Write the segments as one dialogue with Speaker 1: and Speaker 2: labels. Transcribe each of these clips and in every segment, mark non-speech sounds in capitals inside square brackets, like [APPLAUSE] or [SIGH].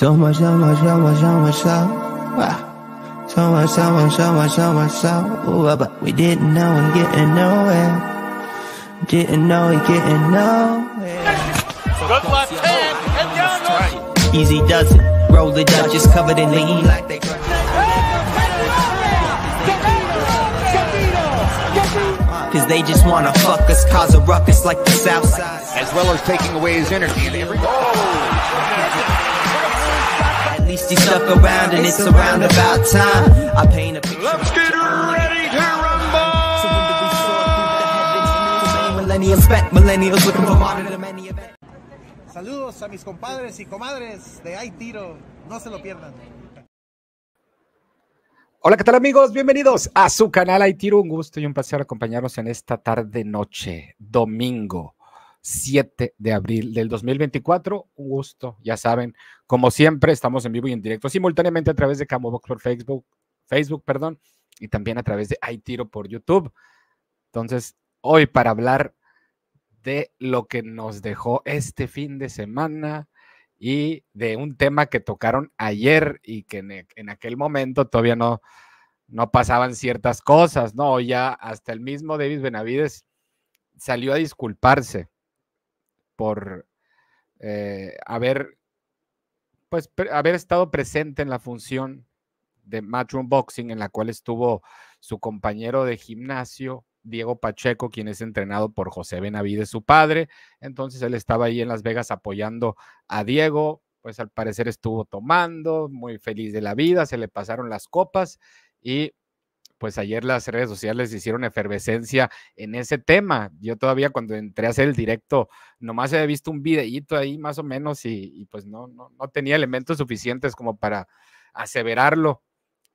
Speaker 1: So much, so much, so much, so much, so wow. So much, so much, so much, so much, so Ooh, but we didn't know we're getting nowhere. Didn't know we're getting nowhere. Good left hand and down right. Easy does it. Roll it up, just covered in lean like they Cause they just wanna fuck us, cause a ruckus like the South Side. As well as taking away his energy and everything. least you stuck around and it's around about time. I paint a picture. Let's get ready to rumble! Millennials spent millennials looking for modern many Saludos a mis compadres y comadres de Hay Tiro. No se lo pierdan. Hola, ¿qué tal amigos? Bienvenidos a su canal Hay Tiro. Un gusto y un placer acompañarnos en esta tarde noche, domingo. 7 de abril del 2024. Un gusto, ya saben, como siempre, estamos en vivo y en directo simultáneamente a través de Camobox por Facebook, Facebook, perdón, y también a través de AyTiro por YouTube. Entonces, hoy para hablar de lo que nos dejó este fin de semana y de un tema que tocaron ayer y que en, e-, aquel momento todavía no, no pasaban ciertas cosas, ¿no? Ya hasta el mismo David Benavides salió a disculparse por eh, haber, pues, haber estado presente en la función de Matchroom Boxing, en la cual estuvo su compañero de gimnasio, Diego Pacheco, quien es entrenado por José Benavides, su padre. Entonces él estaba ahí en Las Vegas apoyando a Diego, pues al parecer estuvo tomando, muy feliz de la vida, se le pasaron las copas y pues ayer las redes sociales hicieron efervescencia en ese tema. Yo todavía cuando entré a hacer el directo, nomás había visto un videíto ahí más o menos y, pues no, no, no, tenía elementos suficientes como para aseverarlo.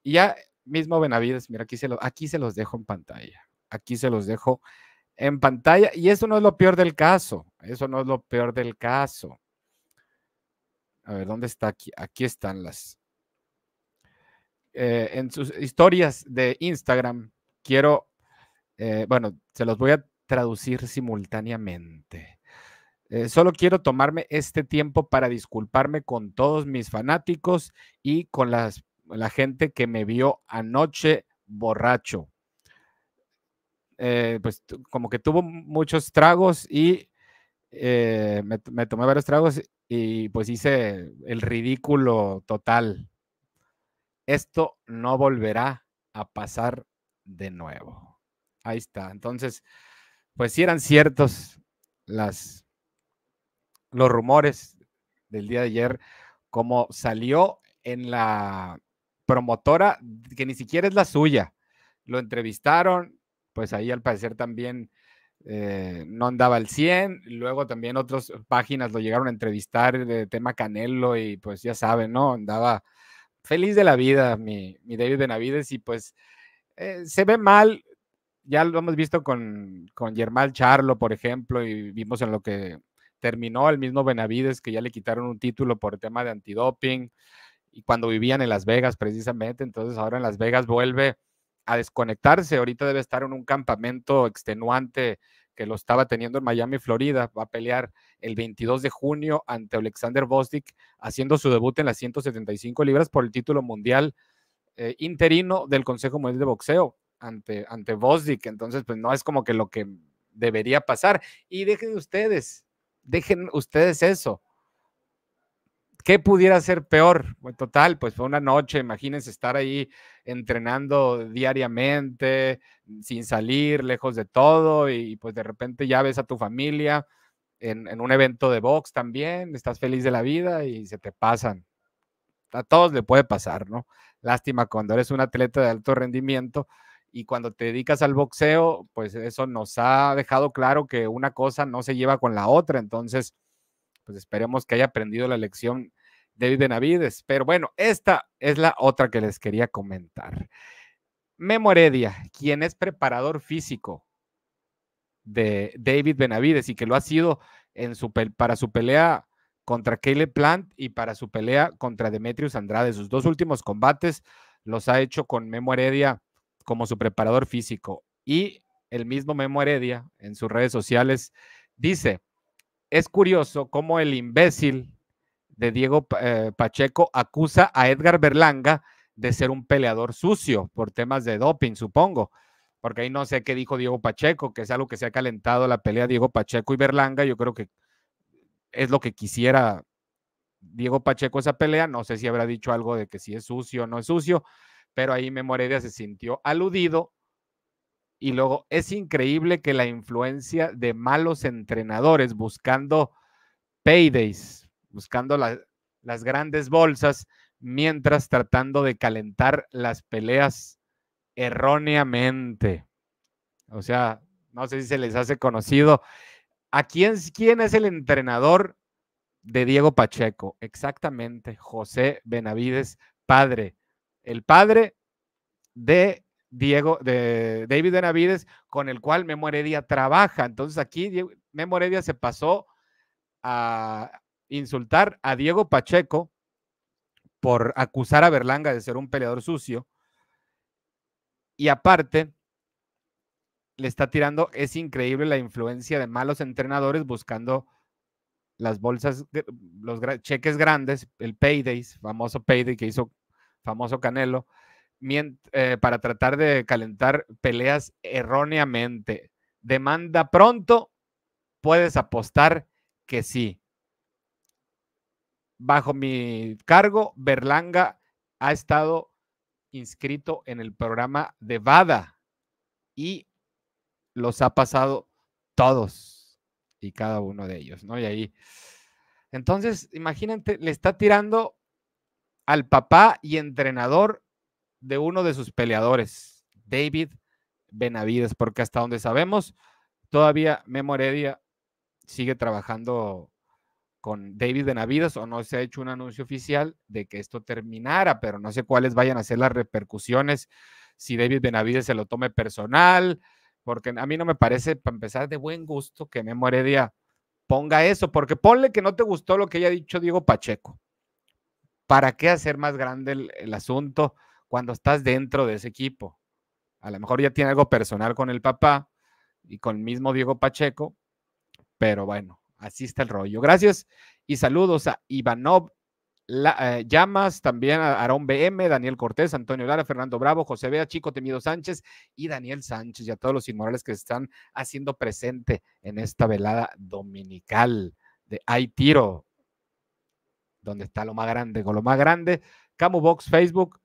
Speaker 1: Y ya mismo Benavides, mira, aquí se, aquí se los dejo en pantalla. Aquí se los dejo en pantalla. Y eso no es lo peor del caso. Eso no es lo peor del caso. A ver, ¿dónde está aquí? Aquí están las, eh, en sus historias de Instagram, quiero, eh, bueno, se los voy a traducir simultáneamente. Eh, solo quiero tomarme este tiempo para disculparme con todos mis fanáticos y con las, la gente que me vio anoche borracho. pues como que tuvo muchos tragos y me, tomé varios tragos y pues hice el ridículo total esto no volverá a pasar de nuevo. Ahí está. Entonces, pues si eran ciertos las, los rumores del día de ayer, como salió en la promotora, que ni siquiera es la suya. Lo entrevistaron, pues ahí al parecer también eh, no andaba al 100, luego también otras páginas lo llegaron a entrevistar de tema Canelo y pues ya saben, ¿no? Andaba feliz de la vida, mi, David Benavides, y pues eh, se ve mal, ya lo hemos visto con, con Charlo, por ejemplo, y vimos en lo que terminó el mismo Benavides, que ya le quitaron un título por tema de antidoping, y cuando vivían en Las Vegas precisamente, entonces ahora en Las Vegas vuelve a desconectarse, ahorita debe estar en un campamento extenuante que lo estaba teniendo en Miami, Florida. Va a pelear el 22 de junio ante Alexander Bostic, haciendo su debut en las 175 libras por el título mundial eh, interino del Consejo Mundial de Boxeo ante, ante Entonces, pues no es como que lo que debería pasar. Y dejen ustedes, dejen ustedes eso. ¿Qué pudiera ser peor? Pues, total, pues fue una noche, imagínense estar ahí entrenando diariamente, sin salir, lejos de todo, y pues de repente ya ves a tu familia en, en un evento de box también, estás feliz de la vida y se te pasan. A todos le puede pasar, ¿no? Lástima cuando eres un atleta de alto rendimiento y cuando te dedicas al boxeo, pues eso nos ha dejado claro que una cosa no se lleva con la otra, entonces pues esperemos que haya aprendido la lección David Benavides. Pero bueno, esta es la otra que les quería comentar. Memo Heredia, quien es preparador físico de David Benavides y que lo ha sido en su, para su pelea contra Caleb Plant y para su pelea contra Demetrius Andrade. Sus dos últimos combates los ha hecho con Memo Heredia como su preparador físico. Y el mismo Memo Heredia en sus redes sociales dice, es curioso cómo el imbécil de Diego eh, Pacheco acusa a Edgar Berlanga de ser un peleador sucio por temas de doping, supongo. Porque ahí no sé qué dijo Diego Pacheco, que es algo que se ha calentado la pelea Diego Pacheco y Berlanga. Yo creo que es lo que quisiera Diego Pacheco esa pelea. No sé si habrá dicho algo de que si es sucio o no es sucio, pero ahí Memoredia se sintió aludido. Y luego es increíble que la influencia de malos entrenadores buscando paydays, buscando las grandes bolsas, mientras tratando de calentar las peleas erróneamente. O sea, no sé si se les hace conocido. ¿A quién, quién es el entrenador de Diego Pacheco? Exactamente, José Benavides, padre. El padre de Diego, de David Benavides, con el cual Memo Heredia trabaja. Entonces aquí Memo Heredia se pasó a, insultar a Diego Pacheco por acusar a Berlanga de ser un peleador sucio. Y aparte, le está tirando, es increíble la influencia de malos entrenadores buscando las bolsas, los cheques grandes, el payday famoso payday que hizo famoso Canelo, eh, para tratar de calentar peleas erróneamente. Demanda pronto, puedes apostar que sí bajo mi cargo, Berlanga ha estado inscrito en el programa de Vada y los ha pasado todos y cada uno de ellos, ¿no? Y ahí. Entonces, imagínate, le está tirando al papá y entrenador de uno de sus peleadores, David Benavides, porque hasta donde sabemos, todavía Memo Heredia sigue trabajando con David Benavides o no se ha hecho un anuncio oficial de que esto terminara, pero no sé cuáles vayan a ser las repercusiones si David Benavides se lo tome personal, porque a mí no me parece, para empezar, de buen gusto que Memo Heredia ponga eso, porque ponle que no te gustó lo que haya dicho Diego Pacheco. ¿Para qué hacer más grande el, el asunto cuando estás dentro de ese equipo? A lo mejor ya tiene algo personal con el papá y con el mismo Diego Pacheco, pero bueno, Así está el rollo. Gracias y saludos a Ivanov la, eh, Llamas, también a Aarón BM, Daniel Cortés, Antonio Lara, Fernando Bravo, José Vea, Chico Temido Sánchez y Daniel Sánchez y a todos los inmorales que están haciendo presente en esta velada dominical de Hay Tiro, donde está lo más grande, con lo más grande, Camu Box Facebook,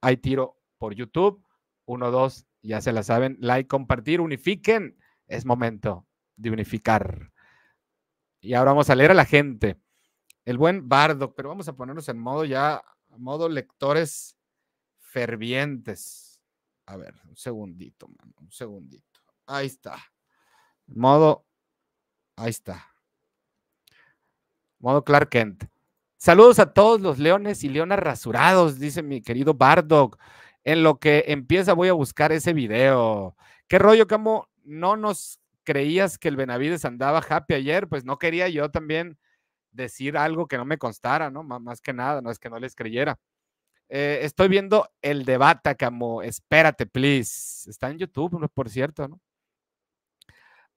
Speaker 1: Hay Tiro por YouTube, Uno, dos, ya se la saben, like, compartir, unifiquen, es momento de unificar. Y ahora vamos a leer a la gente. El buen Bardock, pero vamos a ponernos en modo ya, modo lectores fervientes. A ver, un segundito, mano, un segundito. Ahí está. Modo, ahí está. Modo Clark Kent. Saludos a todos los leones y leonas rasurados, dice mi querido Bardock. En lo que empieza voy a buscar ese video. ¿Qué rollo, Camo? No nos creías que el Benavides andaba happy ayer, pues no quería yo también decir algo que no me constara, ¿no? más que nada, no es que no les creyera. Eh, estoy viendo el debate, Camo. Espérate, please. Está en YouTube, por cierto, ¿no?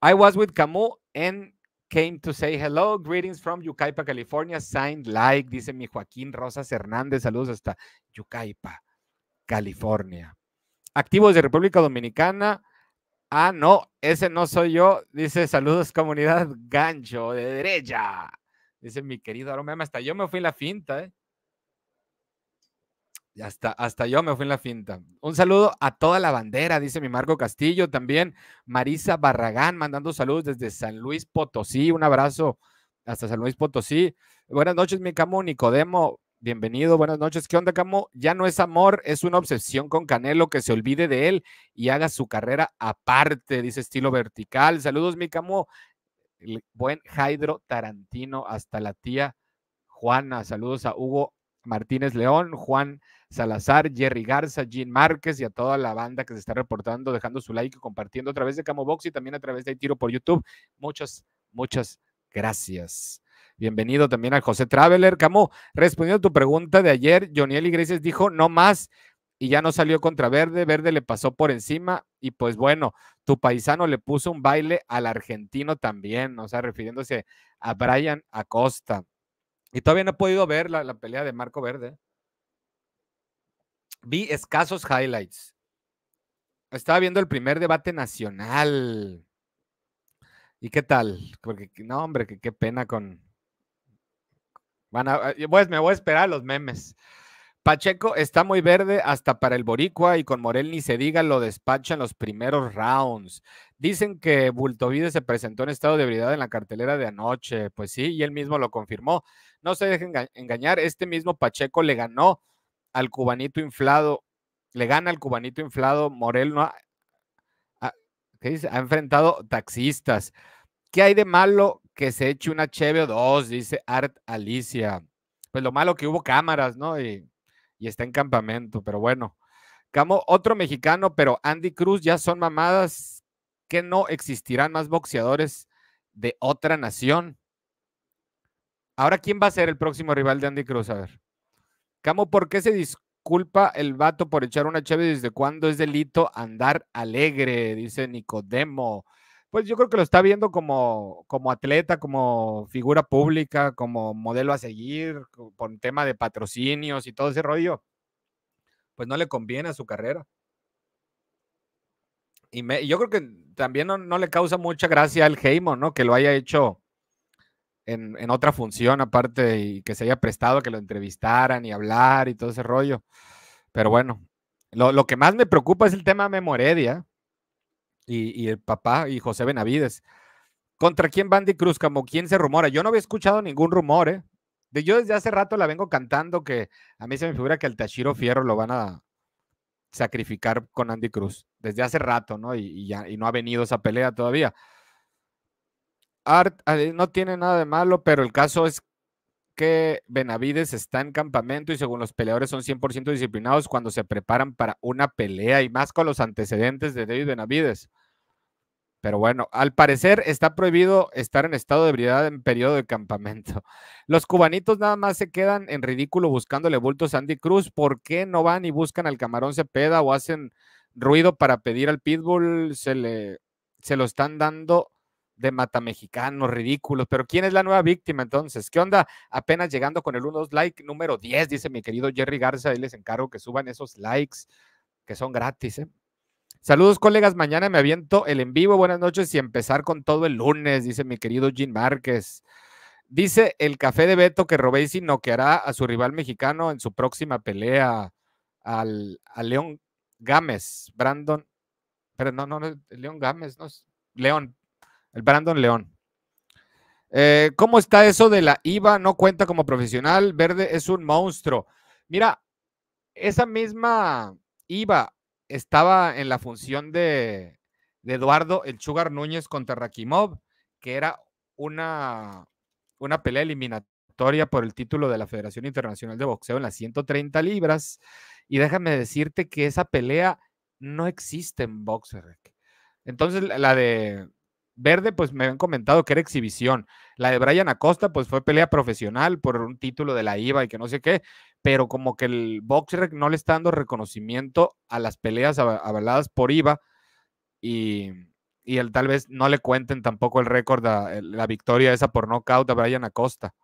Speaker 1: I was with Camu and came to say hello. Greetings from Yucaipa, California. Signed like, dice mi Joaquín Rosas Hernández. Saludos hasta Yucaipa, California. Activos de República Dominicana. Ah, no, ese no soy yo. Dice, saludos comunidad gancho de derecha. Dice mi querido Aromema, hasta yo me fui en la finta, ¿eh? Hasta, hasta yo me fui en la finta. Un saludo a toda la bandera, dice mi Marco Castillo también. Marisa Barragán mandando saludos desde San Luis Potosí. Un abrazo hasta San Luis Potosí. Buenas noches, mi camo Nicodemo Bienvenido, buenas noches. ¿Qué onda, Camo? Ya no es amor, es una obsesión con Canelo que se olvide de él y haga su carrera aparte, dice estilo vertical. Saludos, mi Camo. El buen Jairo Tarantino, hasta la tía Juana. Saludos a Hugo Martínez León, Juan Salazar, Jerry Garza, Jean Márquez y a toda la banda que se está reportando, dejando su like y compartiendo a través de Camo Box y también a través de Tiro por YouTube. Muchas, muchas gracias. Bienvenido también a José Traveler. Camo, respondiendo a tu pregunta de ayer, Joniel Iglesias dijo no más y ya no salió contra Verde. Verde le pasó por encima y pues bueno, tu paisano le puso un baile al argentino también, o sea, refiriéndose a Brian Acosta. Y todavía no he podido ver la, pelea de Marco Verde. Vi escasos highlights. Estaba viendo el primer debate nacional. ¿Y qué tal? Porque, no, hombre, qué pena con, pues, me voy a esperar a los memes. Pacheco está muy verde hasta para el Boricua y con Morel ni se diga lo despachan los primeros rounds. Dicen que Bultovide se presentó en estado de debilidad en la cartelera de anoche. Pues sí, y él mismo lo confirmó. No se dejen engañar, este mismo Pacheco le ganó al cubanito inflado. Le gana al cubanito inflado. Morel no ha enfrentado taxistas. ¿Qué hay de malo que se eche una cheve o dos, dice Art Alicia. Pues lo malo que hubo cámaras, ¿no? Y, está en campamento, pero bueno. Camo, otro mexicano, pero Andy Cruz ya son mamadas que no existirán más boxeadores de otra nación. Ahora, ¿quién va a ser el próximo rival de Andy Cruz? A ver. Camo, ¿por qué se disculpa el vato por echar una cheve? ¿Desde cuándo es delito andar alegre? Dice Nicodemo pues yo creo que lo está viendo como, atleta, como figura pública, como modelo a seguir, con tema de patrocinios y todo ese rollo, pues no le conviene a su carrera. Y, yo creo que también no, le causa mucha gracia al Heymon, ¿no? Que lo haya hecho en, otra función aparte y que se haya prestado a que lo entrevistaran y hablar y todo ese rollo. Pero bueno, lo, que más me preocupa es el tema Memoredia y, el papá y José Benavides. ¿Contra quién va Andy Cruz? ¿Como quién se rumora? Yo no había escuchado ningún rumor, ¿eh? De, yo desde hace rato la vengo cantando que a mí se me figura que el Tashiro Fierro lo van a sacrificar con Andy Cruz. Desde hace rato, ¿no? Y, ya, y no ha venido esa pelea todavía. Art eh, no tiene nada de malo, pero el caso es que Benavides está en campamento y según los peleadores son 100% disciplinados cuando se preparan para una pelea y más con los antecedentes de David Benavides. Pero bueno, al parecer está prohibido estar en estado de ebriedad en periodo de campamento. [LAUGHS] Los cubanitos nada más se quedan en ridículo buscándole bultos a Andy Cruz. ¿Por qué no van y buscan al camarón Cepeda o hacen ruido para pedir al pitbull? Se, le, se lo están dando de matamexicanos, ridículos. Pero ¿quién es la nueva víctima entonces? ¿Qué onda? Apenas llegando con el 1-2 like número 10, dice mi querido Jerry Garza. Ahí les encargo que suban esos likes que son gratis, ¿eh? Saludos, colegas. Mañana me aviento el en vivo. Buenas noches y empezar con todo el lunes, dice mi querido Jim Márquez. Dice el café de Beto que Robesi noqueará a su rival mexicano en su próxima pelea al, León Gámez, Brandon. Pero no, no, no León Gámez, no León, el Brandon León. Eh, ¿Cómo está eso de la IVA? No cuenta como profesional. Verde es un monstruo. Mira, esa misma IVA estaba en la función de, Eduardo El Núñez contra Rakimov, que era una, una pelea eliminatoria por el título de la Federación Internacional de Boxeo en las 130 libras. Y déjame decirte que esa pelea no existe en Boxer. Entonces, la de Verde, pues me han comentado que era exhibición. La de Brian Acosta, pues fue pelea profesional por un título de la IVA y que no sé qué pero como que el BoxRec no le está dando reconocimiento a las peleas avaladas por IVA y, y tal vez no le cuenten tampoco el récord, la victoria esa por nocaut a Brian Acosta.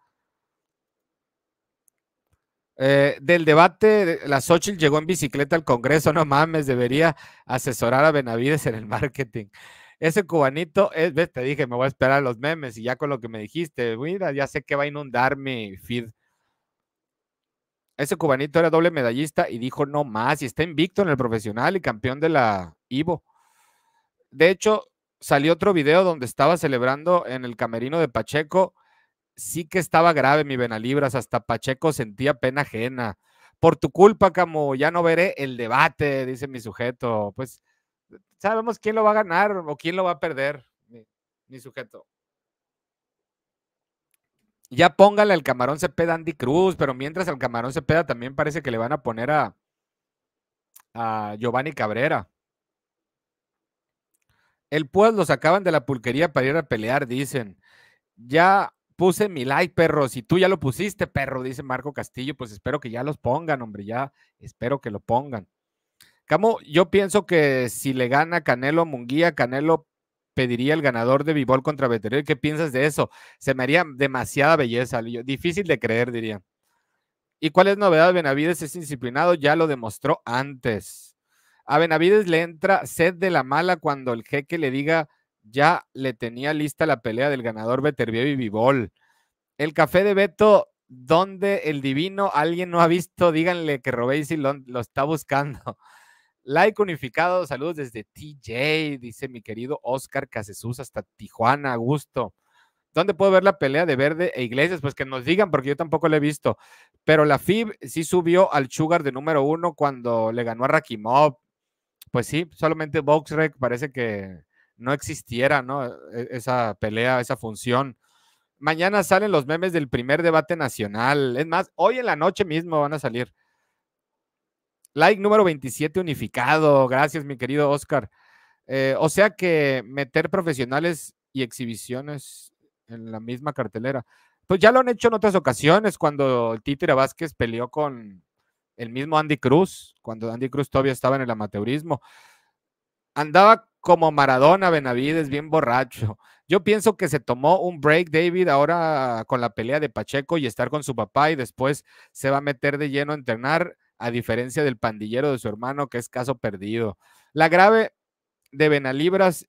Speaker 1: Eh, del debate, la Xochitl llegó en bicicleta al Congreso, no mames, debería asesorar a Benavides en el marketing. Ese cubanito, es, ves, te dije, me voy a esperar a los memes y ya con lo que me dijiste, mira, ya sé que va a inundar mi feed. Ese cubanito era doble medallista y dijo no más, y está invicto en el profesional y campeón de la Ivo. De hecho, salió otro video donde estaba celebrando en el camerino de Pacheco. Sí que estaba grave mi Benalibras, hasta Pacheco sentía pena ajena. Por tu culpa, como ya no veré el debate, dice mi sujeto. Pues sabemos quién lo va a ganar o quién lo va a perder, mi sujeto ya póngale al camarón Cepeda Andy Cruz, pero mientras al camarón Cepeda también parece que le van a poner a, a Giovanni Cabrera. El pueblo lo sacaban de la pulquería para ir a pelear, dicen. Ya puse mi like, perro. Si tú ya lo pusiste, perro, dice Marco Castillo, pues espero que ya los pongan, hombre, ya espero que lo pongan. Camo, yo pienso que si le gana Canelo Munguía, Canelo pediría el ganador de Bivol contra Beterer. ¿Qué piensas de eso? Se me haría demasiada belleza, difícil de creer, diría. ¿Y cuál es novedad? Benavides es disciplinado, ya lo demostró antes. A Benavides le entra sed de la mala cuando el jeque le diga ya le tenía lista la pelea del ganador Beterbiev y Bivol. El café de Beto, donde el divino alguien no ha visto, díganle que robéis lo está buscando. Like unificado, saludos desde TJ, dice mi querido Oscar Casesús, hasta Tijuana, gusto. ¿Dónde puedo ver la pelea de Verde e Iglesias? Pues que nos digan, porque yo tampoco la he visto. Pero la FIB sí subió al Sugar de número uno cuando le ganó a Rakimov. Pues sí, solamente Boxrec parece que no existiera, ¿no? E-, esa pelea, esa función. Mañana salen los memes del primer debate nacional. Es más, hoy en la noche mismo van a salir. Like número 27 unificado. Gracias, mi querido Oscar. Eh, o sea que meter profesionales y exhibiciones en la misma cartelera. Pues ya lo han hecho en otras ocasiones, cuando el Títere Vázquez peleó con el mismo Andy Cruz, cuando Andy Cruz todavía estaba en el amateurismo. Andaba como Maradona Benavides, bien borracho. Yo pienso que se tomó un break David ahora con la pelea de Pacheco y estar con su papá y después se va a meter de lleno a entrenar a diferencia del pandillero de su hermano, que es caso perdido. La grave de Benalibras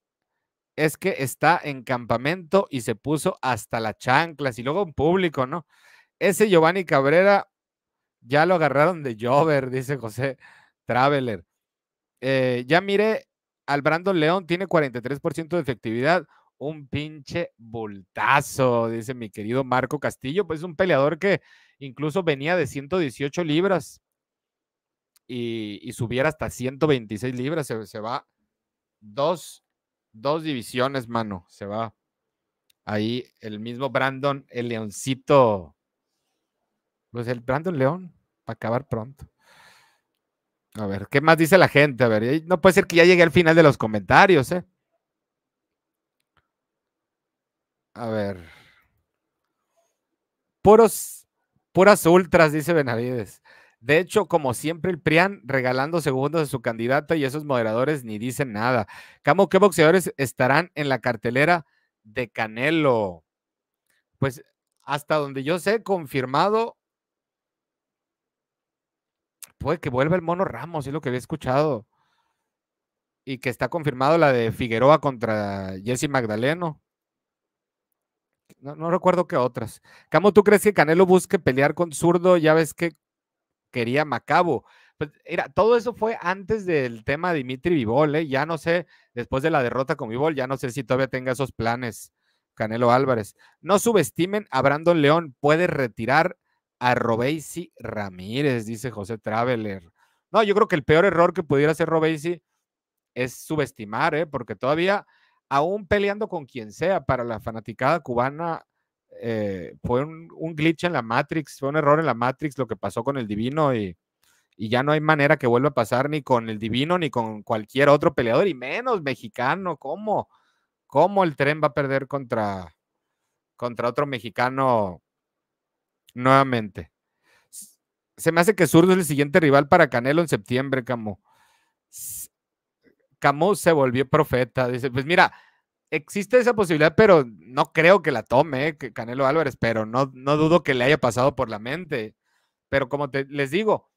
Speaker 1: es que está en campamento y se puso hasta las chanclas y luego en público, ¿no? Ese Giovanni Cabrera ya lo agarraron de Jover, dice José Traveler. Eh, ya mire al Brandon León tiene 43% de efectividad, un pinche voltazo, dice mi querido Marco Castillo, pues un peleador que incluso venía de 118 libras y, subiera hasta 126 libras. Se, se va dos, divisiones, mano. Se va ahí el mismo Brandon, el leoncito. Pues el Brandon León, para acabar pronto. A ver, ¿qué más dice la gente? A ver, no puede ser que ya llegue al final de los comentarios, ¿eh? A ver. Puros, puras ultras, dice Benavides. De hecho, como siempre, el PRIAN regalando segundos a su candidata y esos moderadores ni dicen nada. Camo, ¿qué boxeadores estarán en la cartelera de Canelo? Pues hasta donde yo sé, confirmado, puede que vuelva el Mono Ramos, es lo que había escuchado. Y que está confirmado la de Figueroa contra Jesse Magdaleno. No, no, recuerdo qué otras. Camo, ¿tú crees que Canelo busque pelear con zurdo? Ya ves que quería Macabo. Pues, mira, todo eso fue antes del tema de Dimitri Vivol, ¿eh? ya no sé, después de la derrota con Vivol, ya no sé si todavía tenga esos planes Canelo Álvarez. No subestimen a Brandon León, puede retirar a si Ramírez, dice José Traveler. No, yo creo que el peor error que pudiera hacer Robisi es subestimar, ¿eh? porque todavía, aún peleando con quien sea, para la fanaticada cubana, eh, fue un, glitch en la Matrix, fue un error en la Matrix lo que pasó con el Divino y, ya no hay manera que vuelva a pasar ni con el Divino ni con cualquier otro peleador y menos mexicano. ¿Cómo? ¿Cómo el tren va a perder contra, contra otro mexicano nuevamente? Se me hace que Zurdo es el siguiente rival para Canelo en septiembre, Camus Camus se volvió profeta. Dice, pues mira, existe esa posibilidad, pero no creo que la tome ¿eh? Canelo Álvarez, pero no, no dudo que le haya pasado por la mente. Pero como te, les digo,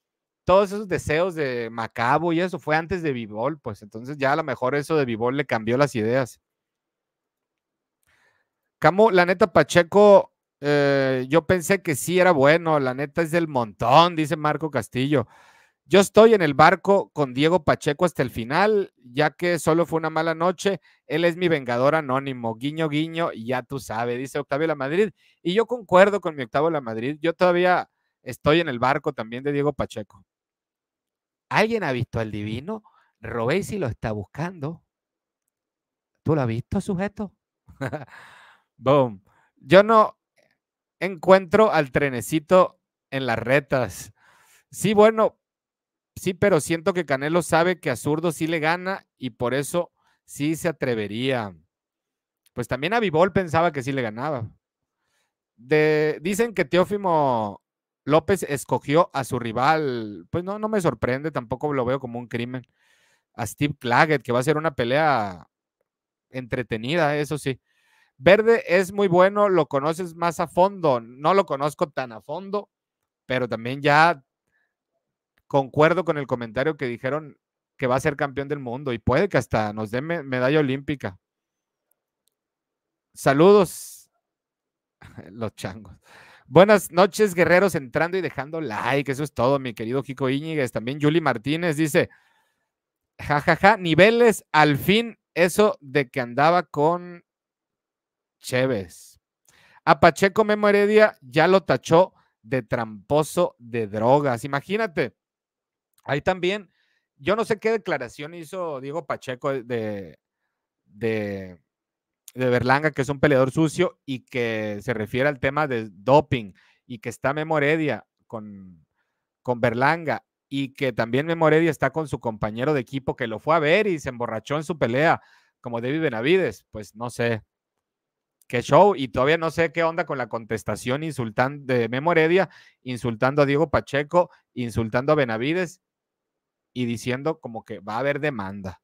Speaker 1: todos esos deseos de Macabo y eso fue antes de Vivol, pues entonces ya a lo mejor eso de Vivol le cambió las ideas. Camo, la neta Pacheco, eh, yo pensé que sí era bueno, la neta es del montón, dice Marco Castillo. Yo estoy en el barco con Diego Pacheco hasta el final, ya que solo fue una mala noche. Él es mi vengador anónimo, guiño, guiño, ya tú sabes, dice Octavio La Madrid. Y yo concuerdo con mi Octavio La Madrid. Yo todavía estoy en el barco también de Diego Pacheco. ¿Alguien ha visto al divino? Robéis si lo está buscando. ¿Tú lo has visto, sujeto? [LAUGHS] Boom. Yo no encuentro al trenecito en las retas. Sí, bueno, Sí, pero siento que Canelo sabe que a Zurdo sí le gana y por eso sí se atrevería. Pues también a Vivol pensaba que sí le ganaba. De, dicen que Teófimo López escogió a su rival. Pues no, no me sorprende, tampoco lo veo como un crimen. A Steve Claggett, que va a ser una pelea entretenida, eso sí. Verde es muy bueno, lo conoces más a fondo. No lo conozco tan a fondo, pero también ya concuerdo con el comentario que dijeron que va a ser campeón del mundo y puede que hasta nos dé medalla olímpica. Saludos, [LAUGHS] los changos. Buenas noches, guerreros, entrando y dejando like. Eso es todo, mi querido Jico Íñiguez. También julie Martínez dice, jajaja, niveles, al fin, eso de que andaba con Chévez. A Pacheco Memo Heredia ya lo tachó de tramposo de drogas. Imagínate, Ahí también, yo no sé qué declaración hizo Diego Pacheco de, de, Berlanga, que es un peleador sucio y que se refiere al tema de doping y que está Memoredia con, con Berlanga y que también Memoredia está con su compañero de equipo que lo fue a ver y se emborrachó en su pelea, como David Benavides, pues no sé. Qué show, y todavía no sé qué onda con la contestación insultando de Memoredia, insultando a Diego Pacheco, insultando a Benavides y diciendo como que va a haber demanda.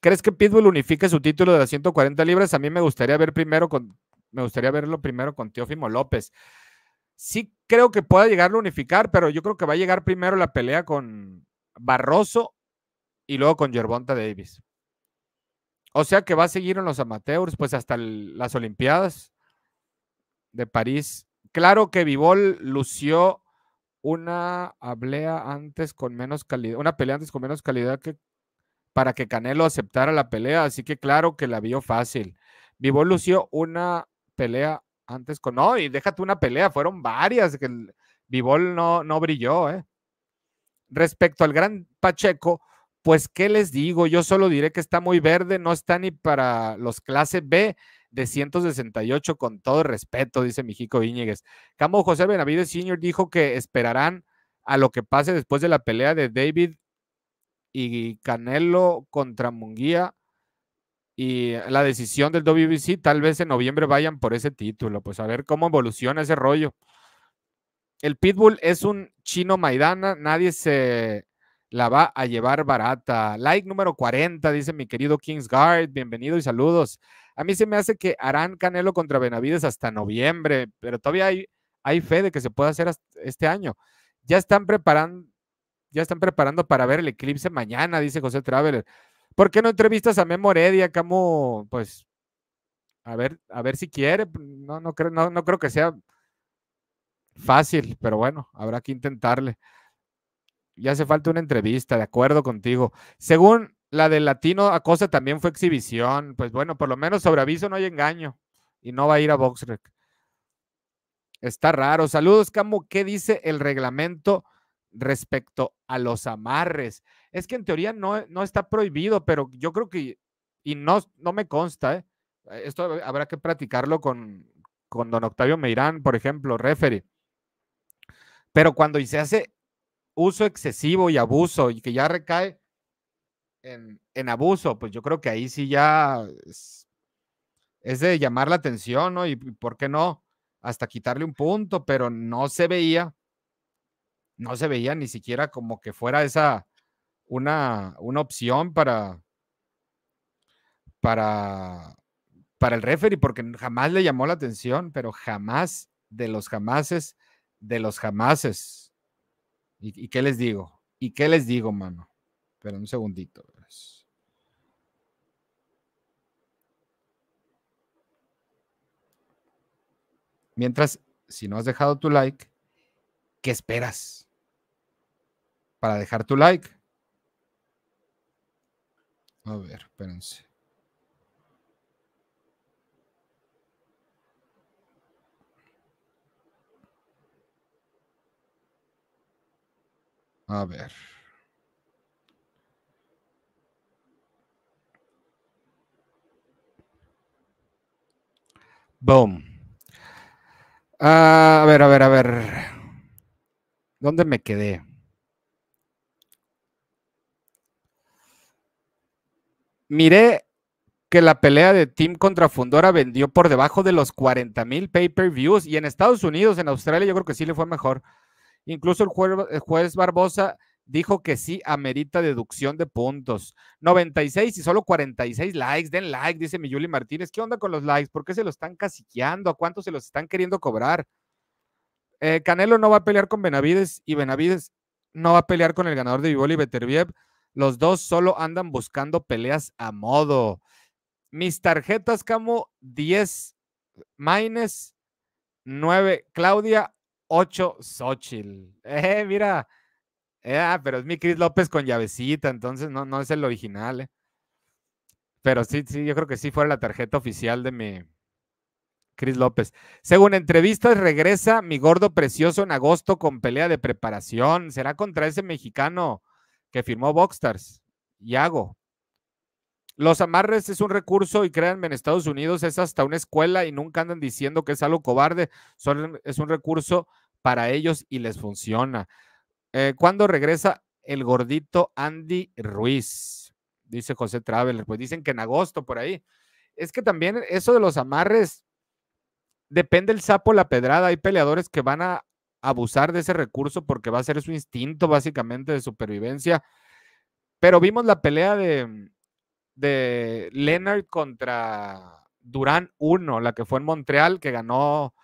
Speaker 1: ¿Crees que Pitbull unifique su título de las 140 libras? A mí me gustaría ver primero con, me gustaría verlo primero con Teófimo López. Sí creo que pueda llegar a unificar, pero yo creo que va a llegar primero la pelea con Barroso y luego con Gervonta Davis. O sea que va a seguir en los amateurs, pues hasta las Olimpiadas de París. Claro que Vivol lució una pelea antes con menos calidad, una pelea antes con menos calidad que para que Canelo aceptara la pelea, así que claro que la vio fácil. Vivol lució una pelea antes con no, y déjate una pelea, fueron varias que Vivol no, no brilló, ¿eh? Respecto al gran Pacheco, pues qué les digo, yo solo diré que está muy verde, no está ni para los clases B, de 168, con todo respeto, dice Mijico Íñiguez. Camo José Benavides Sr. dijo que esperarán a lo que pase después de la pelea de David y Canelo contra Munguía y la decisión del WBC, tal vez en noviembre vayan por ese título, pues a ver cómo evoluciona ese rollo. El Pitbull es un chino maidana, nadie se la va a llevar barata. Like número 40, dice mi querido Kingsguard, bienvenido y saludos. A mí se me hace que harán Canelo contra Benavides hasta noviembre, pero todavía hay, hay fe de que se pueda hacer este año. Ya están preparando, ya están preparando para ver el eclipse mañana, dice José Traveler. ¿Por qué no entrevistas a Memo Heredia, Camo? Pues, a ver, a ver si quiere. No, no creo, no, no creo que sea fácil, pero bueno, habrá que intentarle. Ya hace falta una entrevista, de acuerdo contigo. Según la del Latino acosa también fue exhibición. Pues bueno, por lo menos sobre aviso no hay engaño. Y no va a ir a Boxrec. Está raro. Saludos, Camo. ¿Qué dice el reglamento respecto a los amarres? Es que en teoría no, está prohibido, pero yo creo que, y no, no me consta, ¿eh? esto habrá que practicarlo con, con don Octavio Meirán, por ejemplo, referee. Pero cuando se hace uso excesivo y abuso y que ya recae en, abuso, pues yo creo que ahí sí ya es, de llamar la atención, ¿no? Y por qué no, hasta quitarle un punto, pero no se veía, no se veía ni siquiera como que fuera esa una, una opción para, para, para el referee, porque jamás le llamó la atención, pero jamás de los jamases, de los jamases. ¿Y, ¿Y, qué les digo? ¿Y qué les digo, mano? Pero un segundito. Mientras, si no has dejado tu like, ¿qué esperas para dejar tu like? A ver, espérense. A ver. Boom. Ah, a ver, a ver, a ver. ¿Dónde me quedé? Miré que la pelea de Team contra Fundora vendió por debajo de los 40 mil pay-per-views y en Estados Unidos, en Australia, yo creo que sí le fue mejor. Incluso el, el juez Barbosa dijo que sí amerita deducción de puntos. 96 y solo 46 likes, den like, dice mi Yuli Martínez. ¿Qué onda con los likes? ¿Por qué se los están casiqueando? ¿A cuánto se los están queriendo cobrar? Eh, Canelo no va a pelear con Benavides y Benavides no va a pelear con el ganador de Vivoli y Los dos solo andan buscando peleas a modo. Mis tarjetas, Camo, 10 Maines, 9 Claudia, 8 Xochitl. [LAUGHS] Eh, mira, ah, pero es mi Cris López con llavecita, entonces no, no es el original. Eh. Pero sí, sí, yo creo que sí fue la tarjeta oficial de mi Cris López. Según entrevistas, regresa mi gordo precioso en agosto con pelea de preparación. Será contra ese mexicano que firmó Boxstars, Yago. Los amarres es un recurso y créanme, en Estados Unidos es hasta una escuela y nunca andan diciendo que es algo cobarde. es un recurso para ellos y les funciona. Eh, ¿Cuándo regresa el gordito Andy Ruiz? Dice José Traveler. Pues dicen que en agosto por ahí. Es que también eso de los amarres depende el sapo la pedrada. Hay peleadores que van a abusar de ese recurso porque va a ser su instinto básicamente de supervivencia. Pero vimos la pelea de, de Leonard contra Durán 1, la que fue en Montreal, que ganó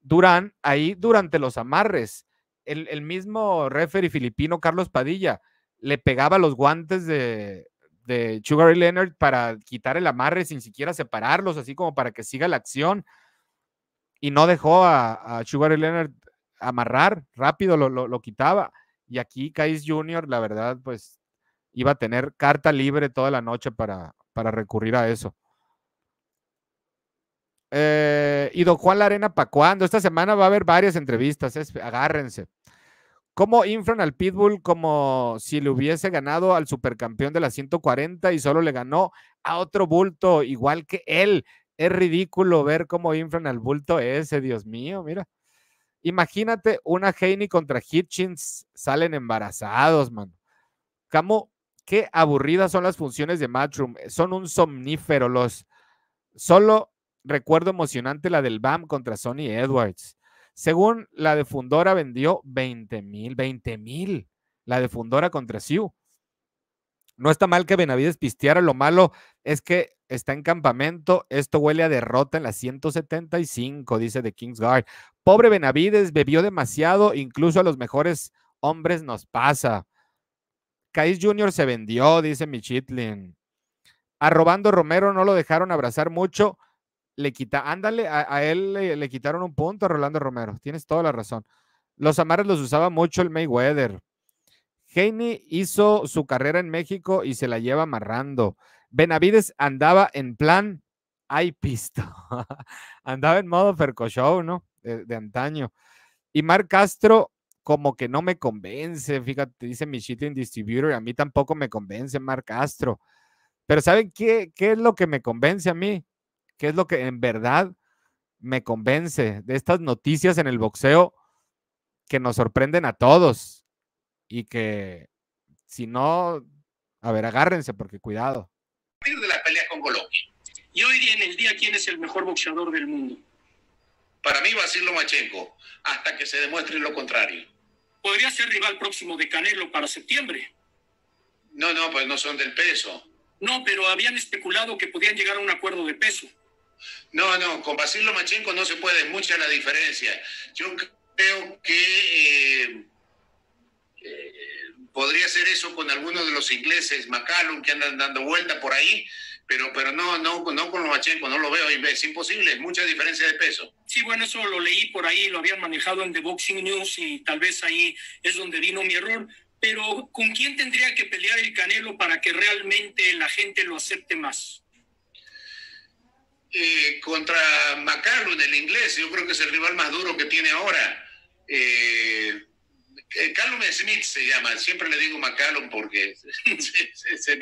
Speaker 1: Durán ahí durante los amarres el, mismo referee filipino Carlos Padilla le pegaba los guantes de, de Sugar Leonard para quitar el amarre sin siquiera separarlos, así como para que siga la acción. Y no dejó a, a Sugar Leonard amarrar, rápido lo, quitaba. Y aquí Caiz Jr., la verdad, pues iba a tener carta libre toda la noche para, para recurrir a eso. Eh, y Don Juan la Arena, ¿para cuándo? Esta semana va a haber varias entrevistas, es, agárrense. ¿Cómo infran al Pitbull como si le hubiese ganado al supercampeón de la 140 y solo le ganó a otro bulto igual que él? Es ridículo ver cómo infran al bulto ese, Dios mío, mira. Imagínate una Heine contra Hitchens, salen embarazados, mano. cómo qué aburridas son las funciones de Matchroom, son un somnífero los. Solo recuerdo emocionante la del BAM contra Sonny Edwards según la de Fundora, vendió 20 mil, 20 mil. La de Fundora contra Siu. No está mal que Benavides pisteara, lo malo es que está en campamento. Esto huele a derrota en la 175, dice The Kingsguard. Pobre Benavides, bebió demasiado, incluso a los mejores hombres nos pasa. Caiz Jr. se vendió, dice Michitlin. Arrobando Romero no lo dejaron abrazar mucho le quita, ándale, a, él le, quitaron un punto a Rolando Romero. Tienes toda la razón. Los amarres los usaba mucho el Mayweather. Heine hizo su carrera en México y se la lleva amarrando. Benavides andaba en plan, hay pisto. [LAUGHS] andaba en modo Ferco Show, ¿no? De, antaño. Y Mar Castro como que no me convence, fíjate, dice mi shitting distributor, a mí tampoco me convence Mar Castro. Pero ¿saben qué, qué es lo que me convence a mí? qué es lo que en verdad me convence de estas noticias en el boxeo que nos sorprenden a todos y que si no, a ver, agárrense porque cuidado. De la pelea con Golovkin. hoy día en el día quién es el mejor boxeador del mundo. Para mí va a ser Lomachenko, hasta que se demuestre lo contrario. ¿Podría ser rival próximo de Canelo para septiembre? No, no, pues no son del peso. No, pero habían especulado que podían llegar a un acuerdo de peso. No, no, con Basilio Lomachenko no se puede, es mucha la diferencia. Yo creo que eh, eh, podría ser eso con algunos de los ingleses, Macalum que andan dando vuelta por ahí, pero, pero no, no, no con Lomachenko, no lo veo, es imposible, es mucha diferencia de peso. Sí, bueno, eso lo leí por ahí, lo habían manejado en The Boxing News y tal vez ahí es donde vino mi error. Pero ¿con quién tendría que pelear el Canelo para que realmente la gente lo acepte más? Eh, contra McCallum, el inglés, yo creo que es el rival más duro que tiene ahora. Eh, eh, Callum Smith se llama, siempre le digo McCallum porque [LAUGHS] se, se,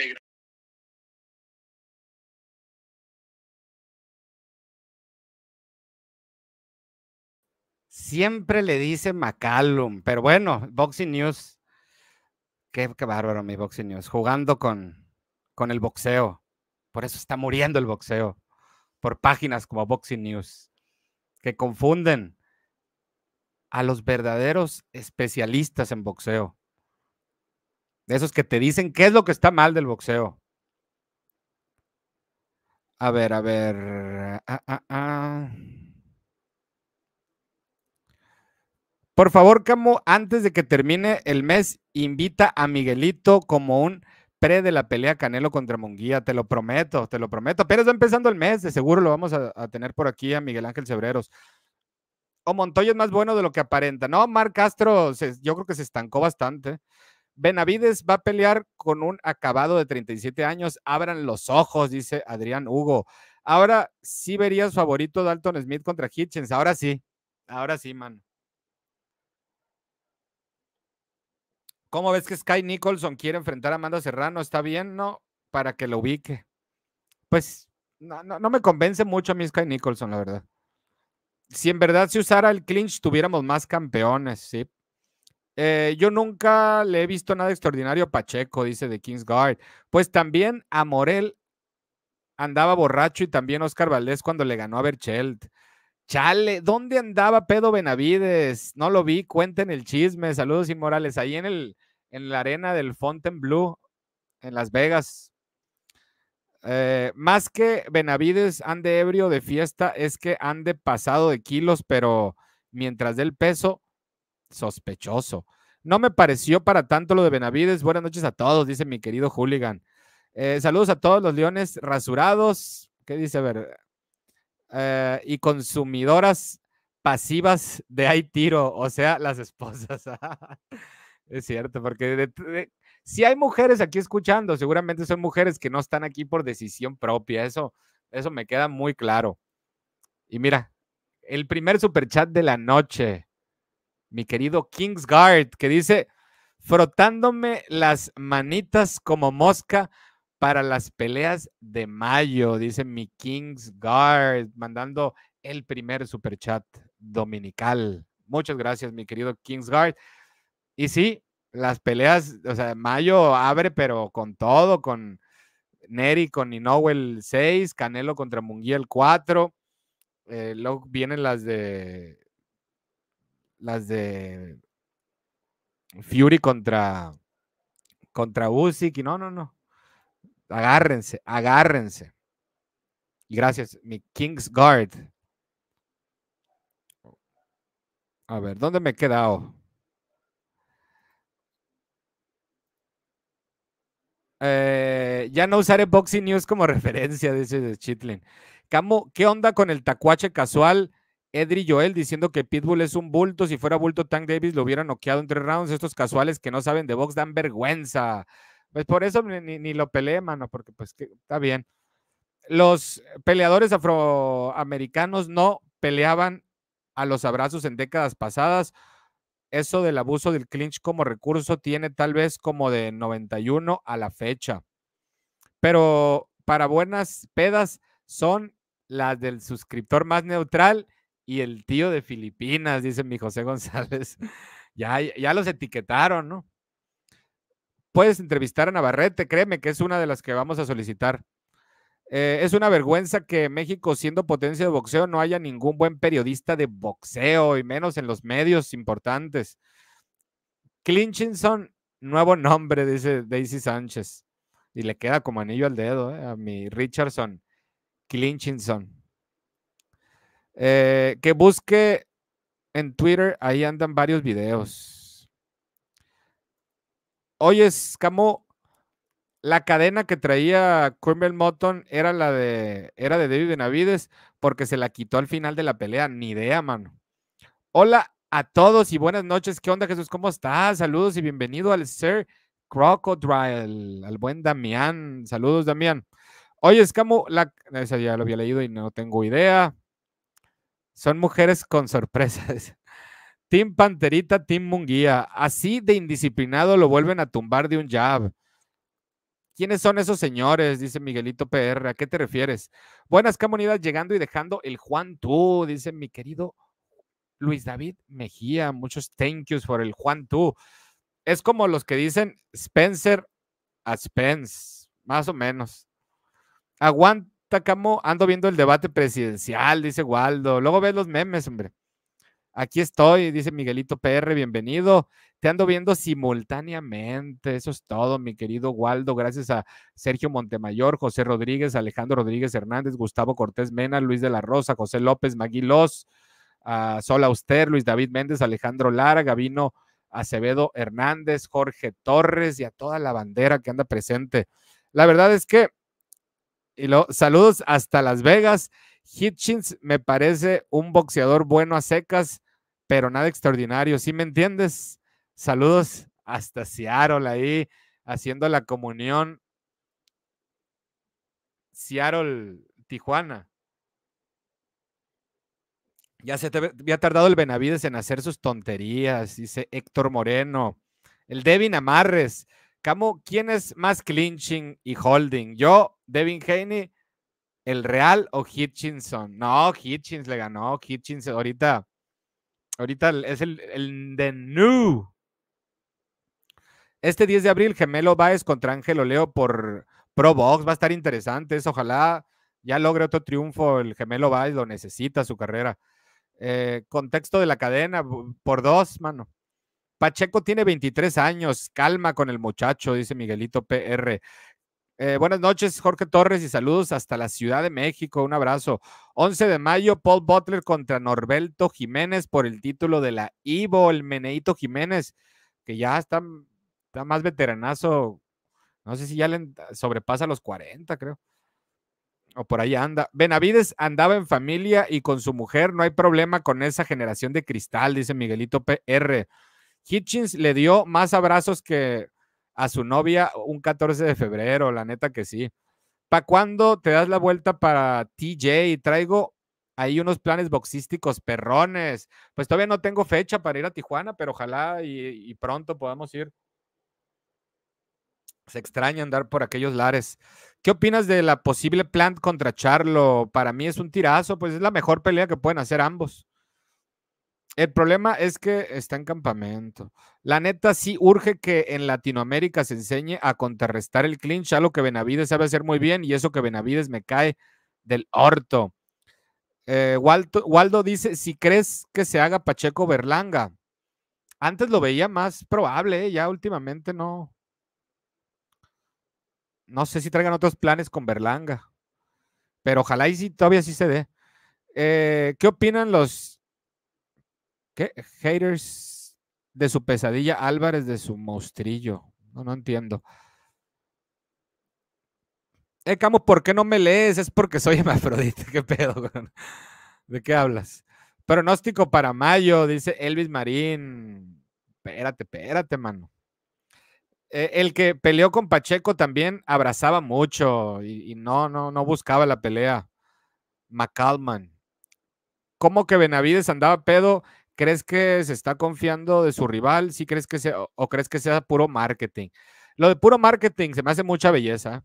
Speaker 1: Siempre le dice McCallum, pero bueno, Boxing News, qué, bárbaro mi Boxing News, jugando con, con el boxeo, por eso está muriendo el boxeo por páginas como Boxing News, que confunden a los verdaderos especialistas en boxeo, esos que te dicen qué es lo que está mal del boxeo. A ver, a ver. Ah, ah, ah. Por favor, Camo, antes de que termine el mes, invita a Miguelito como un pre de la pelea Canelo contra Munguía, te lo prometo, te lo prometo. Pero está empezando el mes, de seguro lo vamos a, tener por aquí a Miguel Ángel Cebreros. O Montoya es más bueno de lo que aparenta. No, Mar Castro, yo creo que se estancó bastante. Benavides va a pelear con un acabado de 37 años. Abran los ojos, dice Adrián Hugo. Ahora sí verías favorito Dalton Smith contra Hitchens. Ahora sí, ahora sí, man. ¿Cómo ves que Sky Nicholson quiere enfrentar a Amanda Serrano? ¿Está bien? No, para que lo ubique. Pues no, me convence mucho a mí Sky Nicholson, la verdad. Si en verdad se usara el clinch, tuviéramos más campeones, sí. Eh, yo nunca le he visto nada extraordinario a Pacheco, dice de Kingsguard. Pues también a Morel andaba borracho y también Oscar Valdés cuando le ganó a Berchelt. Chale, ¿dónde andaba Pedo Benavides? No lo vi, cuenten el chisme. Saludos y Morales, ahí en, el, en la arena del Fontainebleau, en Las Vegas. Eh, más que Benavides ande ebrio de fiesta, es que ande pasado de kilos, pero mientras del peso, sospechoso. No me pareció para tanto lo de Benavides. Buenas noches a todos, dice mi querido Hooligan. Eh, saludos a todos los leones rasurados. ¿Qué dice? A ver, eh, y consumidoras pasivas de hay tiro, o sea, las esposas. [LAUGHS] es cierto, porque si hay mujeres aquí escuchando, seguramente son mujeres que no están aquí por decisión propia, eso, eso me queda muy claro. Y mira, el primer superchat de la noche, mi querido Kingsguard, que dice, frotándome las manitas como mosca para las peleas de mayo, dice mi Kings Guard, mandando el primer superchat dominical. Muchas gracias, mi querido Kings Guard. Y sí, las peleas, o sea, mayo abre, pero con todo, con Neri, con Inoue el 6, Canelo contra Munguía el 4. Eh, luego vienen las de. Las de. Fury contra. Contra Usyk. Y no, no, no. Agárrense, agárrense. gracias, mi King's Guard. A ver, ¿dónde me he quedado? Eh, ya no usaré Boxing News como [LAUGHS] referencia, dice Chitlin. Camo, ¿qué onda con el tacuache casual? Edri Joel diciendo que Pitbull es un bulto. Si fuera bulto, Tank Davis lo hubiera noqueado en tres rounds. Estos casuales que no saben de box dan vergüenza. Pues por eso ni, lo peleé, mano, porque pues que, está bien. Los peleadores afroamericanos no peleaban a los abrazos en décadas pasadas. Eso del abuso del clinch como recurso tiene tal vez como de 91 a la fecha. Pero para buenas pedas son las del suscriptor más neutral y el tío de Filipinas, dice mi José González. [LAUGHS] Ya, ya los etiquetaron, ¿no? puedes entrevistar a Navarrete, créeme que es una de las que vamos a solicitar. Eh, es una vergüenza que México, siendo potencia de boxeo, no haya ningún buen periodista de boxeo, y menos en los medios importantes. Clinchinson, nuevo nombre, dice Daisy Sánchez. Y le queda como anillo al dedo eh, a mi Richardson. Clinchinson. Eh, que busque en Twitter, ahí andan varios videos. Oye, Camo, la cadena que traía Quimble Motton era la de, era de David Benavides porque se la quitó al final de la pelea. Ni idea, mano. Hola a todos y buenas noches. ¿Qué onda, Jesús? ¿Cómo estás? Saludos y bienvenido al Sir Crocodile, al buen Damián. Saludos, Damián. Oye, Escamo, la... ya lo había leído y no tengo idea. Son mujeres con sorpresas. Team Panterita, Team Munguía. Así de indisciplinado lo vuelven a tumbar de un jab. ¿Quiénes son esos señores? Dice Miguelito PR. ¿A qué te refieres? Buenas comunidades llegando y dejando el Juan Tú, dice mi querido Luis David Mejía. Muchos thank yous por el Juan Tú. Es como los que dicen Spencer a Spence, más o menos. Aguanta, Camo. Ando viendo el debate presidencial, dice Waldo. Luego ves los memes, hombre. Aquí estoy, dice Miguelito PR, bienvenido. Te ando viendo simultáneamente. Eso es todo, mi querido Waldo. Gracias a Sergio Montemayor, José Rodríguez, Alejandro Rodríguez Hernández, Gustavo Cortés Mena, Luis de la Rosa, José López Maguilos, a ah, Sol Auster, Luis David Méndez, Alejandro Lara, Gavino Acevedo Hernández, Jorge Torres y a toda la bandera que anda presente. La verdad es que, y lo, saludos hasta Las Vegas. Hitchens me parece un boxeador bueno a secas pero nada extraordinario. si me entiendes? Saludos hasta Seattle ahí, haciendo la comunión. Seattle, Tijuana. Ya se te había tardado el Benavides en hacer sus tonterías, dice Héctor Moreno. El Devin Amarres. Camo, ¿quién es más clinching y holding? Yo, Devin Haney, el Real o Hitchinson. No, Hitchins le ganó. Hitchins ahorita Ahorita es el, el Este 10 de abril, Gemelo Baez contra Ángel Oleo por Pro Box. Va a estar interesante Ojalá ya logre otro triunfo. El Gemelo Baez lo necesita su carrera. Eh, contexto de la cadena, por dos, mano. Pacheco tiene 23 años, calma con el muchacho, dice Miguelito PR. Eh, buenas noches, Jorge Torres, y saludos hasta la Ciudad de México. Un abrazo. 11 de mayo, Paul Butler contra Norbelto Jiménez por el título de la Ivo, el Meneito Jiménez, que ya está, está más veteranazo. No sé si ya le sobrepasa los 40, creo. O por ahí anda. Benavides andaba en familia y con su mujer. No hay problema con esa generación de cristal, dice Miguelito PR. Hitchens le dio más abrazos que a su novia un 14 de febrero, la neta que sí. ¿Para cuándo te das la vuelta para TJ? Traigo ahí unos planes boxísticos perrones. Pues todavía no tengo fecha para ir a Tijuana, pero ojalá y, pronto podamos ir. Se extraña andar por aquellos lares. ¿Qué opinas de la posible plant contra Charlo? Para mí es un tirazo, pues es la mejor pelea que pueden hacer ambos. El problema es que está en campamento. La neta sí urge que en Latinoamérica se enseñe a contrarrestar el clinch, algo que Benavides sabe hacer muy bien y eso que Benavides me cae del orto. Eh, Waldo, dice, si crees que se haga Pacheco Berlanga, antes lo veía más probable, ¿eh? ya últimamente no. No sé si traigan otros planes con Berlanga, pero ojalá y si todavía sí se dé. Eh, ¿Qué opinan los ¿Qué? Haters de su pesadilla, Álvarez de su mostrillo. No, no entiendo. Eh, Camo, ¿por qué no me lees? Es porque soy [LAUGHS] hemafrodita. ¿Qué pedo? ¿De qué hablas? Pronóstico para mayo, dice Elvis Marín. Espérate, espérate, mano. Eh, el que peleó con Pacheco también abrazaba mucho y, no, no, no buscaba la pelea. McCallman. ¿Cómo que Benavides andaba pedo? ¿Crees que se está confiando de su rival? ¿Sí crees que o, crees que sea puro marketing? Lo de puro marketing se me hace mucha belleza.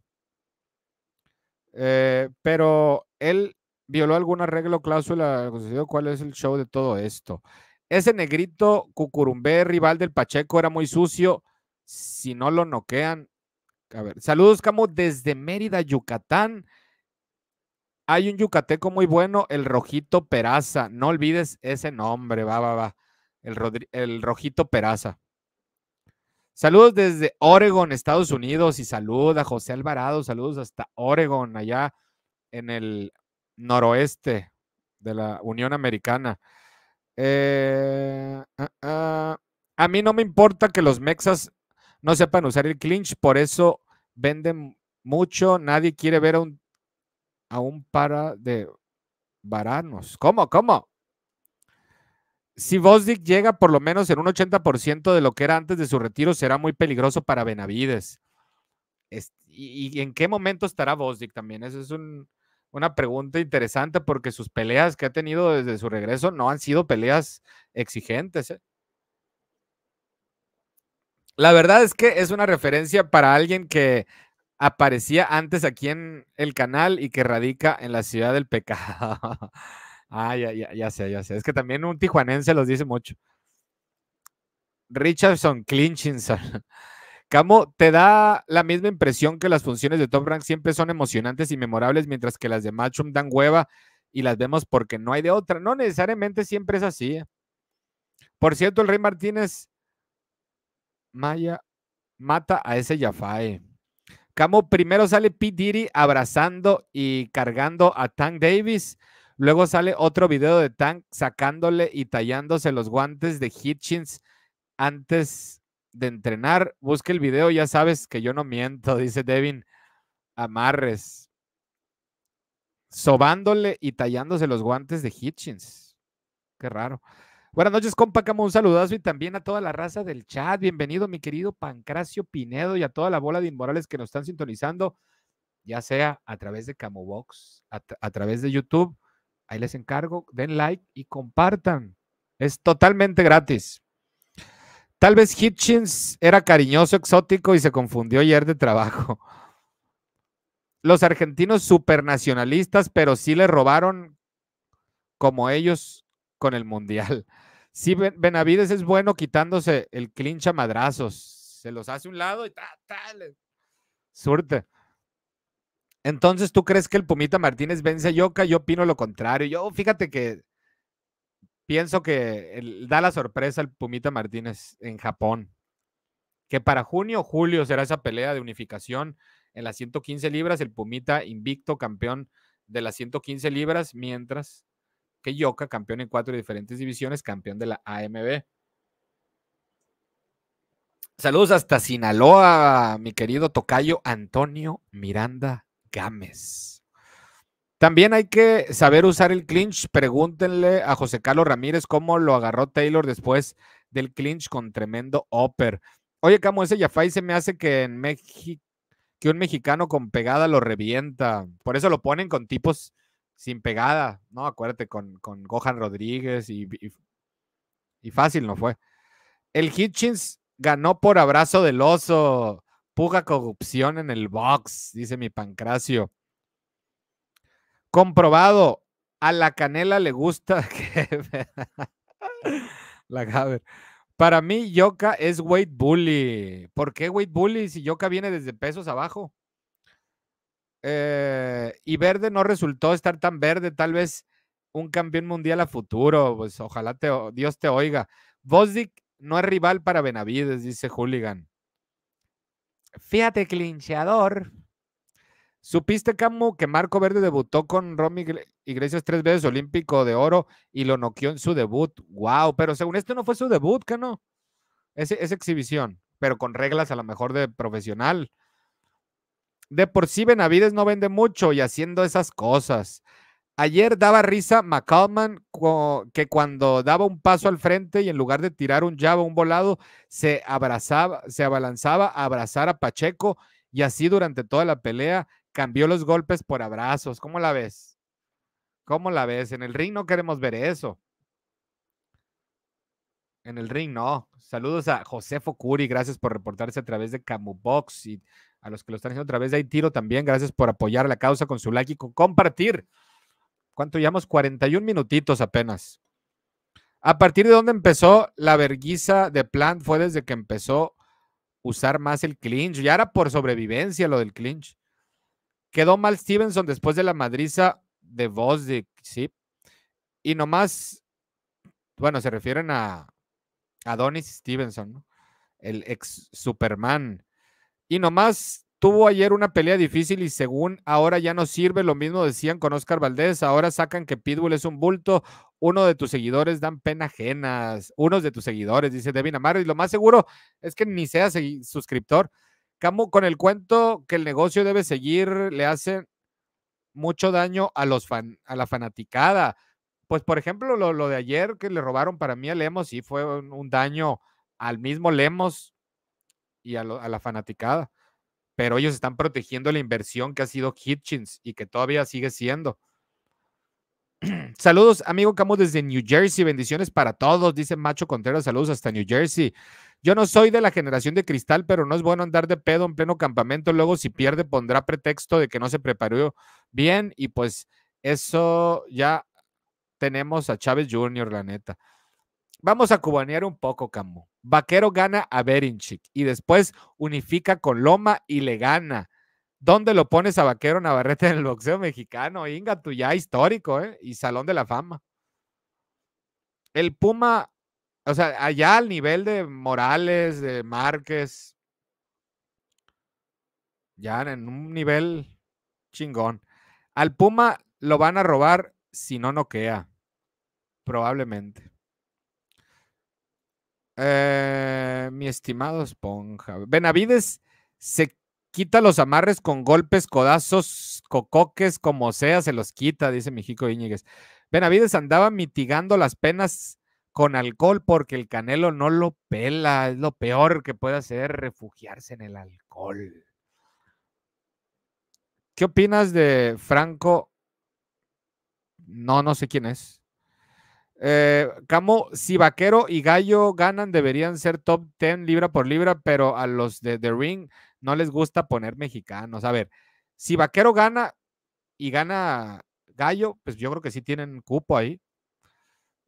Speaker 1: Eh, pero él violó algún arreglo, o cláusula ¿Cuál es el show de todo esto? Ese negrito cucurumbé, rival del Pacheco, era muy sucio. Si no lo noquean. A ver, saludos, Camo, desde Mérida, Yucatán. Hay un yucateco muy bueno, el Rojito Peraza. No olvides ese nombre, va, va, va. El, Rojito Peraza. Saludos desde Oregon, Estados Unidos, y saluda a José Alvarado. Saludos hasta Oregon, allá en el noroeste de la Unión Americana. Eh, ah, ah, a mí no me importa que los mexas no sepan usar el clinch, por eso venden mucho. Nadie quiere ver a un un para de varanos. ¿Cómo? ¿Cómo? Si Bosdick llega por lo menos en un 80% de lo que era antes de su retiro, será muy peligroso para Benavides. ¿Y, en qué momento estará Bosdick también? Esa es una pregunta interesante porque sus peleas que ha tenido desde su regreso no han sido peleas exigentes. ¿eh? La verdad es que es una referencia para alguien que aparecía antes aquí en el canal y que radica en la ciudad del pecado. [LAUGHS] ah, ya, ya, ya sé, ya sé. Es que también un tijuanense los dice mucho. Richardson, Clinchinson. [LAUGHS] Camo, ¿te da la misma impresión que las funciones de Top Rank siempre son emocionantes y memorables, mientras que las de Matchroom dan hueva y las vemos porque no hay de otra? No necesariamente siempre es así. ¿eh? Por cierto, el Rey Martínez Maya mata a ese Yafae. Camo primero sale P. Diddy abrazando y cargando a Tank Davis. Luego sale otro video de Tank sacándole y tallándose los guantes de Hitchens antes de entrenar. Busque el video, ya sabes que yo no miento, [LAUGHS] dice Devin. Amarres. Sobándole y tallándose los guantes de Hitchens. Qué raro. Buenas noches, compa Camo, un saludazo y también a toda la raza del chat. Bienvenido, mi querido Pancracio Pinedo y a toda la bola de inmorales que nos están sintonizando, ya sea a través de Camobox, a, a través de YouTube. Ahí les encargo, den like y compartan. Es totalmente gratis. Tal vez Hitchens era cariñoso, exótico y se confundió ayer de trabajo. Los argentinos supernacionalistas, pero sí le robaron como ellos con el Mundial. Sí, Benavides es bueno quitándose el clinch a madrazos. Se los hace un lado y tal, tal. Surte. Entonces, ¿tú crees que el Pumita Martínez vence a Yoka? Yo opino lo contrario. Yo, fíjate que pienso que da la sorpresa el Pumita Martínez en Japón. Que para junio o julio será esa pelea de unificación en las 115 libras, el Pumita invicto campeón de las 115 libras, mientras que Yoka, campeón en cuatro diferentes divisiones, campeón de la AMB. Saludos hasta Sinaloa, mi querido tocayo Antonio Miranda Gámez. También hay que saber usar el clinch. Pregúntenle a José Carlos Ramírez cómo lo agarró Taylor después del clinch con tremendo upper. Oye, Camo, ese y se me hace que en México que un mexicano con pegada lo revienta. Por eso lo ponen con tipos sin pegada, ¿no? Acuérdate con, Gohan Rodríguez y, y, fácil no fue. El Hitchens ganó por abrazo del oso. Puja corrupción en el box, dice mi pancracio. Comprobado, a la canela le gusta [LAUGHS] que... la Gaber. Para mí, Yoka es weight bully. ¿Por qué weight bully si Yoka viene desde pesos abajo? Eh, y verde no resultó estar tan verde, tal vez un campeón mundial a futuro, pues ojalá te, Dios te oiga. Vosdick no es rival para Benavides, dice Hooligan. Fíjate, clinchador. ¿Supiste, Camu, que Marco Verde debutó con Romy Iglesias tres veces olímpico de oro y lo noqueó en su debut? ¡Wow! Pero según esto no fue su debut, ¿qué no? es exhibición, pero con reglas a lo mejor de profesional. De por sí Benavides no vende mucho y haciendo esas cosas. Ayer daba risa McCallman que cuando daba un paso al frente y en lugar de tirar un jab un volado, se abrazaba, se abalanzaba a abrazar a Pacheco y así durante toda la pelea cambió los golpes por abrazos. ¿Cómo la ves? ¿Cómo la ves? En el ring no queremos ver eso. En el ring no. Saludos a Josefo Curi, gracias por reportarse a través de Camubox y a los que lo están haciendo a través de ahí tiro también. Gracias por apoyar la causa con su like y con compartir. ¿Cuánto llevamos? 41 minutitos apenas. ¿A partir de dónde empezó la verguiza de Plant? Fue desde que empezó a usar más el clinch. Ya era por sobrevivencia lo del clinch. Quedó mal Stevenson después de la madriza de de ¿sí? Y nomás, bueno, se refieren a Adonis Stevenson, ¿no? El ex Superman y nomás tuvo ayer una pelea difícil y según ahora ya no sirve, lo mismo decían con Oscar Valdés, ahora sacan que Pitbull es un bulto, uno de tus seguidores dan pena ajenas, unos de tus seguidores, dice Devin Amaro, y lo más seguro es que ni sea suscriptor. Camo, con el cuento que el negocio debe seguir, le hace mucho daño a, los fan, a la fanaticada. Pues, por ejemplo, lo, de ayer que le robaron para mí a Lemos, y fue un daño al mismo Lemos, y a, la fanaticada. Pero ellos están protegiendo la inversión que ha sido Hitchens y que todavía sigue siendo. [CLEARS THROAT] Saludos, amigo Camus, desde New Jersey. Bendiciones para todos, dice Macho Contreras. Saludos hasta New Jersey. Yo no soy de la generación de cristal, pero no es bueno andar de pedo en pleno campamento. Luego, si pierde, pondrá pretexto de que no se preparó bien. Y pues eso ya tenemos a Chávez Jr., la neta. Vamos a cubanear un poco, Camu. Vaquero gana a Berinchik y después unifica con Loma y le gana. ¿Dónde lo pones a Vaquero Navarrete en el boxeo mexicano? Inga, tú ya histórico, ¿eh? Y Salón de la Fama. El Puma, o sea, allá al nivel de Morales, de Márquez, ya en un nivel chingón. Al Puma lo van a robar si no noquea, probablemente. Eh, mi estimado Esponja. Benavides se quita los amarres con golpes, codazos, cocoques, como sea, se los quita, dice Mijico Iñiguez. Benavides andaba mitigando las penas con alcohol porque el canelo no lo pela. Es lo peor que puede hacer refugiarse en el alcohol. ¿Qué opinas de Franco? No, no sé quién es. Eh, Camo, si Vaquero y Gallo ganan, deberían ser top 10 libra por libra, pero a los de The Ring no les gusta poner mexicanos. A ver, si Vaquero gana y gana Gallo, pues yo creo que sí tienen cupo ahí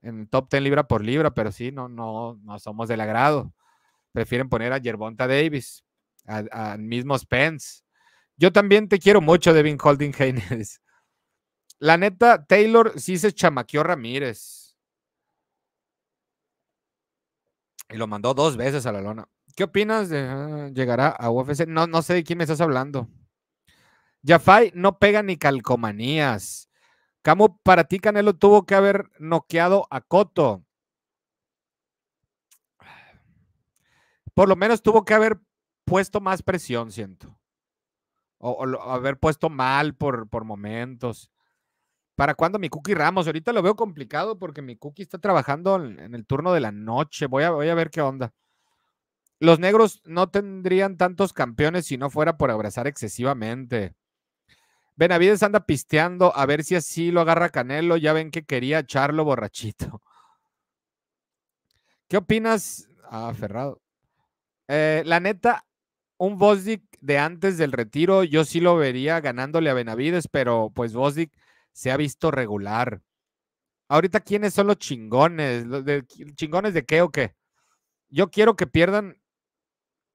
Speaker 1: en top 10 libra por libra, pero sí, no, no, no somos del agrado. Prefieren poner a Yerbonta Davis, al a mismo Spence. Yo también te quiero mucho, Devin Holding Haynes. La neta, Taylor sí se chamaqueó Ramírez y lo mandó dos veces a la lona. ¿Qué opinas de ah, llegará a UFC? No, no sé de quién me estás hablando. Jafai no pega ni calcomanías. Camo, para ti Canelo tuvo que haber noqueado a Coto. Por lo menos tuvo que haber puesto más presión, siento. O, haber puesto mal por, por momentos. ¿Para cuándo mi Cookie Ramos? Ahorita lo veo complicado porque mi Cookie está trabajando en, el turno de la noche. Voy a, voy a ver qué onda. Los negros no tendrían tantos campeones si no fuera por abrazar excesivamente. Benavides anda pisteando a ver si así lo agarra Canelo. Ya ven que quería echarlo borrachito. ¿Qué opinas? Ah, Ferrado. Eh, la neta, un Bosdick de antes del retiro, yo sí lo vería ganándole a Benavides, pero pues Bosdick se ha visto regular. Ahorita, ¿quiénes son los chingones? ¿Los de, ¿Chingones de qué o qué? Yo quiero que pierdan.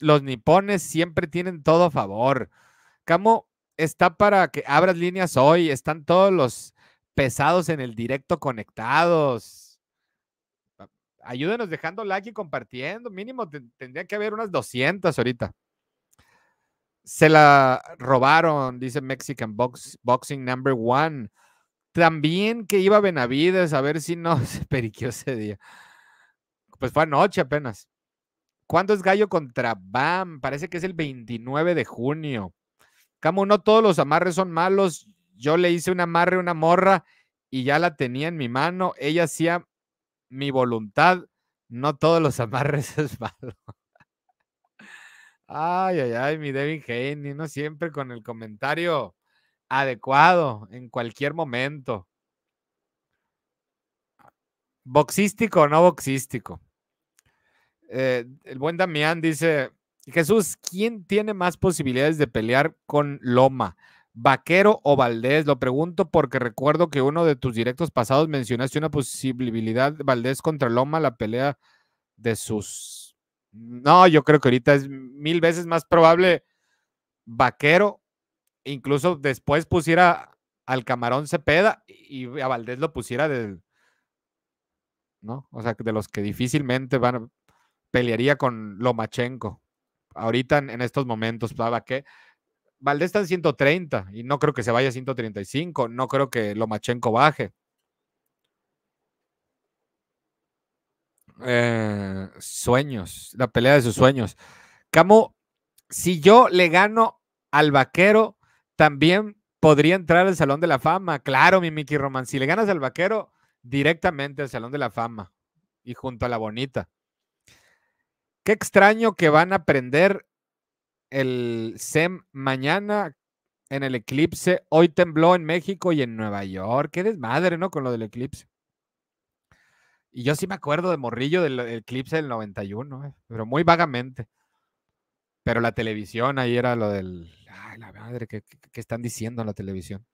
Speaker 1: Los nipones siempre tienen todo a favor. Camo está para que abras líneas hoy. Están todos los pesados en el directo conectados. Ah, ayúdenos dejando like y compartiendo. Mínimo tendría que haber unas 200 ahorita. Se la robaron, dice Mexican Boxing Number One. También que iba Benavides a ver si no [LAUGHS] se periquió ese día. Pues fue anoche apenas. ¿Cuándo es Gallo contra BAM? Parece que es el 29 de junio. Camo, no todos los amarres son malos. Yo le hice un amarre a una morra y ya la tenía en mi mano. Ella hacía mi voluntad. No todos los [LAUGHS] amarres es malo. Ay, ay, ay, mi Devin Haney, no siempre con el comentario adecuado en cualquier momento. Boxístico o no boxístico. Eh, el buen Damián dice, Jesús, ¿quién tiene más posibilidades de pelear con Loma? ¿Vaquero o Valdés? Lo pregunto porque recuerdo que uno de tus directos pasados mencionaste una posibilidad Valdés contra Loma, la pelea de sus... No, yo creo que ahorita es mil veces más probable Vaquero incluso después pusiera al Camarón Cepeda y a Valdés lo pusiera del, ¿no? O sea, de los que difícilmente van a, pelearía con Lomachenko ahorita en, estos momentos, ¿para que Valdés está en 130 y no creo que se vaya a 135, no creo que Lomachenko baje. Eh, sueños, la pelea de sus sueños. Camo, si yo le gano al vaquero, también podría entrar al Salón de la Fama. Claro, mi Mickey Roman, si le ganas al vaquero, directamente al Salón de la Fama y junto a la bonita. Qué extraño que van a prender el SEM mañana en el eclipse. Hoy tembló en México y en Nueva York. Qué desmadre, ¿no? Con lo del eclipse. Y yo sí me acuerdo de Morrillo del eclipse del 91, eh, pero muy vagamente. Pero la televisión ahí era lo del Ay, la madre, ¿qué, están diciendo en la televisión?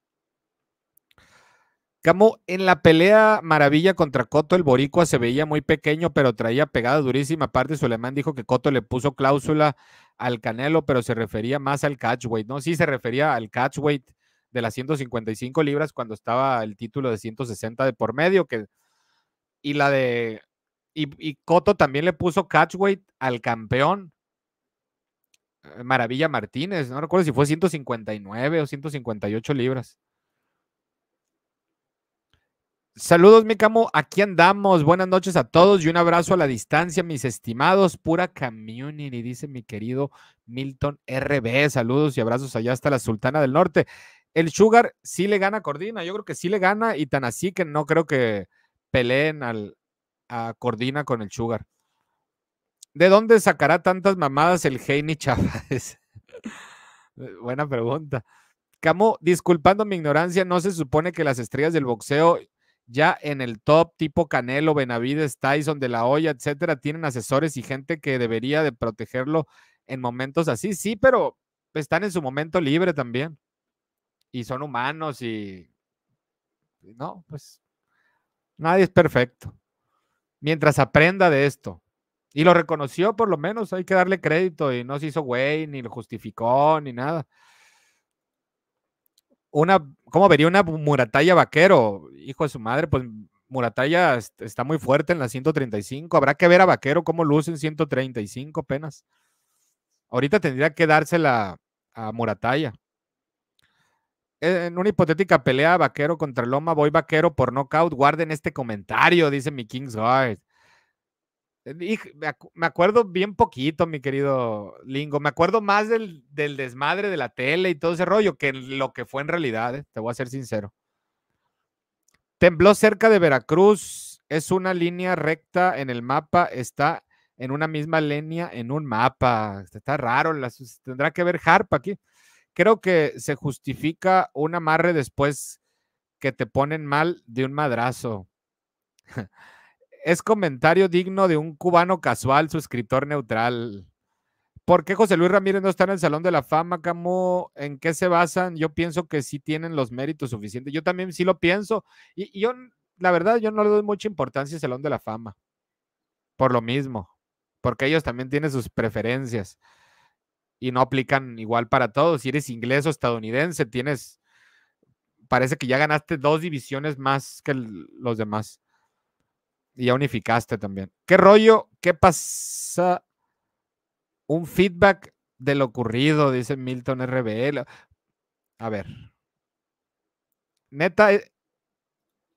Speaker 1: Camo, en la pelea maravilla contra Coto, el boricua se veía muy pequeño, pero traía pegada durísima. Aparte, Sulemán dijo que Coto le puso cláusula al Canelo, pero se refería más al catchweight, ¿no? Sí, se refería al catchweight de las 155 libras cuando estaba el título de 160 de por medio, que... Y la de... Y, y también le puso catchweight al campeón eh, Maravilla Martínez, no recuerdo si fue 159 o 158 libras. Saludos, mi camo. Aquí andamos. Buenas noches a todos y un abrazo a la distancia, mis estimados. Pura community, dice mi querido Milton RB. Saludos y abrazos allá hasta la Sultana del Norte. El Sugar sí le gana a Cordina. Yo creo que sí le gana y tan así que no creo que peleen al, a Cordina con el Sugar. ¿De dónde sacará tantas mamadas el Heini Chávez? [LAUGHS] Buena pregunta. Camo, disculpando mi ignorancia, ¿no se supone que las estrellas del boxeo ya en el top, tipo Canelo, Benavides, Tyson, De La Hoya, etcétera, tienen asesores y gente que debería de protegerlo en momentos así? Sí, pero están en su momento libre también. Y son humanos y... No, pues nadie es perfecto. Mientras aprenda de esto, y lo reconoció, por lo menos, hay que darle crédito y no se hizo güey, ni lo justificó, ni nada. Una, ¿Cómo vería una Muratalla vaquero? Hijo de su madre, pues Muratalla está muy fuerte en la 135. Habrá que ver a vaquero cómo luce en 135 apenas. Ahorita tendría que dársela a Muratalla. E, en una hipotética pelea vaquero contra Loma, voy vaquero por nocaut, Guarden este comentario, dice mi Kings Guy. Me acuerdo bien poquito, mi querido Lingo. Me acuerdo más del, desmadre de la tele y todo ese rollo que lo que fue en realidad, eh, te voy a ser sincero. Tembló cerca de Veracruz, es una línea recta en el mapa, está en una misma línea en un mapa. Este, está raro, las, este, tendrá que ver harpa aquí. Creo que se justifica un amarre después que te ponen mal de un madrazo. [LAUGHS] es comentario digno de un cubano casual, suscriptor neutral. ¿Por qué José Luis Ramírez no está en el Salón de la Fama, Camu? ¿En qué se basan? Yo pienso que sí tienen los méritos suficientes. Yo también sí lo pienso. Y, y yo, la verdad, yo no le doy mucha importancia al Salón de la Fama. Por lo mismo. Porque ellos también tienen sus preferencias. Y no aplican igual para todos. Si eres inglés o estadounidense, tienes. Parece que ya ganaste dos divisiones más que los demás. Y ya unificaste también. ¿Qué rollo? ¿Qué pasa? Un feedback de lo ocurrido, dice Milton RBL. A ver. Neta, eh,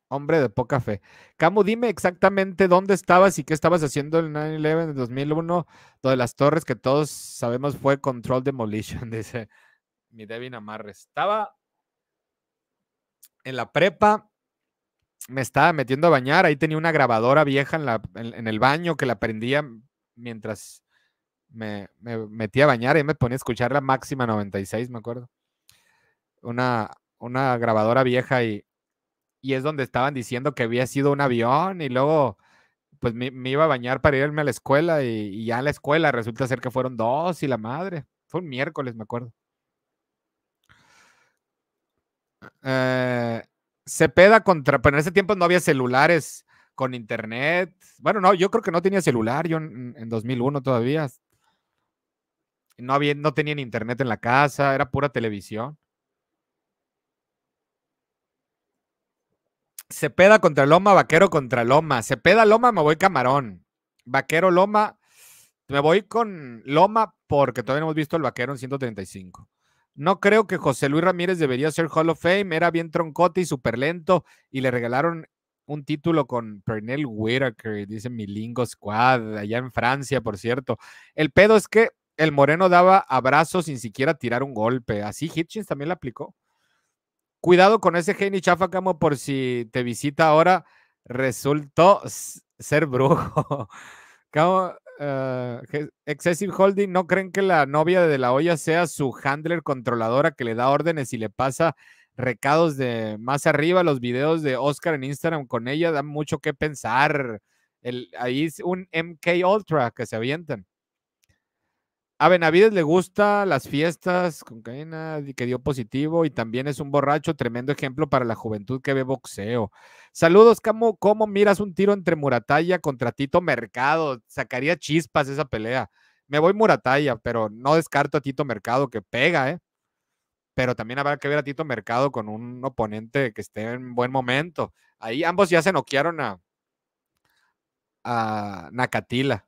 Speaker 1: hombre de poca fe. Camu, dime exactamente dónde estabas y qué estabas haciendo el 9-11 de 2001, lo de las torres que todos sabemos fue Control Demolition, [LAUGHS] dice mi Devin Amarres. Estaba en la prepa, me estaba metiendo a bañar. Ahí tenía una grabadora vieja en, la, en, el baño que la prendía mientras me, me, metía a bañar. y me ponía a escuchar la máxima 96, me acuerdo. Una, una grabadora vieja y, y es donde estaban diciendo que había sido un avión y luego pues me, iba a bañar para irme a la escuela y, ya a la escuela resulta ser que fueron dos y la madre. Fue un miércoles, me acuerdo. Eh, Cepeda contra, pero en ese tiempo no había celulares con internet. Bueno, no, yo creo que no tenía celular yo en, 2001 todavía. No, había, no tenían internet en la casa, era pura televisión. Cepeda contra Loma, Vaquero contra Loma. Cepeda Loma, me voy Camarón. Vaquero Loma, me voy con Loma porque todavía no hemos visto el Vaquero en 135. No creo que José Luis Ramírez debería ser Hall of Fame. Era bien troncote y súper lento. Y le regalaron un título con Pernell Whitaker, dice Milingo Squad, allá en Francia, por cierto. El pedo es que el Moreno daba abrazos sin siquiera tirar un golpe. Así Hitchens también la aplicó. Cuidado con ese Heini Chafa, por si te visita ahora. Resultó ser brujo. [LAUGHS] Camo, Ah, Excessive Holding, ¿no creen que la novia de la olla sea su handler controladora que le da órdenes y le pasa recados de más arriba? Los videos de Oscar en Instagram con ella dan mucho que pensar. El, ahí es un MK Ultra que se avientan. A Benavides le gusta las fiestas con cadena que dio positivo y también es un borracho, tremendo ejemplo para la juventud que ve boxeo. Saludos, ¿cómo, cómo miras un tiro entre Murataya contra Tito Mercado? Sacaría chispas esa pelea. Me voy Murataya, pero no descarto a Tito Mercado que pega, ¿eh? Pero también habrá que ver a Tito Mercado con un oponente que esté en buen momento. Ahí ambos ya se noquearon a, a Nakatila.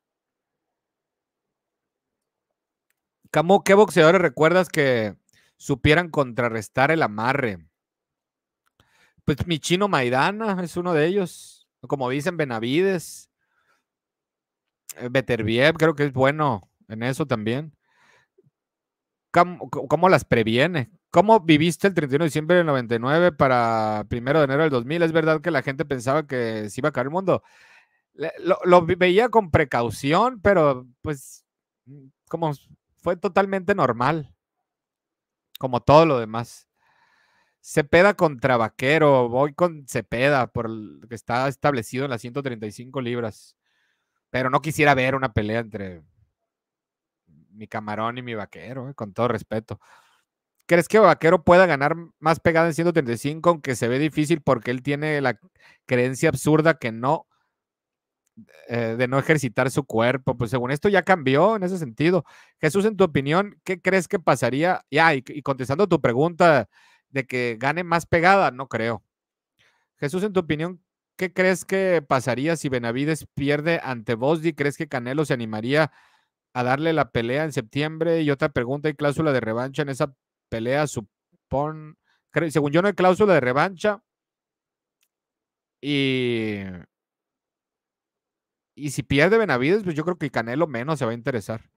Speaker 1: ¿Cómo, ¿Qué boxeadores recuerdas que supieran contrarrestar el amarre? Pues mi chino Maidana es uno de ellos. Como dicen, Benavides. Eh, Beterbiev, creo que es bueno en eso también. ¿Cómo, las previene? ¿Cómo viviste el 31 de diciembre del 99 para 1 de enero del 2000? ¿Es verdad que la gente pensaba que se iba a caer el mundo? Lo, lo veía con precaución, pero pues mm, como fue totalmente normal, como todo lo demás. Cepeda contra Vaquero, voy con Cepeda, por lo que está establecido en las 135 libras. Pero no quisiera ver una pelea entre mi camarón y mi vaquero, eh, con todo respeto. ¿Crees que Vaquero pueda ganar más pegada en 135, aunque se ve difícil porque él tiene la creencia absurda que no eh, de no ejercitar su cuerpo. Pues según esto ya cambió en ese sentido. Jesús, en tu opinión, ¿qué crees que pasaría? Ya, y, contestando contestando tu pregunta de que gane más pegada, no creo. Jesús, en tu opinión, ¿qué crees que pasaría si Benavides pierde ante Bosdi? ¿Crees que Canelo se animaría a darle la pelea en septiembre? Y otra pregunta, ¿hay cláusula de revancha en esa pelea? Supon... Según yo no hay cláusula de revancha. Y y si pierde Benavides, pues yo creo que Canelo menos se va a interesar.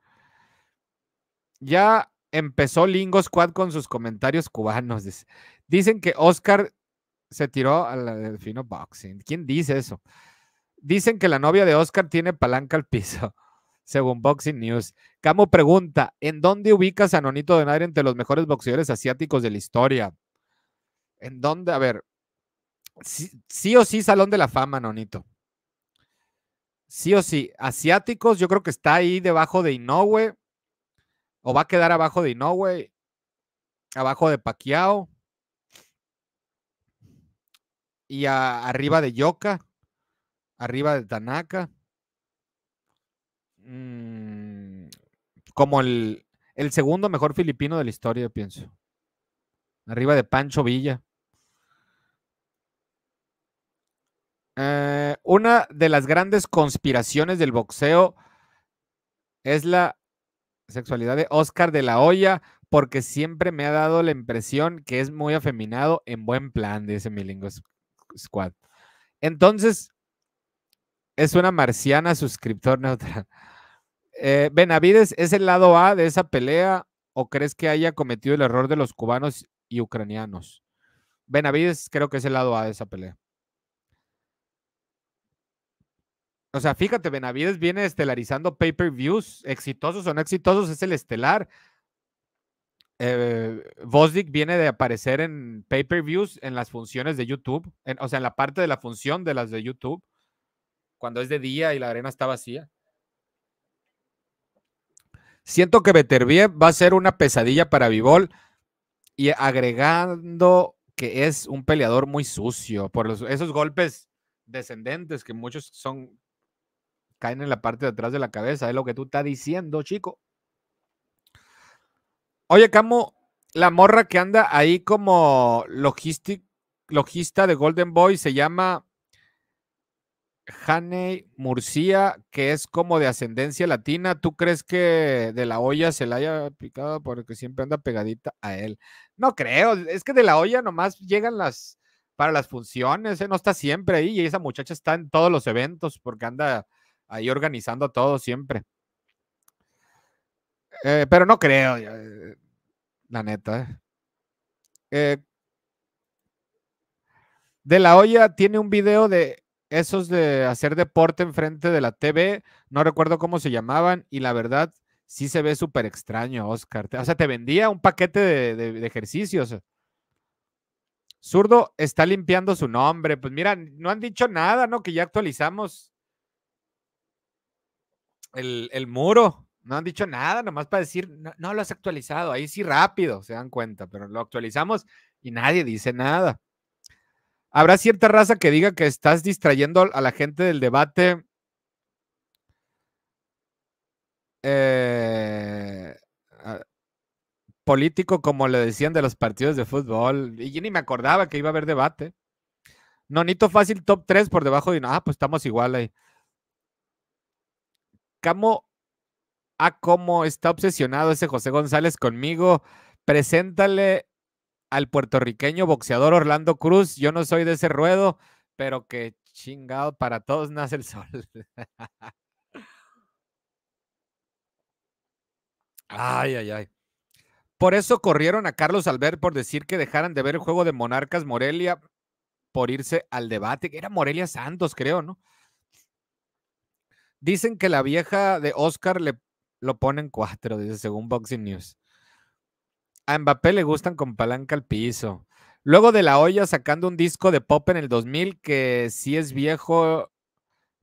Speaker 1: Ya empezó Lingo Squad con sus comentarios cubanos. Dicen que Oscar se tiró al fino boxing. ¿Quién dice eso? Dicen que la novia de Oscar tiene palanca al piso, [LAUGHS] según Boxing News. Camo pregunta: ¿En dónde ubicas a Nonito Donaire entre los mejores boxeadores asiáticos de la historia? ¿En dónde? A ver, sí o sí, Salón de la Fama, Nonito sí o sí. Asiáticos, yo creo que está ahí debajo de Inoue. O va a quedar abajo de Inoue. Abajo de Paquiao. Y arriba de Yoka. Arriba de Tanaka. Mm, como el, el segundo mejor filipino de la historia, pienso. Arriba de Pancho Villa. Eh, una de las grandes conspiraciones del boxeo es la sexualidad de Oscar de la Hoya, porque siempre me ha dado la impresión que es muy afeminado en buen plan, dice Milingo Squad. Entonces, es una marciana suscriptor neutral. Eh, Benavides, ¿es el lado A de esa pelea o crees que haya cometido el error de los cubanos y ucranianos? Benavides creo que es el lado A de esa pelea. O sea, fíjate, Benavides viene estelarizando pay-per-views, exitosos o no exitosos, es el estelar. Eh, viene de aparecer en pay-per-views en las funciones de YouTube, o sea, en la parte de la función de las de YouTube, cuando es de día y la arena está vacía. Siento que Beterbiev va a ser una pesadilla para Vivol y agregando que es un peleador muy sucio por esos golpes descendentes que muchos son caen en la parte de atrás de la cabeza. Es lo que tú estás diciendo, chico. Oye, Camo, la morra que anda ahí como logista de Golden Boy se llama Haney Murcia, que es como de ascendencia latina. ¿Tú crees que de la olla se la haya picado porque siempre anda pegadita a él? No creo, es que de la olla nomás llegan las para las funciones, ¿eh? no está siempre ahí y esa muchacha está en todos los eventos porque anda ahí organizando todo siempre. Eh, pero no creo, eh, la neta. Eh, de la olla tiene un video de esos de hacer deporte enfrente de la TV, no recuerdo cómo se llamaban, y la verdad sí se ve súper extraño, Oscar. O sea, te vendía un paquete de ejercicios. Zurdo está limpiando su nombre. Pues mira, no han dicho nada, ¿no? Que ya actualizamos el, muro. No han dicho nada, nomás para decir, no, lo has actualizado. Ahí sí rápido, se dan cuenta, pero lo actualizamos y nadie dice nada. Habrá cierta raza que diga que estás distrayendo a la gente del debate. Eh, ah, político, como le decían de los partidos de fútbol. Y yo ni me acordaba que iba a haber debate. Nonito fácil, top 3 por debajo de. Ah, pues estamos igual ahí. Camo, a cómo está obsesionado ese José González conmigo. Preséntale al puertorriqueño boxeador Orlando Cruz. Yo no soy de ese ruedo, pero que chingado, para todos nace el sol. [LAUGHS] ay, ay, ay. Por eso corrieron a Carlos Albert por decir que dejaran de ver el juego de Monarcas Morelia por irse al debate, que era Morelia Santos, creo, ¿no? Dicen que la vieja de Oscar le, lo ponen cuatro, dice, según Boxing News. A Mbappé le gustan con palanca al piso. Luego de la olla sacando un disco de pop en el 2000 que sí es viejo,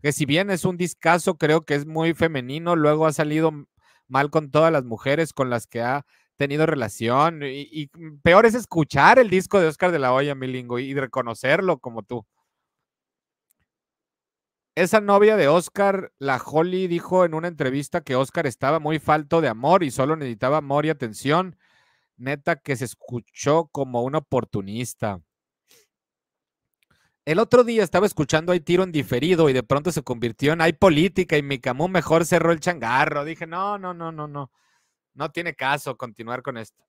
Speaker 1: que si bien es un discazo, creo que es muy femenino. Luego ha salido mal con todas las mujeres con las que ha tenido relación. Y, mm, peor es escuchar el disco de Oscar de la Olla mi lingo, y reconocerlo como tú. Esa novia de Oscar, la Holly, dijo en una entrevista que Oscar estaba muy falto de amor y solo necesitaba amor y atención. Neta que se escuchó como un oportunista. El otro día estaba escuchando Hay tiro en diferido y de pronto se convirtió en Hay política y mi camú mejor cerró el changarro. Dije, no, no, no, no, no. No tiene caso continuar con esto.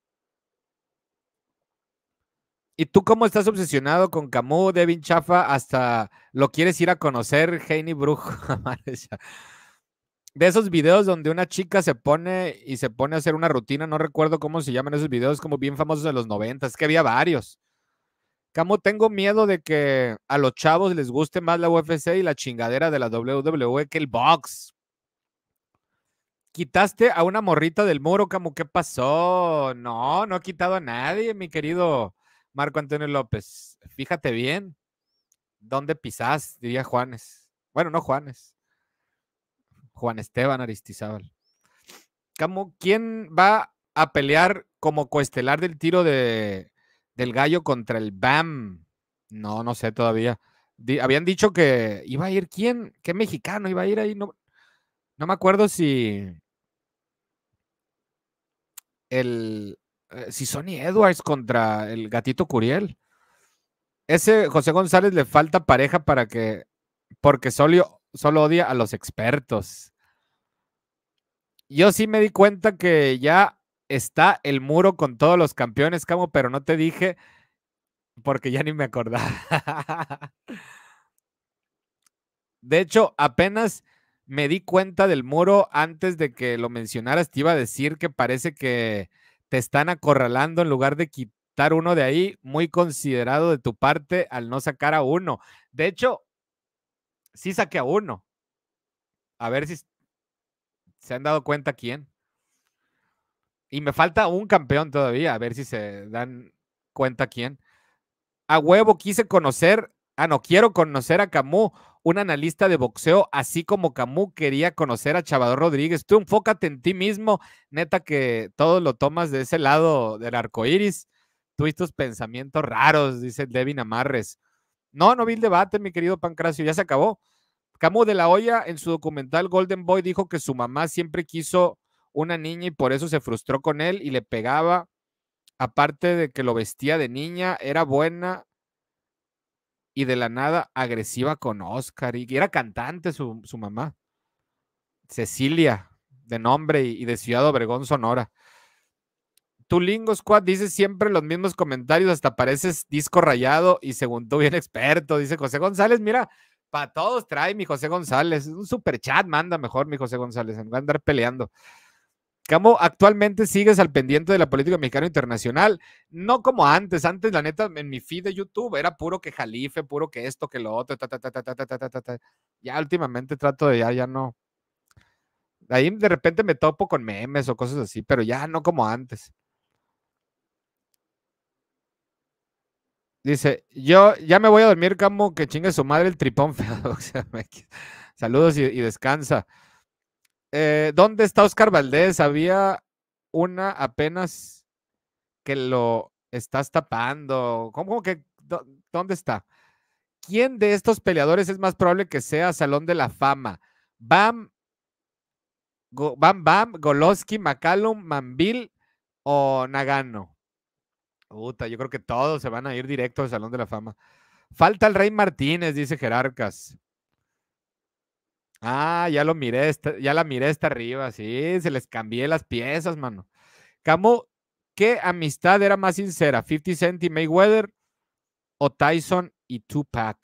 Speaker 1: ¿Y tú cómo estás obsesionado con Camus, Devin Chafa, hasta lo quieres ir a conocer, Heini Brujo? [LAUGHS] de esos videos donde una chica se pone y se pone a hacer una rutina, no recuerdo cómo se llaman esos videos, como bien famosos de los noventas, es que había varios. Camo, tengo miedo de que a los chavos les guste más la UFC y la chingadera de la WWE que el box. Quitaste a una morrita del muro, Camo, ¿qué pasó? No, no he quitado a nadie, mi querido Marco Antonio López, fíjate bien, ¿dónde pisás? Diría Juanes. Bueno, no Juanes. Juan Esteban Aristizábal. ¿Cómo, ¿Quién va a pelear como coestelar del tiro de, del gallo contra el BAM? No, no sé todavía. habían dicho que iba a ir quién, qué mexicano iba a ir ahí. No, no me acuerdo si el, eh, si Sonny Edwards contra el gatito Curiel. Ese José González le falta pareja para que, porque solo, solo odia a los expertos. Yo sí me di cuenta que ya está el muro con todos los campeones, Camo, pero no te dije porque ya ni me acordaba. De hecho, apenas me di cuenta del muro antes de que lo mencionaras, te iba a decir que parece que te están acorralando en lugar de quitar uno de ahí, muy considerado de tu parte al no sacar a uno. De hecho, sí saqué a uno. A ver si se han dado cuenta quién. Y me falta un campeón todavía, a ver si se dan cuenta quién. A huevo quise conocer, ah, no, quiero conocer a Camus un analista de boxeo, así como Camus quería conocer a Chavador Rodríguez. Tú enfócate en ti mismo, neta que todo lo tomas de ese lado del arco iris. Tú tus pensamientos raros, dice Devin Amarres. No, no vi el debate, mi querido Pancracio, ya se acabó. Camus de la Hoya en su documental Golden Boy dijo que su mamá siempre quiso una niña y por eso se frustró con él y le pegaba. Aparte de que lo vestía de niña, era buena y de la nada agresiva con Oscar. Y era cantante su, mamá. Cecilia, de nombre y, de Ciudad Obregón, Sonora. Tulingo Squad dice siempre los mismos comentarios, hasta pareces disco rayado y según tú bien experto, dice José González. Mira, para todos trae mi José González. Un super chat manda mejor mi José González, en andar peleando. Camo, actualmente sigues al pendiente de la política mexicana internacional, no como antes, antes la neta en mi feed de YouTube era puro que jalife, puro que esto, que lo otro, ta, ya últimamente trato de ya, ya no. Ahí de repente me topo con memes o cosas así, pero ya no como antes. Dice, yo ya me voy a dormir, Camo, que chingue su madre el tripón [LAUGHS] Saludos y descansa. Eh, ¿Dónde está Oscar Valdés? Había una apenas que lo estás tapando. ¿Cómo que dónde está? ¿Quién de estos peleadores es más probable que sea Salón de la Fama? Bam, Bam Bam, Goloski, McCallum, Manville o Nagano. yo creo que todos se van a ir directo al Salón de la Fama. Falta el Rey Martínez, dice Jerarcas. Ah, ya lo miré, ya la miré hasta arriba, sí, se les cambié las piezas, mano. Camo, ¿qué amistad era más sincera? ¿50 Cent y Mayweather o Tyson y Tupac?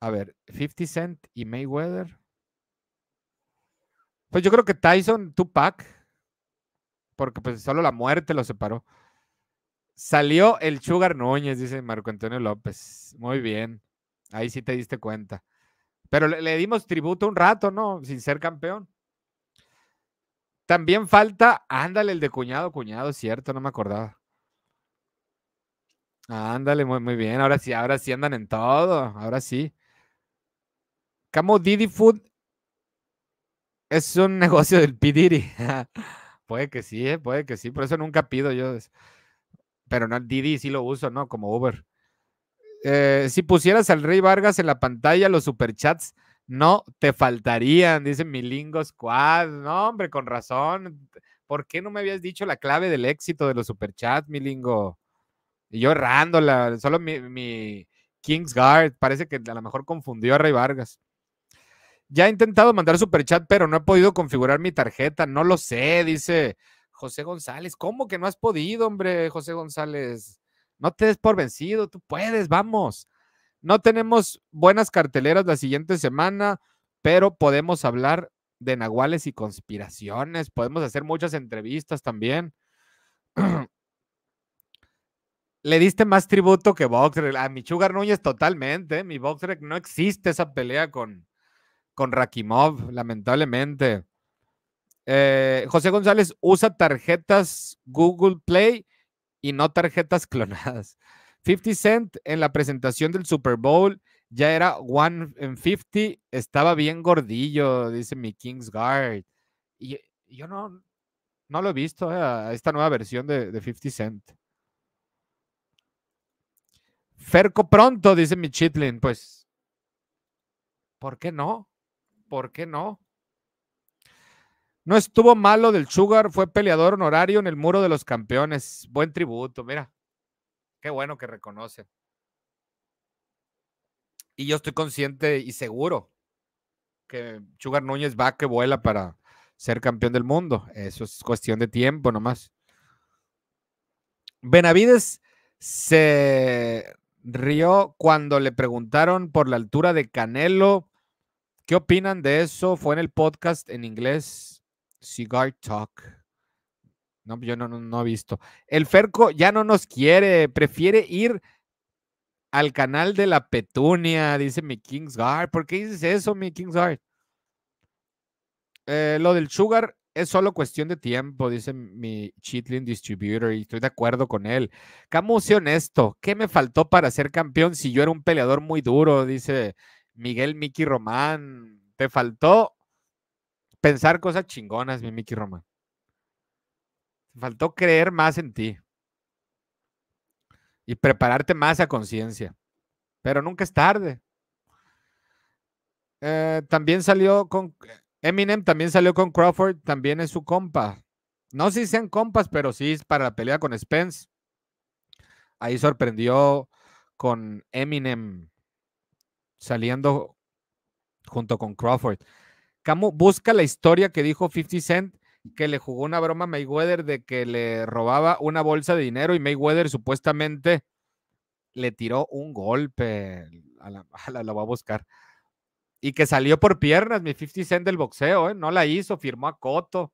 Speaker 1: A ver, 50 Cent y Mayweather. Pues yo creo que Tyson, Tupac, porque pues solo la muerte lo separó. Salió el Sugar Núñez, dice Marco Antonio López. Muy bien. Ahí sí te diste cuenta. Pero le, dimos tributo un rato, ¿no? Sin ser campeón. También falta, ándale, el de cuñado, cuñado, cierto, no me acordaba. Ándale, muy, bien. Ahora sí, ahora sí andan en todo. Ahora sí. Camo Didi Food es un [LAUGHS] negocio del Pidiri. [LAUGHS] puede que sí, ¿eh? puede que sí. Por eso nunca pido yo. Pero no, Didi sí lo uso, ¿no? Como Uber. Eh, si pusieras al Rey Vargas en la pantalla, los superchats no te faltarían, dice Milingo Squad. No, hombre, con razón. ¿Por qué no me habías dicho la clave del éxito de los superchats, Milingo? Y yo errándola, solo mi, mi Kingsguard, parece que a lo mejor confundió a Rey Vargas. Ya he intentado mandar superchat, pero no he podido configurar mi tarjeta, no lo sé, dice José González. ¿Cómo que no has podido, hombre, José González? No te des por vencido, tú puedes, vamos. No tenemos buenas carteleras la siguiente semana, pero podemos hablar de nahuales y conspiraciones, podemos hacer muchas entrevistas también. [CLEARS THROAT] Le diste más tributo que Boxer. A Michugar Núñez totalmente. ¿eh? Mi Boxer no existe esa pelea con, con Rakimov, lamentablemente. Eh, José González usa tarjetas Google Play y no tarjetas [LAUGHS] clonadas. 50 Cent en la presentación del Super Bowl ya era en 50. estaba bien gordillo, dice mi Kingsguard. Y yo no, no lo he visto eh, esta nueva versión de, de 50 Cent. Ferco pronto, dice mi Chitlin. Pues, ¿por qué no? ¿Por qué no? No estuvo malo del Sugar, fue peleador honorario en el muro de los campeones. Buen tributo, mira. Qué bueno que reconoce. Y yo estoy consciente y seguro que Sugar Núñez va que vuela para ser campeón del mundo. Eso es cuestión de tiempo nomás. Benavides se rió cuando le preguntaron por la altura de Canelo. ¿Qué opinan de eso? Fue en el podcast en inglés Cigar Talk. No, pues, yo no, no, he visto. El Ferco ya no nos quiere, prefiere ir al canal de la Petunia, dice mi Kingsguard. ¿Por qué dices eso, mi Kingsguard? Eh, lo del Sugar es solo cuestión de tiempo, dice mi Chitlin Distributor, y estoy de acuerdo con él. Camus, honesto, ¿qué me faltó para ser campeón si yo era un peleador muy duro? Dice Miguel Mickey Román. Te faltó pensar cosas chingonas, mi Mickey Roma. Faltó creer más en ti y prepararte más a conciencia. Pero nunca es tarde. Eh, también salió con Eminem, también salió con Crawford, también es su compa. No sé si sean compas, pero sí es para la pelea con Spence. Ahí sorprendió con Eminem saliendo junto con Crawford busca la historia que dijo 50 Cent que le jugó una broma a Mayweather de que le robaba una bolsa de dinero y Mayweather supuestamente le tiró un golpe. A la, [LAUGHS] la, voy a buscar. Y que salió por piernas, mi 50 Cent del boxeo, ¿eh? No la hizo, firmó a Coto.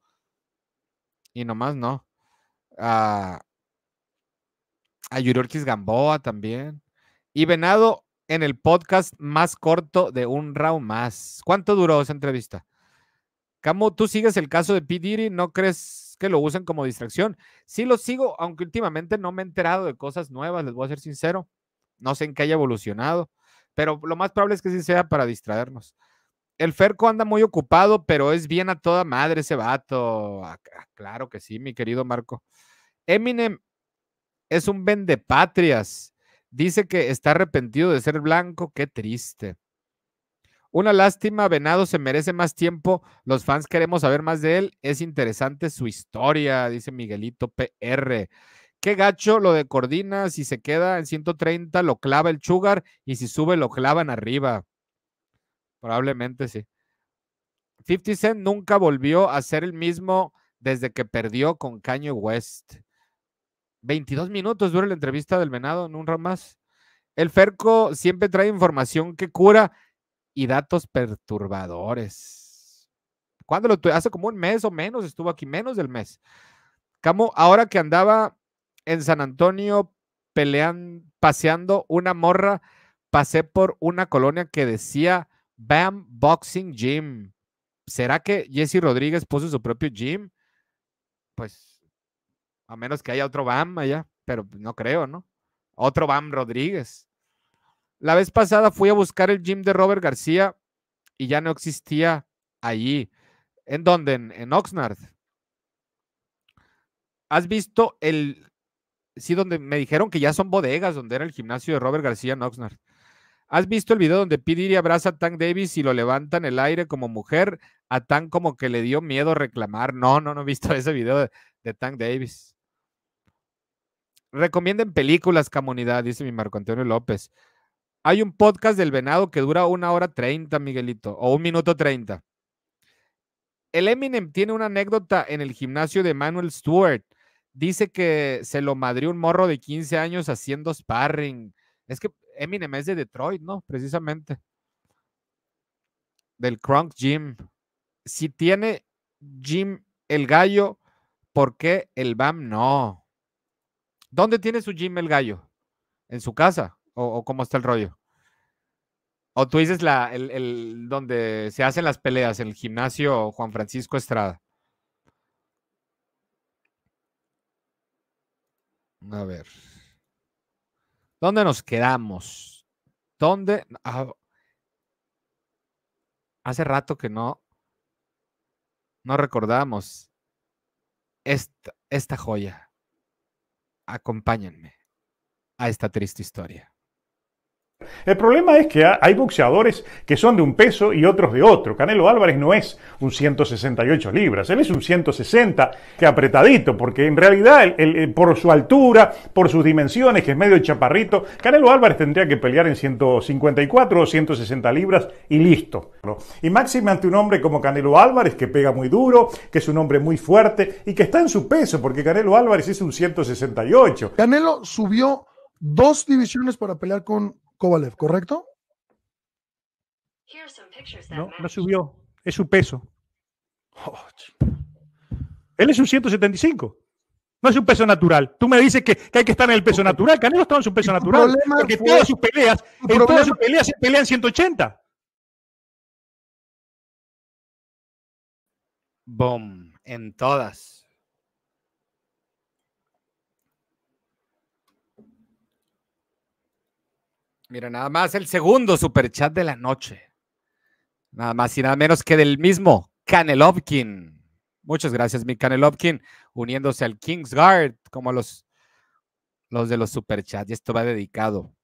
Speaker 1: Y nomás no. A a Yurorkis Gamboa también. Y Venado en el podcast más corto de un round más. ¿Cuánto duró esa entrevista? Camo, tú sigues el caso de P. ¿no crees que lo usen como distracción? Sí lo sigo, aunque últimamente no me he enterado de cosas nuevas, les voy a ser sincero. No sé en qué haya evolucionado, pero lo más probable es que sí sea para distraernos. El Ferco anda muy ocupado, pero es bien a toda madre ese vato. Ah, ah, claro que sí, mi querido Marco. Eminem es un vendepatrias Dice que está arrepentido de ser blanco, qué triste. Una lástima, Venado se merece más tiempo. Los fans queremos saber más de él. Es interesante su historia, dice Miguelito PR. Qué gacho lo de Cordina. Si se queda en 130, lo clava el chugar y si sube, lo clavan arriba. Probablemente sí. 50 Cent nunca volvió a ser el mismo desde que perdió con Caño West. 22 minutos dura la entrevista del Venado no un más. El Ferco siempre trae información que cura y datos perturbadores. ¿Cuándo lo tuve? Hace como un mes o menos estuvo aquí, menos del mes. Camo, ahora que andaba en San Antonio paseando una morra, pasé por una colonia que decía Bam Boxing Gym. ¿Será que Jesse Rodríguez puso su propio gym? Pues a menos que haya otro BAM allá, pero pues, no creo, ¿no? Otro BAM Rodríguez. La vez pasada fui a buscar el gym de Robert García y ya no existía allí. ¿En dónde? En, Oxnard. ¿Has visto el... Sí, donde me dijeron que ya son bodegas, donde era el gimnasio de Robert García en Oxnard. ¿Has visto el video donde Pidiri abraza a Tank Davis y lo levanta en el aire como mujer? A Tank como que le dio miedo reclamar. No, no, no he visto [LAUGHS] ese video de Tank Davis. Recomienden películas, comunidad, dice mi Marco Antonio López. Hay un podcast del venado que dura una hora treinta, Miguelito, o un minuto treinta. El Eminem tiene una anécdota en el gimnasio de Manuel Stewart. Dice que se lo madrió un morro de 15 años haciendo sparring. Es que Eminem es de Detroit, ¿no? Precisamente. Del Crunk Gym. Si tiene Jim el gallo, ¿por qué el BAM no? ¿Dónde tiene su gym el gallo? ¿En su casa? ¿O, cómo está el rollo? O tú dices la, el, donde se hacen las peleas, el gimnasio Juan Francisco Estrada. A ver. ¿Dónde nos quedamos? ¿Dónde? Ah, hace rato que no, no recordamos esta joya acompáñenme a esta triste historia. El problema es que hay boxeadores que son de un peso y otros de otro. Canelo Álvarez no es un 168 libras, él es un 160 que apretadito, porque en realidad por su altura, por sus dimensiones, que es medio chaparrito, Canelo Álvarez tendría que pelear en 154 o 160 libras y listo. Y máximo ante un hombre como Canelo Álvarez, que pega muy duro, que es un hombre muy fuerte y que está en su peso, porque Canelo Álvarez es un 168. Canelo subió dos divisiones para pelear con Kovalev, ¿correcto? No, no subió. Es su peso. Oh, Él es un 175. No es un peso natural. Tú me dices que, hay que estar en el peso natural. Canelo estaba en su peso natural. Porque todas sus peleas, en todas sus peleas se pelean 180. Boom. En todas. Mira, nada más el segundo Super Chat de la noche. Nada más y nada menos que del mismo Canelovkin. Muchas gracias, mi Canelovkin, uniéndose al Kingsguard como los, los de los superchats. Y esto va dedicado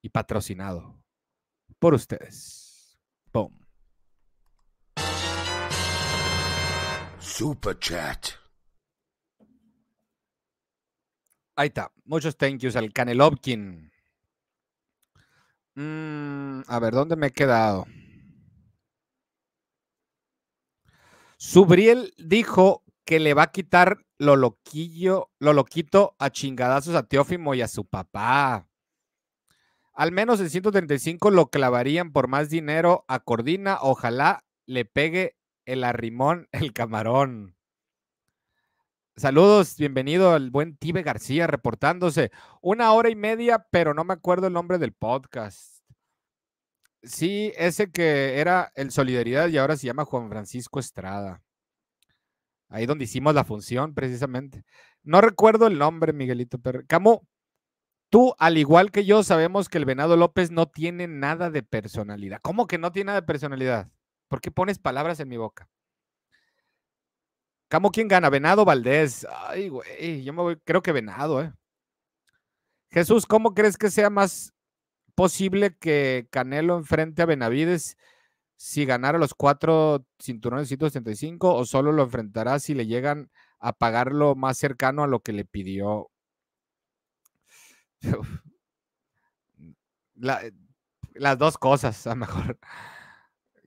Speaker 1: y patrocinado por ustedes. Boom. Superchat. Ahí está. Muchos thank yous al Canelovkin. Mm, a ver, ¿dónde me he quedado? Subriel dijo que le va a quitar lo loquillo, lo loquito a chingadazos a Teófimo y a su papá. Al menos el 135 lo clavarían por más dinero a Cordina. Ojalá le pegue el arrimón, el camarón. Saludos, bienvenido al buen Tibe García reportándose. Una hora y media, pero no me acuerdo el nombre del podcast. Sí, ese que era el Solidaridad y ahora se llama Juan Francisco Estrada. Ahí donde hicimos la función, precisamente. No recuerdo el nombre, Miguelito pero Camu, tú, al igual que yo, sabemos que el Venado López no tiene nada de personalidad. ¿Cómo que no tiene nada de personalidad? ¿Por qué pones palabras en mi boca? ¿Cómo ¿quién gana? Venado Valdés. Ay, güey, yo me voy, creo que Venado, ¿eh? Jesús, ¿cómo crees que sea más posible que Canelo enfrente a Benavides si ganara los cuatro cinturones 175 o solo lo enfrentará si le llegan a pagarlo más cercano a lo que le pidió? Eh, las dos cosas, a lo mejor.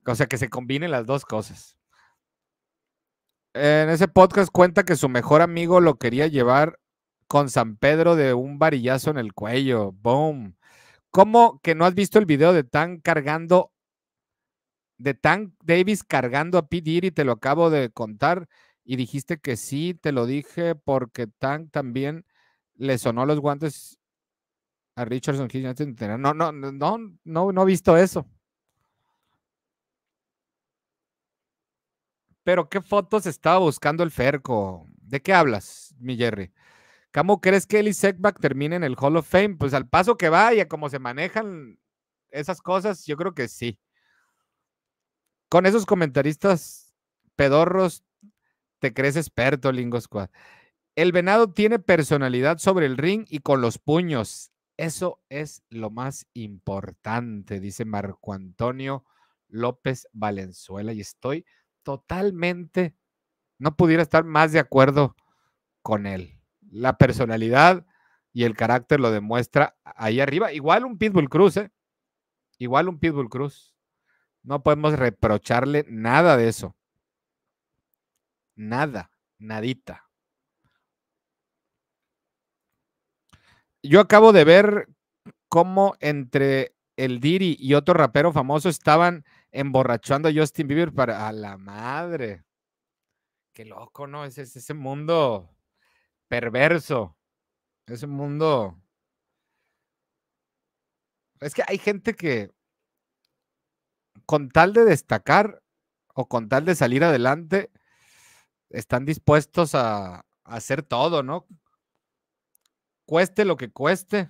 Speaker 1: O sea, que se combinen las dos cosas en ese podcast cuenta que su mejor amigo lo quería llevar con San Pedro de un varillazo en el cuello. Boom. ¿Cómo que no has visto el video de Tank cargando, de Tank Davis cargando a P. y Te lo acabo de contar y dijiste que sí, te lo dije porque Tank también le sonó los guantes a Richardson. Este no, no, no, no, no he visto eso. Pero qué fotos estaba buscando el Ferco. ¿De qué hablas, mi Jerry? ¿Cómo crees que Eli Setback termine en el Hall of Fame? Pues al paso que vaya, cómo se manejan esas cosas, yo creo que sí. Con esos comentaristas pedorros, te crees experto, Lingosquad. El venado tiene personalidad sobre el ring y con los puños. Eso es lo más importante, dice Marco Antonio López Valenzuela. Y estoy totalmente, no pudiera estar más de acuerdo con él. La personalidad y el carácter lo demuestra ahí arriba. Igual un Pitbull Cruz, ¿eh? Igual un Pitbull Cruz. No podemos reprocharle nada de eso. Nada, nadita. Yo acabo de ver cómo entre el Diri y otro rapero famoso estaban emborrachando a Justin Bieber para a la madre. Qué loco, ¿no? Es, ese mundo perverso. Ese mundo. Es que hay gente que con tal de destacar o con tal de salir adelante, están dispuestos a, a hacer todo, ¿no? Cueste lo que cueste.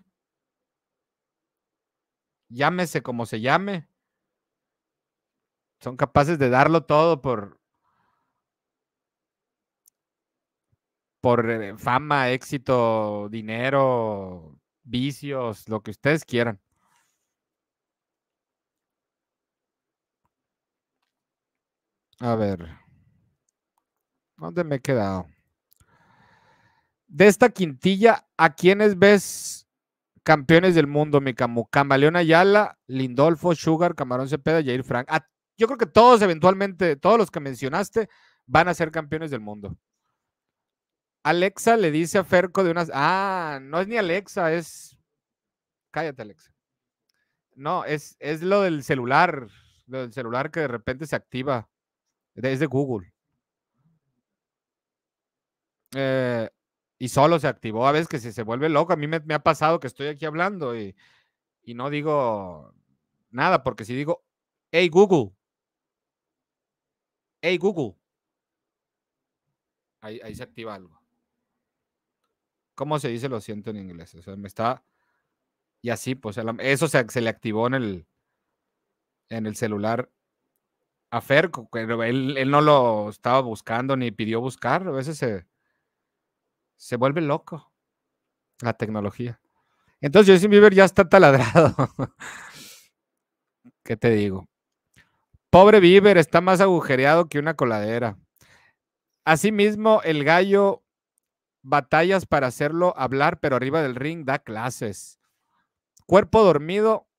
Speaker 1: Llámese como se llame son capaces de darlo todo por, por eh, fama, éxito, dinero, vicios, lo que ustedes quieran. A ver, ¿dónde me he quedado? De esta quintilla, ¿a quiénes ves campeones del mundo, mi Camu? Camaleón Ayala, Lindolfo, Sugar, Camarón Cepeda, Jair Frank yo creo que todos eventualmente, todos los que mencionaste, van a ser campeones del mundo. Alexa le dice a Ferco de unas. Ah, no es ni Alexa, es. Cállate, Alexa. No, es, es lo del celular. Lo del celular que de repente se activa. Es de Google. Eh, y solo se activó. A veces que se vuelve loco, a mí me, me, ha pasado que estoy aquí hablando y, y no digo nada, porque si digo, hey Google, hey Google. Ahí, se activa algo. ¿Cómo se dice lo siento en inglés? O sea, me está. Y así, pues eso se, se le activó en el, en el celular a Fer, él, él, no lo estaba buscando ni pidió buscar, a veces se, se vuelve loco la tecnología. Entonces Justin Bieber ya está taladrado. [LAUGHS] ¿Qué te digo? Pobre Bieber está más agujereado que una coladera. Asimismo, el gallo batallas para hacerlo hablar, pero arriba del ring da clases. Cuerpo dormido,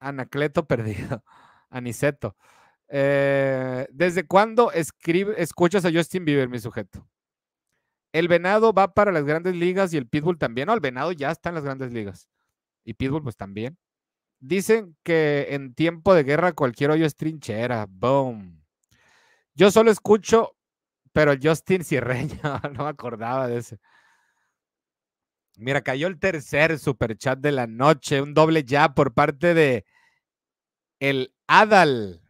Speaker 1: Anacleto [LAUGHS] perdido, Aniceto. Eh, ¿Desde cuándo escribe, escuchas a Justin Bieber, mi sujeto? El venado va para las grandes ligas y el pitbull también. No, el venado ya está en las grandes ligas. Y pitbull pues también. Dicen que en tiempo de guerra cualquier hoyo es trinchera. Boom. Yo solo escucho, pero Justin Sirreña [LAUGHS] no me acordaba de ese. Mira, cayó el tercer superchat de la noche, un doble ya por parte de el Adal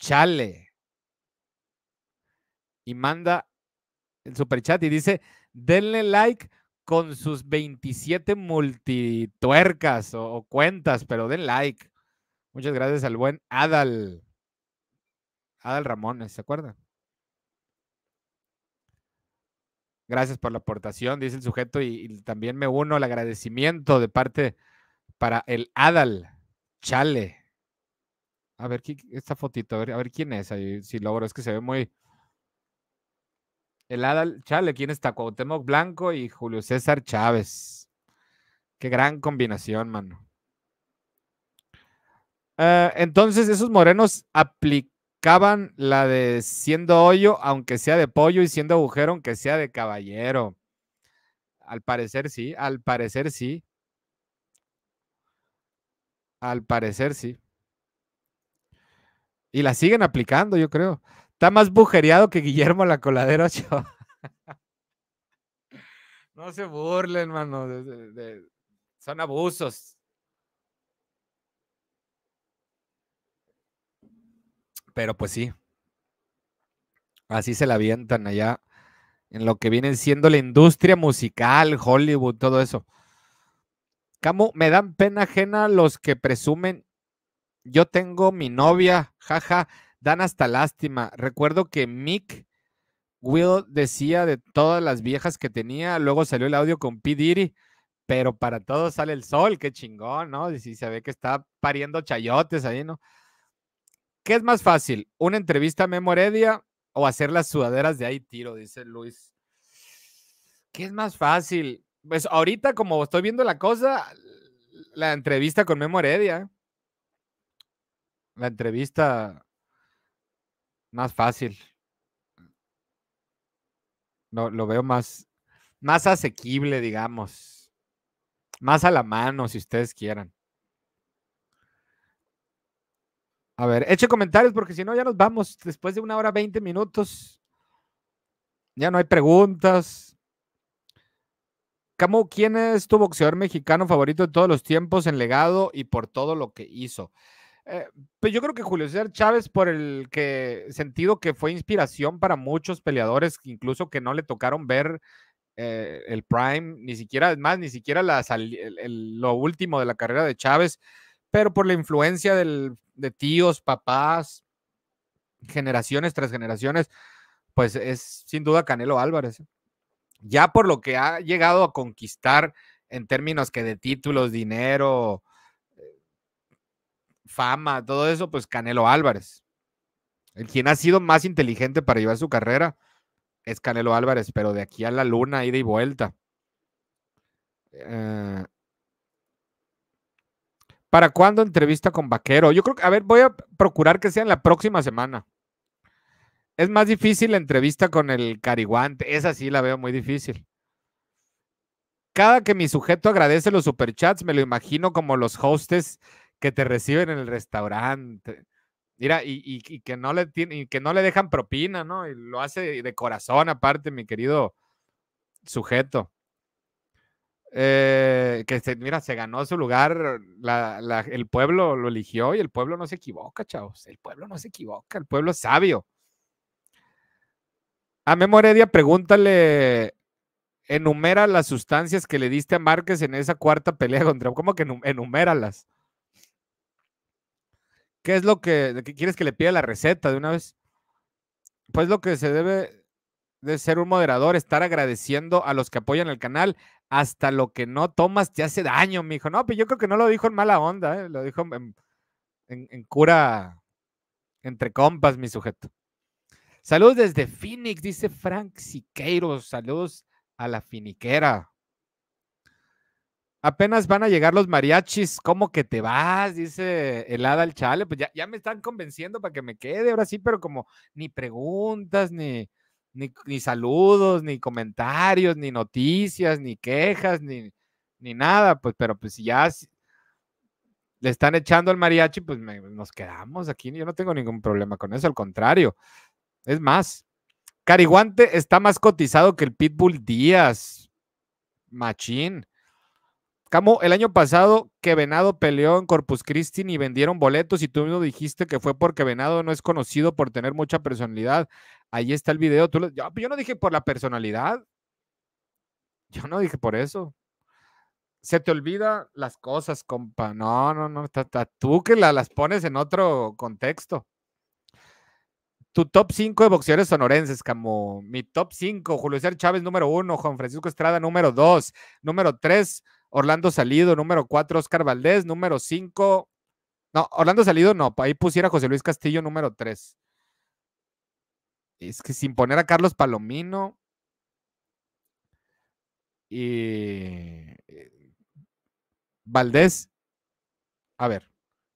Speaker 1: Chale. Y manda el superchat y dice, denle like con sus 27 multituercas o, cuentas, pero den like. Muchas gracias al buen Adal. Adal Ramón, ¿se acuerdan? Gracias por la aportación, dice el sujeto, y, también me uno al agradecimiento de parte para el Adal Chale. A ver, esta fotito, a ver, quién es, ahí, si logro, es que se ve muy, el Adal, chale, ¿quién está? Cuauhtémoc Blanco y Julio César Chávez. Qué gran combinación, mano. Eh, entonces, esos morenos aplicaban la de siendo hoyo, aunque sea de pollo, y siendo agujero, aunque sea de caballero. Al parecer sí, al parecer sí. Al parecer sí. Y la siguen aplicando, yo creo. Está más bujereado que Guillermo la coladera [LAUGHS] No se burlen, mano. son abusos. Pero pues sí. Así se la avientan allá en lo que viene siendo la industria musical, Hollywood, todo eso. Camo, me dan pena ajena los que presumen. Yo tengo mi novia, jaja dan hasta lástima. Recuerdo que Mick Will decía de todas las viejas que tenía, luego salió el audio con P. Diddy, pero para todos sale el sol, qué chingón, ¿no? Y si se ve que está pariendo chayotes ahí, ¿no? ¿Qué es más fácil? ¿Una entrevista a Memo Heredia o hacer las sudaderas de ahí tiro? Dice Luis. ¿Qué es más fácil? Pues ahorita, como estoy viendo la cosa, la entrevista con Memo Heredia. La entrevista más fácil. No, lo veo más, más asequible, digamos. Más a la mano, si ustedes quieran. A ver, eche comentarios porque si no ya nos vamos después de una hora veinte minutos. Ya no hay preguntas. Camu, ¿quién es tu boxeador mexicano favorito de todos los tiempos en legado y por todo lo que hizo? Eh, pues yo creo que Julio César Chávez, por el que sentido que fue inspiración para muchos peleadores, incluso que no le tocaron ver eh, el prime, ni siquiera, más, ni siquiera lo último de la carrera de Chávez, pero por la influencia del, de tíos, papás, generaciones tras generaciones, pues es sin duda Canelo Álvarez. Ya por lo que ha llegado a conquistar en términos que de títulos, dinero, fama, todo eso, pues Canelo Álvarez. El eh, quien ha sido más inteligente para llevar su carrera es Canelo Álvarez, pero de aquí a la luna, ida y vuelta. Eh, ¿Para cuándo entrevista con Vaquero? Yo creo que, a ver, voy a procurar que sea en la próxima semana. Es más difícil la entrevista con el cariguante. Esa sí la veo muy difícil. Cada que mi sujeto agradece los superchats, me lo imagino como los hostes que te reciben en el restaurante. Mira, y, que no le y que no le dejan propina, ¿no? Y lo hace de, corazón, aparte, mi querido sujeto. Eh, que se, mira, se ganó su lugar, el pueblo lo eligió y el pueblo no se equivoca, chavos. El pueblo no se equivoca, el pueblo es sabio. A Memo Heredia, pregúntale, enumera las sustancias que le diste a Márquez en esa cuarta pelea contra. ¿Cómo que enuméralas? ¿Qué es lo que, quieres que le pida la receta de una vez? Pues lo que se debe de ser un moderador, estar agradeciendo a los que apoyan el canal. Hasta lo que no tomas te hace daño, mijo. No, pero pues yo creo que no lo dijo en mala onda, ¿eh? lo dijo en, en cura entre compas, mi sujeto. Saludos desde Phoenix, dice Frank Siqueiros. Saludos a la finiquera. Apenas van a llegar los mariachis, ¿cómo que te vas? Dice helada al chale, pues ya, me están convenciendo para que me quede, ahora sí, pero como ni preguntas, ni, ni, saludos, ni comentarios, ni noticias, ni quejas, ni, ni nada, pues, pero pues si ya le están echando al mariachi, pues nos quedamos aquí, yo no tengo ningún problema con eso, al contrario, es más, Cariguante está más cotizado que el Pitbull Díaz, machín. Camo, el año pasado que Venado peleó en Corpus Christi y vendieron boletos y tú mismo dijiste que fue porque Venado no es conocido por tener mucha personalidad. Ahí está el video. yo, no dije por la personalidad. Yo no dije por eso se te olvida las cosas, compa. No, no, no. tú que las pones en otro contexto. Tu top 5 de boxeadores sonorenses, como mi top 5, Julio César Chávez número 1, Juan Francisco Estrada número 2, número 3, Orlando Salido, número 4, Oscar Valdés, número 5. No, Orlando Salido no, ahí pusiera José Luis Castillo, número 3. Es que sin poner a Carlos Palomino. Y. Eh, Valdés. A ver.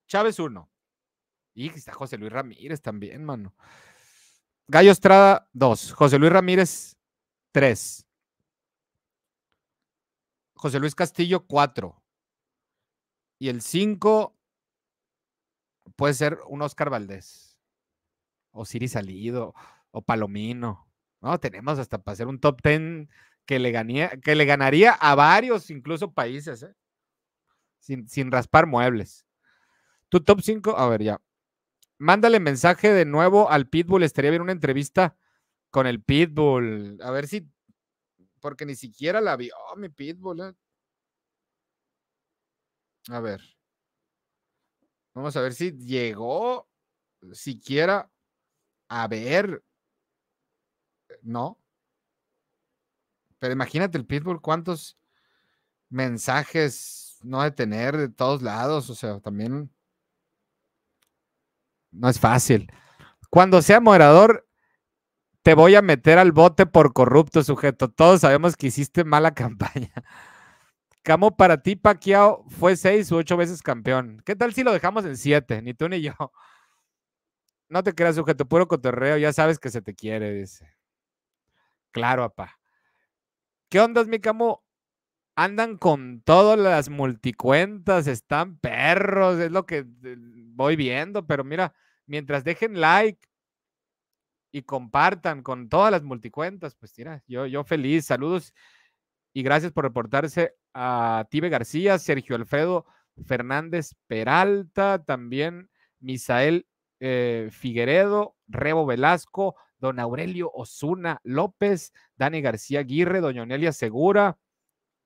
Speaker 1: Chávez 1. Y está José Luis Ramírez también, mano. Gallo Estrada 2. José Luis Ramírez 3. José Luis Castillo, 4. Y el 5 puede ser un Oscar Valdés, o Siri Salido, o Palomino. No, tenemos hasta para hacer un top ten que le, ganía, que le ganaría a varios, incluso países, ¿eh? sin, sin raspar muebles. Tu top 5, a ver ya. Mándale mensaje de nuevo al Pitbull, estaría bien una entrevista con el Pitbull. A ver si porque ni siquiera la vio oh, mi pitbull. ¿eh? A ver. Vamos a ver si llegó siquiera a ver. Eh, no. Pero imagínate el pitbull, cuántos mensajes no de tener de todos lados, o sea, también no es fácil. Cuando sea moderador, te voy a meter al bote por corrupto sujeto. Todos sabemos que hiciste mala [LAUGHS] campaña. Camo, para ti paquiao fue seis u ocho veces campeón. ¿Qué tal si lo dejamos en siete? Ni tú ni yo. No te creas sujeto, puro cotorreo, ya sabes que se te quiere, dice. Claro, papá. ¿Qué onda, mi Camo? Andan con todas las multicuentas, están perros, es lo que eh, voy viendo, pero mira, mientras dejen like, y compartan con todas las multicuentas, pues tira, yo, yo feliz, saludos y gracias por reportarse a Tibe García, Sergio Alfredo Fernández Peralta, también Misael eh, Figueredo, Rebo Velasco, don Aurelio Osuna López, Dani García Aguirre, doña Onelia Segura,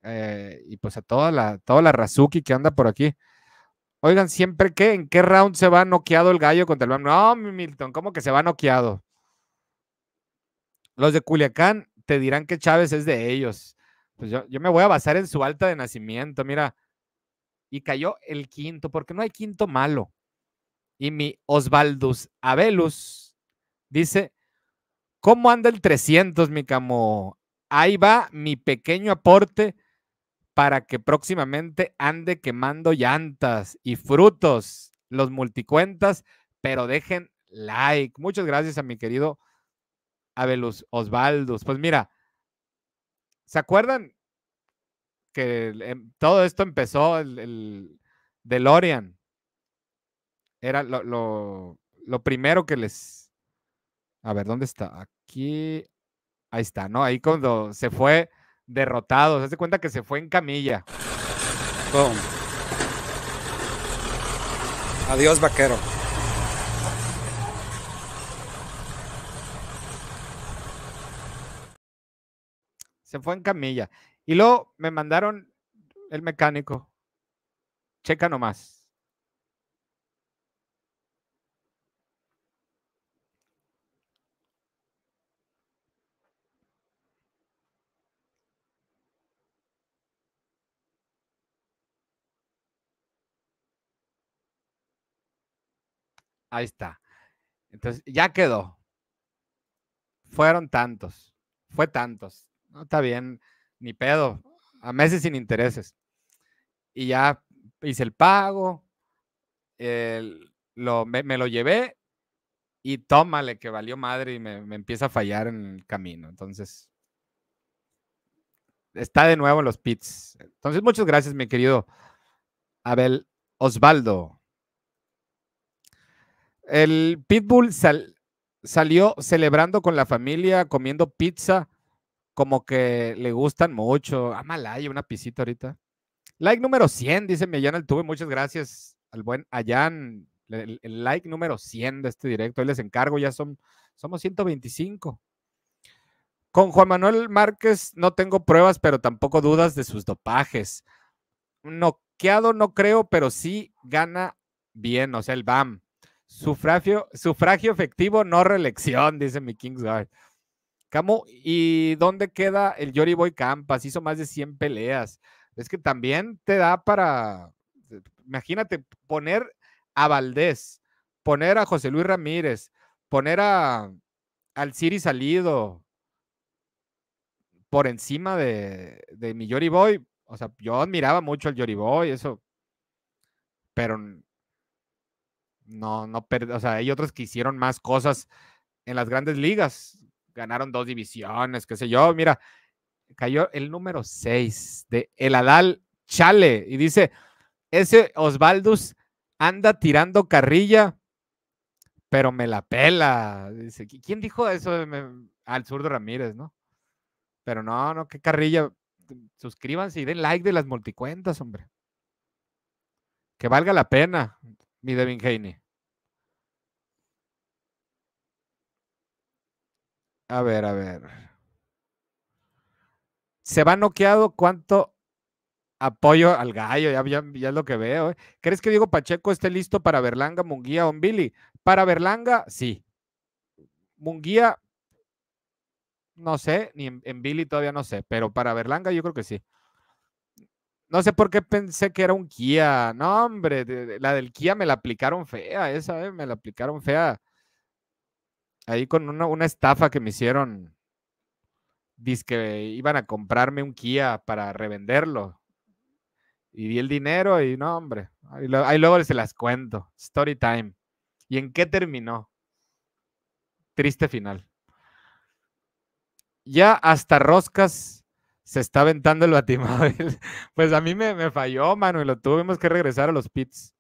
Speaker 1: eh, y pues a toda la, toda la Razuki que anda por aquí. Oigan, siempre que, ¿en qué round se va noqueado el gallo contra el No, Milton, ¿cómo que se va noqueado? Los de Culiacán te dirán que Chávez es de ellos. Pues yo, me voy a basar en su alta de nacimiento, mira. Y cayó el quinto, porque no hay quinto malo. Y mi Osvaldus Abelus dice, ¿cómo anda el 300, mi camo? Ahí va mi pequeño aporte para que próximamente ande quemando llantas y frutos los multicuentas, pero dejen like. Muchas gracias a mi querido los Osvaldos. Pues mira, ¿se acuerdan que em, todo esto empezó el, el DeLorean? Era lo, primero que les... A ver, ¿dónde está? Aquí... Ahí está, ¿no? Ahí cuando se fue derrotado, se hace cuenta que se fue en camilla. Adiós, vaquero. se fue en camilla. Y luego me mandaron el mecánico. Checa nomás. Ahí está. Entonces, ya quedó. Fueron tantos. Fue tantos no, está bien, ni pedo, a meses sin intereses. Y ya hice el pago, me, lo llevé y tómale, que valió madre y me, empieza a fallar en el camino. Entonces, está de nuevo en los pits. Entonces, muchas gracias, mi querido Abel Osvaldo. El Pitbull salió celebrando con la familia, comiendo pizza como que le gustan mucho. Amalaya, ah, una pisita ahorita. Like número 100, dice mi al tuve. Muchas gracias al buen Ayan. El, like número 100 de este directo. Hoy les encargo, ya son, somos 125. Con Juan Manuel Márquez no tengo pruebas, pero tampoco dudas de sus dopajes. Noqueado no creo, pero sí gana bien, o sea, el BAM. Sufragio, sufragio efectivo, no reelección, dice mi Kingsguard. ¿y dónde queda el Yori Boy Campas? Hizo más de 100 peleas. Es que también te da para, eh, imagínate, poner a Valdés, poner a José Luis Ramírez, poner a al Siri Salido por encima de, de mi Yori Boy. O sea, yo admiraba mucho al Yori Boy, eso. Pero no, no, o sea, hay otros que hicieron más cosas en las grandes ligas ganaron dos divisiones, qué sé yo. Mira, cayó el número 6 de El Adal Chale y dice, ese Osvaldus anda tirando carrilla, pero me la pela. Dice, ¿quién dijo eso? al al zurdo Ramírez, ¿no? Pero no, no, qué carrilla. Suscríbanse y den like de las multicuentas, hombre. Que valga la pena, mi Devin Haney. A ver, a ver. ¿Se va noqueado? ¿Cuánto apoyo al gallo? Ya, es lo que veo. ¿eh? ¿Crees que Diego Pacheco esté listo para Berlanga, Munguía o Billy? Para Berlanga, sí. Munguía, no sé, ni en, Billy todavía no sé, pero para Berlanga yo creo que sí. No sé por qué pensé que era un Kia. No, hombre, la del Kia me la aplicaron fea, esa, eh, me la aplicaron fea ahí con una, estafa que me hicieron. Dice que iban a comprarme un Kia para revenderlo. Y di el dinero y no, hombre. Ahí, luego se las cuento. Story time. ¿Y en qué terminó? Triste final. Ya hasta roscas se está aventando el batimóvil. [LAUGHS] Pues a mí me, me falló, Manuel, lo tuvimos que regresar a los pits.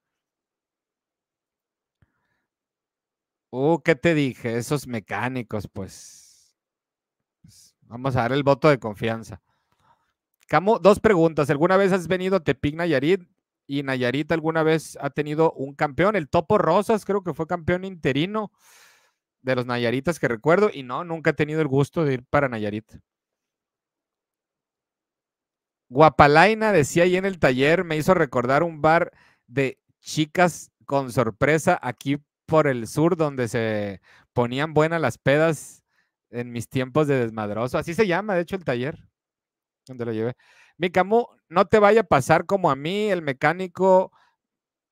Speaker 1: Uh, ¿qué te dije? Esos mecánicos, pues, pues. vamos a dar el voto de confianza. Camo, dos preguntas. ¿Alguna vez has venido a Tepic Nayarit? ¿Y Nayarit alguna vez ha tenido un campeón? El Topo Rosas creo que fue campeón interino de los Nayaritas que recuerdo. Y no, nunca he tenido el gusto de ir para Nayarit. Guapalaina decía ahí en el taller, me hizo recordar un bar de chicas con sorpresa aquí por el sur donde se ponían buenas las pedas en mis tiempos de desmadroso. Así se llama, de hecho, el taller donde lo llevé. Mi no te vaya a pasar como a mí, el mecánico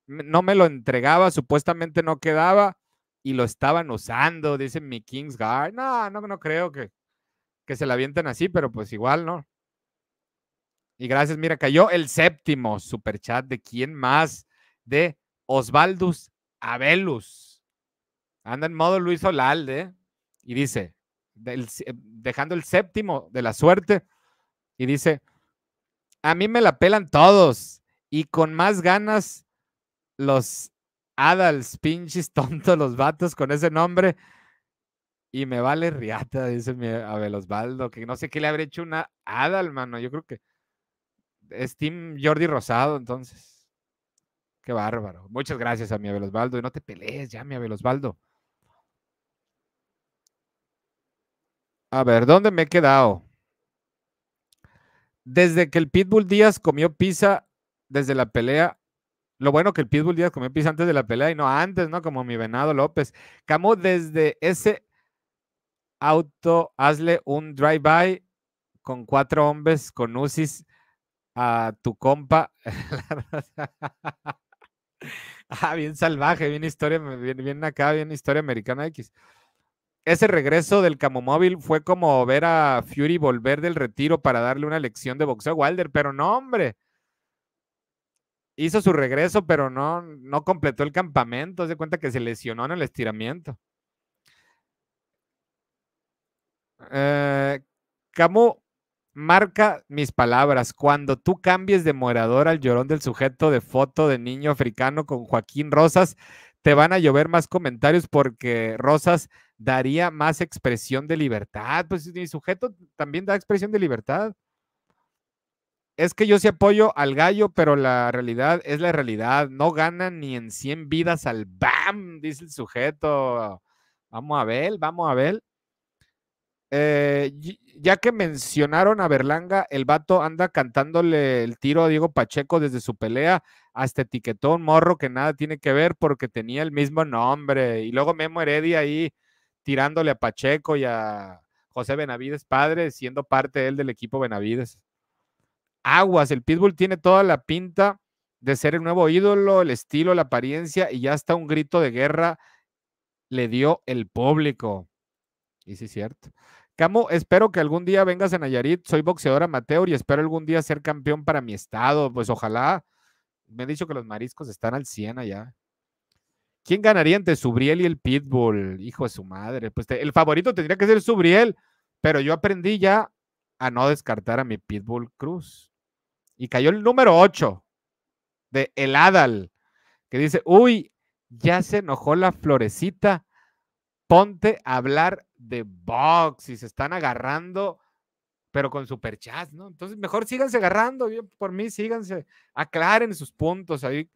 Speaker 1: no me lo entregaba, supuestamente no quedaba y lo estaban usando, dice mi kings No, no, no creo que, que se la avienten así, pero pues igual, ¿no? Y gracias, mira, cayó el séptimo superchat de quién más, de Osvaldus Abelus, Anda en modo Luis Olalde ¿eh? y dice, eh, dejando el séptimo de la suerte, y dice, a mí me la pelan todos y con más ganas los Adals, pinches tontos, los vatos con ese nombre. Y me vale riata, dice mi Abel Osvaldo, que no sé qué le habré hecho una Adal, mano. Yo creo que es Team Jordi Rosado, entonces. Qué bárbaro. Muchas gracias a mi Abel Osvaldo. Y no te pelees ya, mi Abel A ver, ¿dónde me he quedado? Desde que el Pitbull Díaz comió pizza desde la pelea. Lo bueno que el Pitbull Díaz comió pizza antes de la pelea y no antes, ¿no? Como mi venado López. Camo, desde ese auto, hazle un drive-by con cuatro hombres con UCIs a tu compa. [LAUGHS] Ah, bien salvaje, bien historia, bien, acá, bien historia americana X. Ese regreso del Móvil fue como ver a Fury volver del retiro para darle una lección de boxeo a Wilder, pero no, hombre. Hizo su regreso, pero no, no completó el campamento. Se cuenta que se lesionó en el estiramiento. Eh, Marca mis palabras, cuando tú cambies de morador al llorón del sujeto de foto de niño africano con Joaquín Rosas, te van a llover más comentarios porque Rosas daría más expresión de libertad. Pues mi sujeto también da expresión de libertad. Es que yo sí apoyo al gallo, pero la realidad es la realidad. No gana ni en 100 vidas al BAM, dice el sujeto. Vamos a ver, vamos a ver. Eh, ya que mencionaron a Berlanga, el vato anda cantándole el tiro a Diego Pacheco desde su pelea, hasta etiquetó un morro que nada tiene que ver porque tenía el mismo nombre. Y luego Memo Heredia ahí tirándole a Pacheco y a José Benavides padre, siendo parte él del equipo Benavides. Aguas, el Pitbull tiene toda la pinta de ser el nuevo ídolo, el estilo, la apariencia y ya hasta un grito de guerra le dio el público. Y sí, es cierto. Camo, espero que algún día vengas a Nayarit. Soy boxeador amateur y espero algún día ser campeón para mi estado. Pues ojalá. Me han dicho que los mariscos están al 100 allá. ¿Quién ganaría entre Subriel y el Pitbull? Hijo de su madre. Pues el favorito tendría que ser Subriel, pero yo aprendí ya a no descartar a mi Pitbull Cruz. Y cayó el número 8 de El Adal, que dice, uy, ya se enojó la florecita ponte a hablar de box y se están agarrando, pero con superchats, ¿no? Entonces, mejor síganse agarrando, bien por mí síganse, aclaren sus puntos ahí,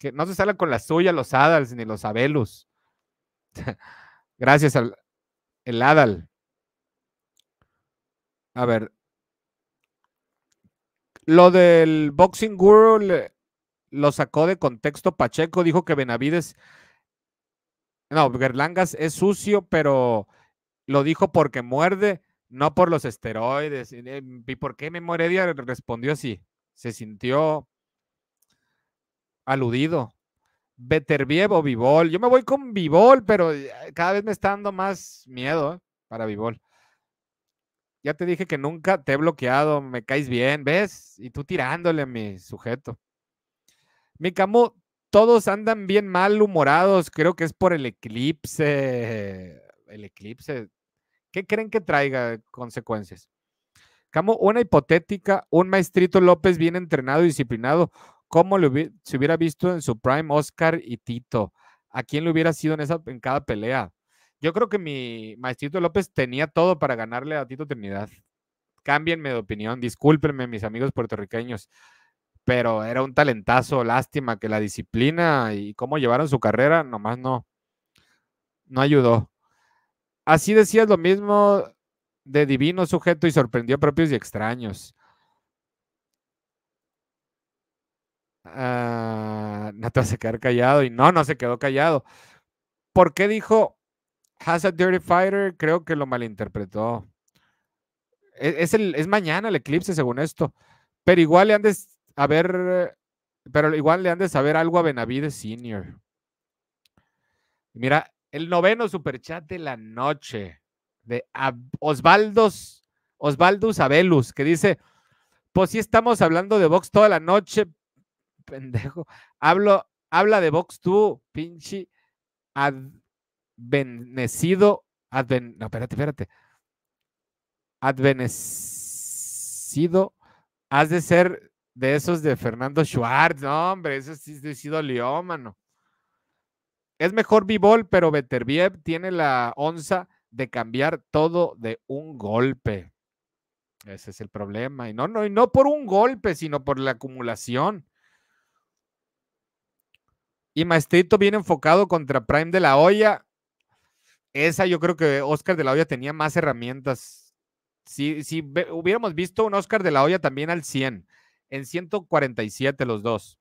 Speaker 1: que no se salgan con la suya los Adals ni los Abelus. [LAUGHS] Gracias al el Adal. A ver. Lo del Boxing World eh, lo sacó de contexto Pacheco, dijo que Benavides no, Berlangas es sucio, pero lo dijo porque muerde, no por los esteroides. ¿Y eh, por qué mi Heredia respondió así? Se sintió aludido. Veterbievo, Bivol. Yo me voy con Vivol, pero eh, cada vez me está dando más miedo ¿eh? para Vivol. Ya te dije que nunca te he bloqueado, me caes bien, ¿ves? Y tú tirándole a mi sujeto. camu todos andan bien malhumorados. Creo que es por el eclipse. El eclipse. ¿Qué creen que traiga consecuencias? como una hipotética, un maestrito López bien entrenado y disciplinado, ¿cómo lo se hubiera visto en su prime Oscar y Tito? ¿A quién le hubiera sido en, esa, en cada pelea? Yo creo que mi maestrito López tenía todo para ganarle a Tito Trinidad. Cámbienme de opinión, discúlpenme mis amigos puertorriqueños pero era un talentazo, lástima que la disciplina y cómo llevaron su carrera, nomás no, no ayudó. Así decías lo mismo de divino sujeto y sorprendió a propios y extraños. Uh, [LAUGHS] no te quedar callado y no, no se quedó callado. ¿Por qué dijo Has a Dirty Fighter? Creo que lo malinterpretó. E, es, es mañana el eclipse, según esto. Pero igual le han, a ver, pero igual le han de saber algo a Benavides Senior. Mira, el noveno superchat de la noche de Osvaldos, Osvaldus Abelus, que dice, pues sí estamos hablando de Vox toda la noche, pendejo. Hablo, habla de Vox tú, pinche advenecido, adven, no, espérate, espérate. Advenecido, has de ser de esos de Fernando Schwartz. No, hombre, ese sí, ha sido Es mejor b-ball, pero Beterbiev tiene la onza de cambiar todo de un golpe. Ese es el problema. Y no, no, y no por un golpe, sino por la acumulación. Y Maestrito bien enfocado contra Prime de la Hoya. Esa yo creo que Oscar de la Hoya tenía más herramientas. Si, si hubiéramos visto un Oscar de la Hoya también al 100, en 147 los dos.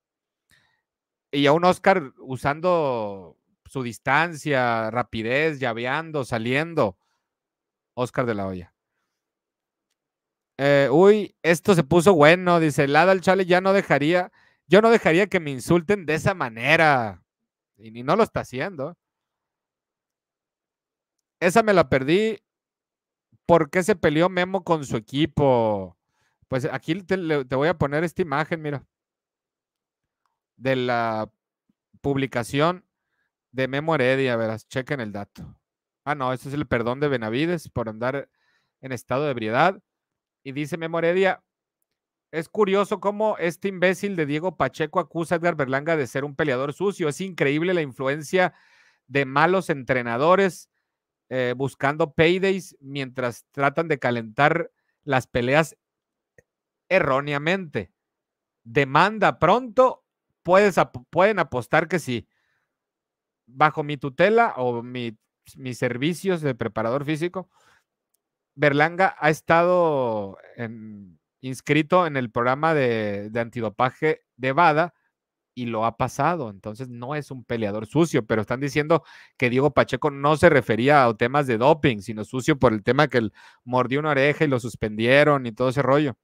Speaker 1: Y a un Oscar usando su distancia, rapidez, llaveando, saliendo. Oscar de la Olla eh, uy, esto se puso bueno, dice, el al Chale ya no dejaría, yo no dejaría que me insulten de esa manera. Y, ni no lo está haciendo. Esa me la perdí. porque se peleó Memo con su equipo? Pues aquí te, voy a poner esta imagen, mira, de la publicación de Memo Heredia, verás, chequen el dato. Ah, no, este es el perdón de Benavides por andar en estado de ebriedad. Y dice Memo Heredia, es curioso cómo este imbécil de Diego Pacheco acusa a Edgar Berlanga de ser un peleador sucio. Es increíble la influencia de malos entrenadores eh, buscando paydays mientras tratan de calentar las peleas erróneamente. Demanda pronto, puedes, pueden apostar que sí. Bajo mi tutela o mis servicios de preparador físico, Berlanga ha estado inscrito en el programa de, de antidopaje de Bada y lo ha pasado. Entonces no es un peleador sucio, pero están diciendo que Diego Pacheco no se refería a temas de doping, sino sucio por el tema que él mordió una oreja y lo suspendieron y todo ese rollo.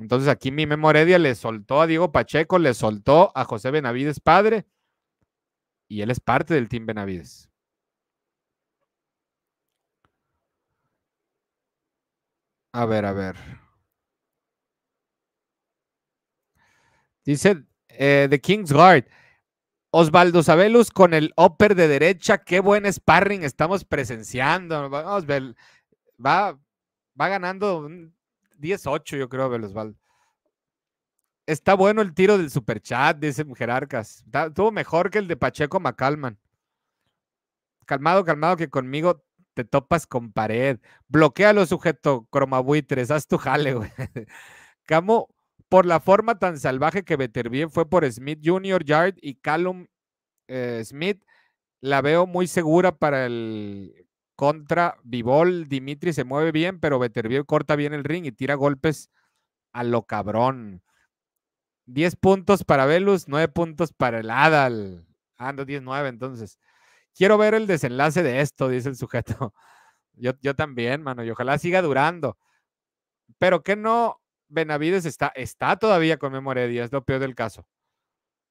Speaker 1: Entonces aquí mi memoria le soltó a Diego Pacheco, le soltó a José Benavides padre, y él es parte del Team Benavides. A ver, a ver. Dice eh, The King's Guard. Osvaldo Sabelus con el upper de derecha. Qué buen sparring estamos presenciando. Vamos va, va ganando 10 yo creo, Velosvaldo. Está bueno el tiro del superchat, dice Jerarcas. Estuvo mejor que el de Pacheco Macalman. Calmado, calmado, que conmigo te topas con pared. Bloquea lo sujeto, cromabuitres. Haz tu jale, güey. [LAUGHS] Camo, por la forma tan salvaje que bien, fue por Smith Jr. Yard y Callum eh, Smith, la veo muy segura para el contra Vivol Dimitri se mueve bien, pero Beterbiev corta bien el ring y tira golpes a lo cabrón. 10 puntos para Velus, nueve puntos para el Adal. Ah, ando 19 entonces. Quiero ver el desenlace de esto, dice el sujeto. [LAUGHS] Yo, también, mano, y ojalá siga durando. Pero que no, Benavides está, está todavía con memoria es lo peor del caso.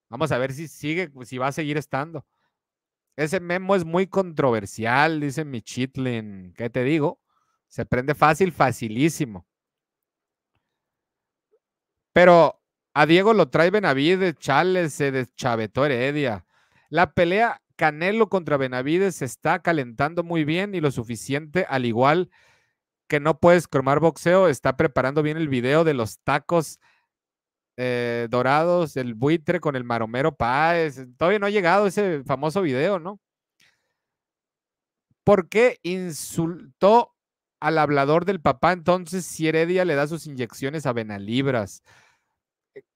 Speaker 1: Vamos a ver si sigue, si va a seguir estando. Ese memo es muy controversial, dice Michitlin. ¿Qué te digo? Se prende fácil, facilísimo. Pero a Diego lo trae Benavides, Chávez, se deschavetó Heredia. La pelea Canelo contra Benavides se está calentando muy bien y lo suficiente, al igual que no puedes cromar boxeo, está preparando bien el video de los tacos eh, dorados, el buitre con el maromero Páez. Todavía no ha llegado ese famoso video, ¿no? ¿Por qué insultó al hablador del papá entonces si Heredia le da sus inyecciones a Benalibras?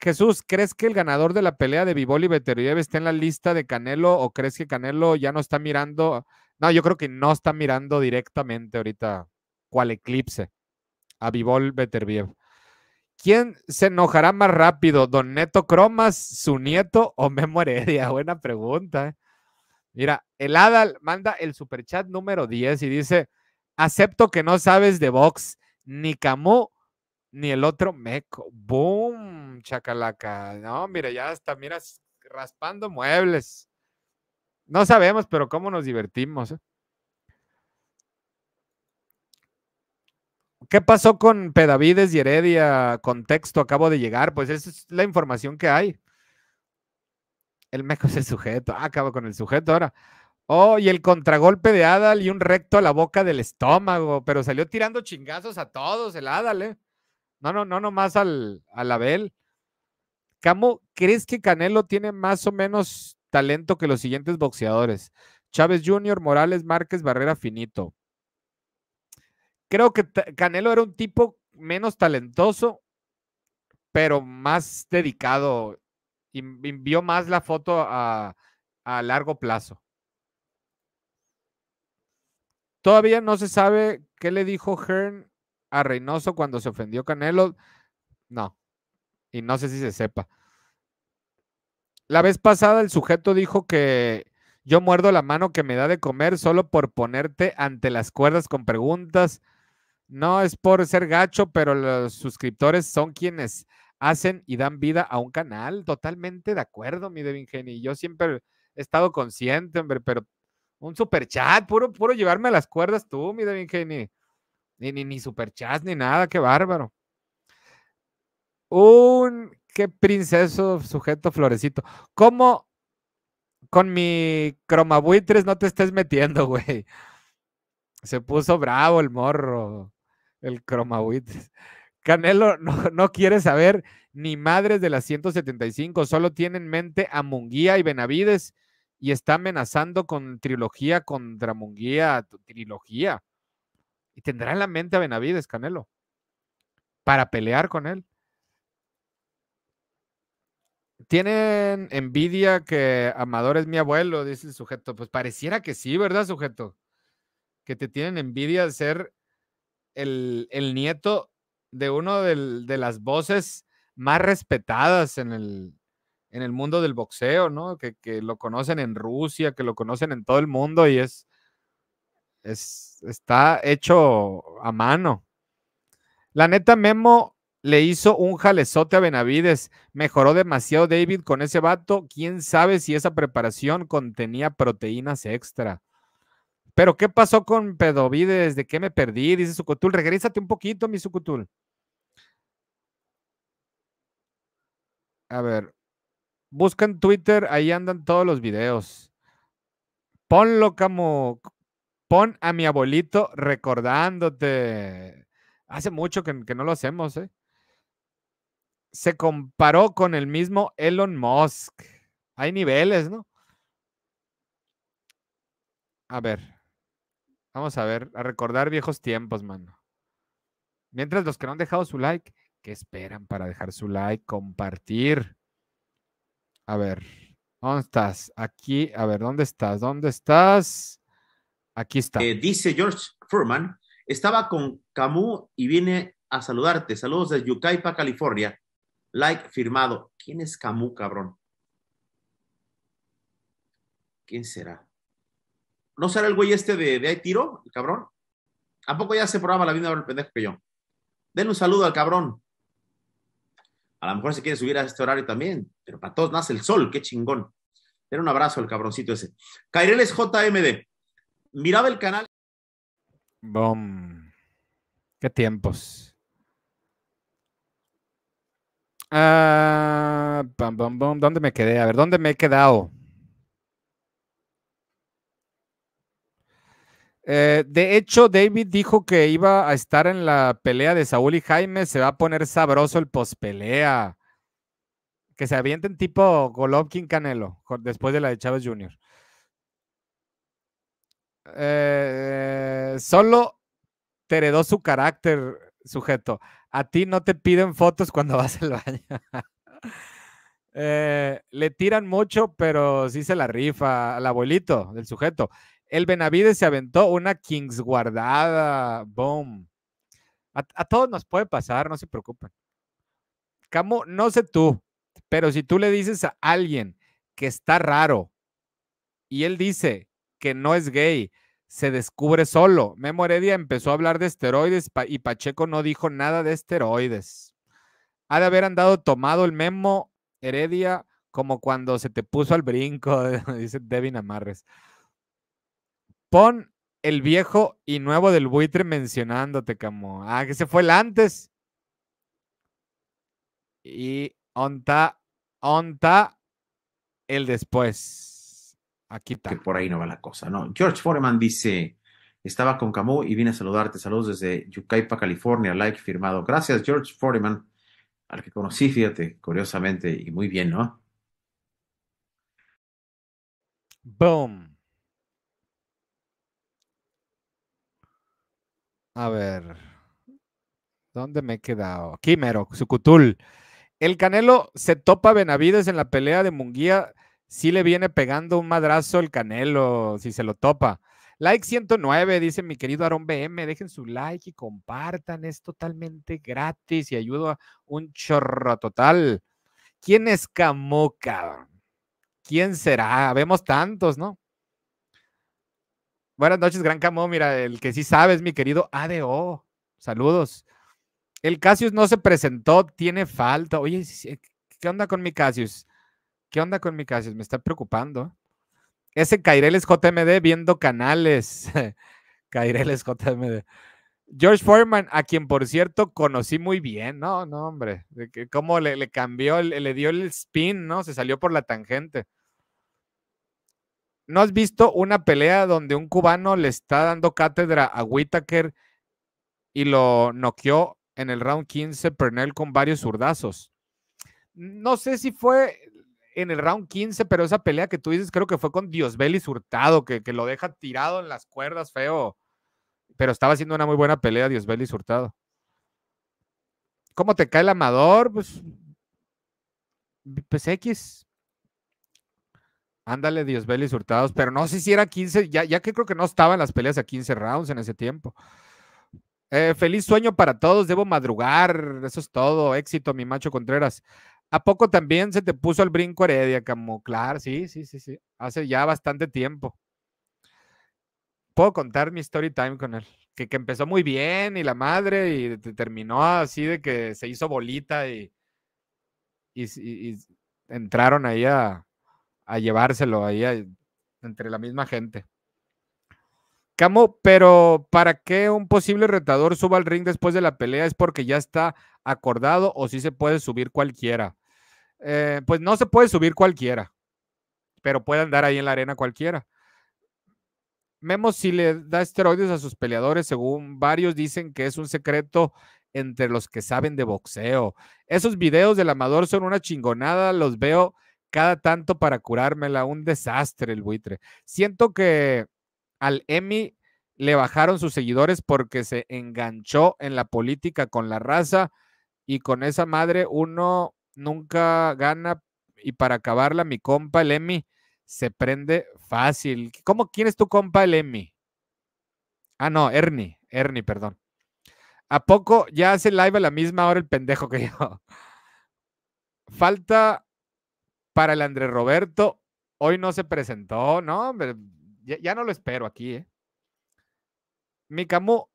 Speaker 1: Jesús, ¿crees que el ganador de la pelea de Vivol y Beterbiev está en la lista de Canelo o crees que Canelo ya no está mirando? No, yo creo que no está mirando directamente ahorita cuál eclipse a Vivol Veterieve. ¿Quién se enojará más rápido, don Neto Cromas, su nieto o Memo Heredia? [LAUGHS] Buena pregunta. ¿eh? Mira, el Adal manda el superchat número 10 y dice, acepto que no sabes de box, ni Camus, ni el otro Meco. ¡Boom! Chacalaca. No, mira, ya hasta, miras raspando muebles. No sabemos, pero cómo nos divertimos. ¿eh? ¿Qué pasó con Pedavides y Heredia? Contexto, acabo de llegar. Pues esa es la información que hay. El meco es el sujeto. Ah, acabo con el sujeto ahora. Oh, y el contragolpe de Adal y un recto a la boca del estómago, pero salió tirando chingazos a todos el Adal, ¿eh? No, no, no, más al, al Abel. Camo, ¿crees que Canelo tiene más o menos talento que los siguientes boxeadores? Chávez Jr., Morales, Márquez, Barrera, Finito. Creo que Canelo era un tipo menos talentoso, pero más dedicado y, vio más la foto a, a largo plazo. Todavía no se sabe qué le dijo Hearn a Reynoso cuando se ofendió Canelo. No. Y no sé si se sepa. La vez pasada el sujeto dijo que yo muerdo la mano que me da de comer solo por ponerte ante las cuerdas con preguntas no es por ser gacho, pero los suscriptores son quienes hacen y dan vida a un canal. Totalmente de acuerdo, mi Devin Geni. Yo siempre he estado consciente, hombre, pero un superchat, puro, puro llevarme a las cuerdas tú, mi Devin Geni. Ni, ni, ni super ni nada, qué bárbaro. Un, qué princeso sujeto florecito. ¿Cómo con mi cromabuitres no te estés metiendo, güey? Se puso bravo el morro. El Cromawit. Canelo no, quiere saber ni madres de las 175, solo tiene en mente a Munguía y Benavides y está amenazando con trilogía contra Munguía, trilogía. Y tendrá en la mente a Benavides, Canelo, para pelear con él. Tienen envidia que Amador es mi abuelo, dice el sujeto. Pues pareciera que sí, ¿verdad, sujeto? Que te tienen envidia de ser el, nieto de uno de las voces más respetadas en el, mundo del boxeo, ¿no? Que, lo conocen en Rusia, que lo conocen en todo el mundo y es, es, está hecho a mano. La neta, Memo le hizo un jalezote a Benavides. Mejoró demasiado David con ese vato. ¿Quién sabe si esa preparación contenía proteínas extra? Pero, ¿qué pasó con Pedovides? ¿De qué me perdí? Dice Sucutul. Regrésate un poquito, mi Sucutul. A ver. Busca en Twitter, ahí andan todos los videos. Ponlo como. Pon a mi abuelito recordándote. Hace mucho que, que no lo hacemos, ¿eh? Se comparó con el mismo Elon Musk. Hay niveles, ¿no? A ver. Vamos a ver, a recordar viejos tiempos, mano. Mientras los que no han dejado su like, ¿qué esperan para dejar su like? Compartir. A ver, ¿dónde estás? Aquí, a ver, ¿dónde estás? ¿Dónde estás? Aquí está. Eh, dice George Furman, estaba con Camus y vine a saludarte. Saludos desde Yucaipa, California. Like firmado. ¿Quién es Camus, cabrón? ¿Quién será? ¿No será el güey este de, de ahí tiro, el cabrón? ¿A poco ya se probaba la vida el pendejo que yo? Denle un saludo al cabrón. A lo mejor se quiere subir a este horario también, pero para todos nace el sol, qué chingón. Denle un abrazo al cabroncito ese. Caireles JMD. Miraba el canal. Bom. Qué tiempos. Ah, bom, bom, bom. ¿Dónde me quedé? A ver, ¿dónde me he quedado? Eh, de hecho, David dijo que iba a estar en la pelea de Saúl y Jaime. Se va a poner sabroso el pospelea. Que se avienten tipo Golovkin Canelo, después de la de Chávez Jr. Eh, solo te heredó su carácter, sujeto. A ti no te piden fotos cuando [LAUGHS] vas al baño. [LAUGHS] Eh, le tiran mucho, pero sí se la rifa al abuelito del sujeto. El Benavides se aventó una Kings guardada. Boom. A, a todos nos puede pasar, no se preocupen. Camo, no sé tú, pero si tú le dices a alguien que está raro y él dice que no es gay, se descubre solo. Memo Heredia empezó a hablar de esteroides y Pacheco no dijo nada de esteroides. Ha de haber andado tomado el Memo Heredia como cuando se te puso al brinco, [LAUGHS] dice Devin Amarres. Pon el viejo y nuevo del buitre mencionándote, Camo. Ah, que se fue el antes. Y onta, onta el después. Aquí está. Que por ahí no va la cosa, ¿no? George Foreman dice: Estaba con Camo y vine a saludarte. Saludos desde Yucaipa, California. Like firmado. Gracias, George Foreman, al que conocí, fíjate, curiosamente, y muy bien, ¿no? Boom. A ver. ¿Dónde me he quedado? Quimero, Sucutul. El Canelo se topa Benavides en la pelea de Munguía. Sí le viene pegando un madrazo el Canelo, si se lo topa. Like 109, dice mi querido Aaron BM. Dejen su like y compartan. Es totalmente gratis y ayuda un chorro total. ¿Quién es Camuca? ¿Quién será? Vemos tantos, ¿no? Buenas noches, Gran Camo. Mira, el que sí sabe es mi querido ADO. Saludos. El Casius no se presentó, tiene falta. Oye, ¿qué onda con mi Casius? ¿Qué onda con mi Casius? Me está preocupando. Ese Caireles JMD viendo canales. Caireles [LAUGHS] JMD. George Foreman, a quien por cierto conocí muy bien, no, no, hombre, cómo le, le cambió, le, dio el spin, ¿no? Se salió por la tangente. ¿No has visto una pelea donde un cubano le está dando cátedra a Whitaker y lo noqueó en el round 15 Pernell con varios zurdazos? No sé si fue en el round 15, pero esa pelea que tú dices creo que fue con Dios y Hurtado, que, lo deja tirado en las cuerdas, feo. Pero estaba haciendo una muy buena pelea Diosbel y Hurtado. ¿Cómo te cae el amador? Pues, pues X. Ándale, y Hurtados, pero no sé si era 15, ya, ya que creo que no estaban las peleas a 15 rounds en ese tiempo. Eh, feliz sueño para todos, debo madrugar, eso es todo, éxito, mi macho Contreras. ¿A poco también se te puso el brinco Heredia, como Claro, sí, sí, sí, sí, hace ya bastante tiempo. Puedo contar mi story time con él, que, empezó muy bien y la madre y terminó así de que se hizo bolita y, y entraron ahí a a llevárselo ahí entre la misma gente. Camo, pero ¿para qué un posible retador suba al ring después de la pelea? ¿Es porque ya está acordado o si se puede subir cualquiera? Eh, pues no se puede subir cualquiera, pero puede andar ahí en la arena cualquiera. Memo si le da esteroides a sus peleadores, según varios dicen que es un secreto entre los que saben de boxeo. Esos videos del amador son una chingonada, los veo cada tanto para curármela. Un desastre el buitre. Siento que al Emmy le bajaron sus seguidores porque se enganchó en la política con la raza y con esa madre uno nunca gana. Y para acabarla, mi compa, el Emmy, se prende fácil. ¿Cómo quién es tu compa, el Emmy? Ah, no, Ernie, Ernie, perdón. ¿A poco ya hace live a la misma hora el pendejo que yo? Falta para el Andrés Roberto. Hoy no se presentó, ¿no? Ya, no lo espero aquí, ¿eh? Mi Camu,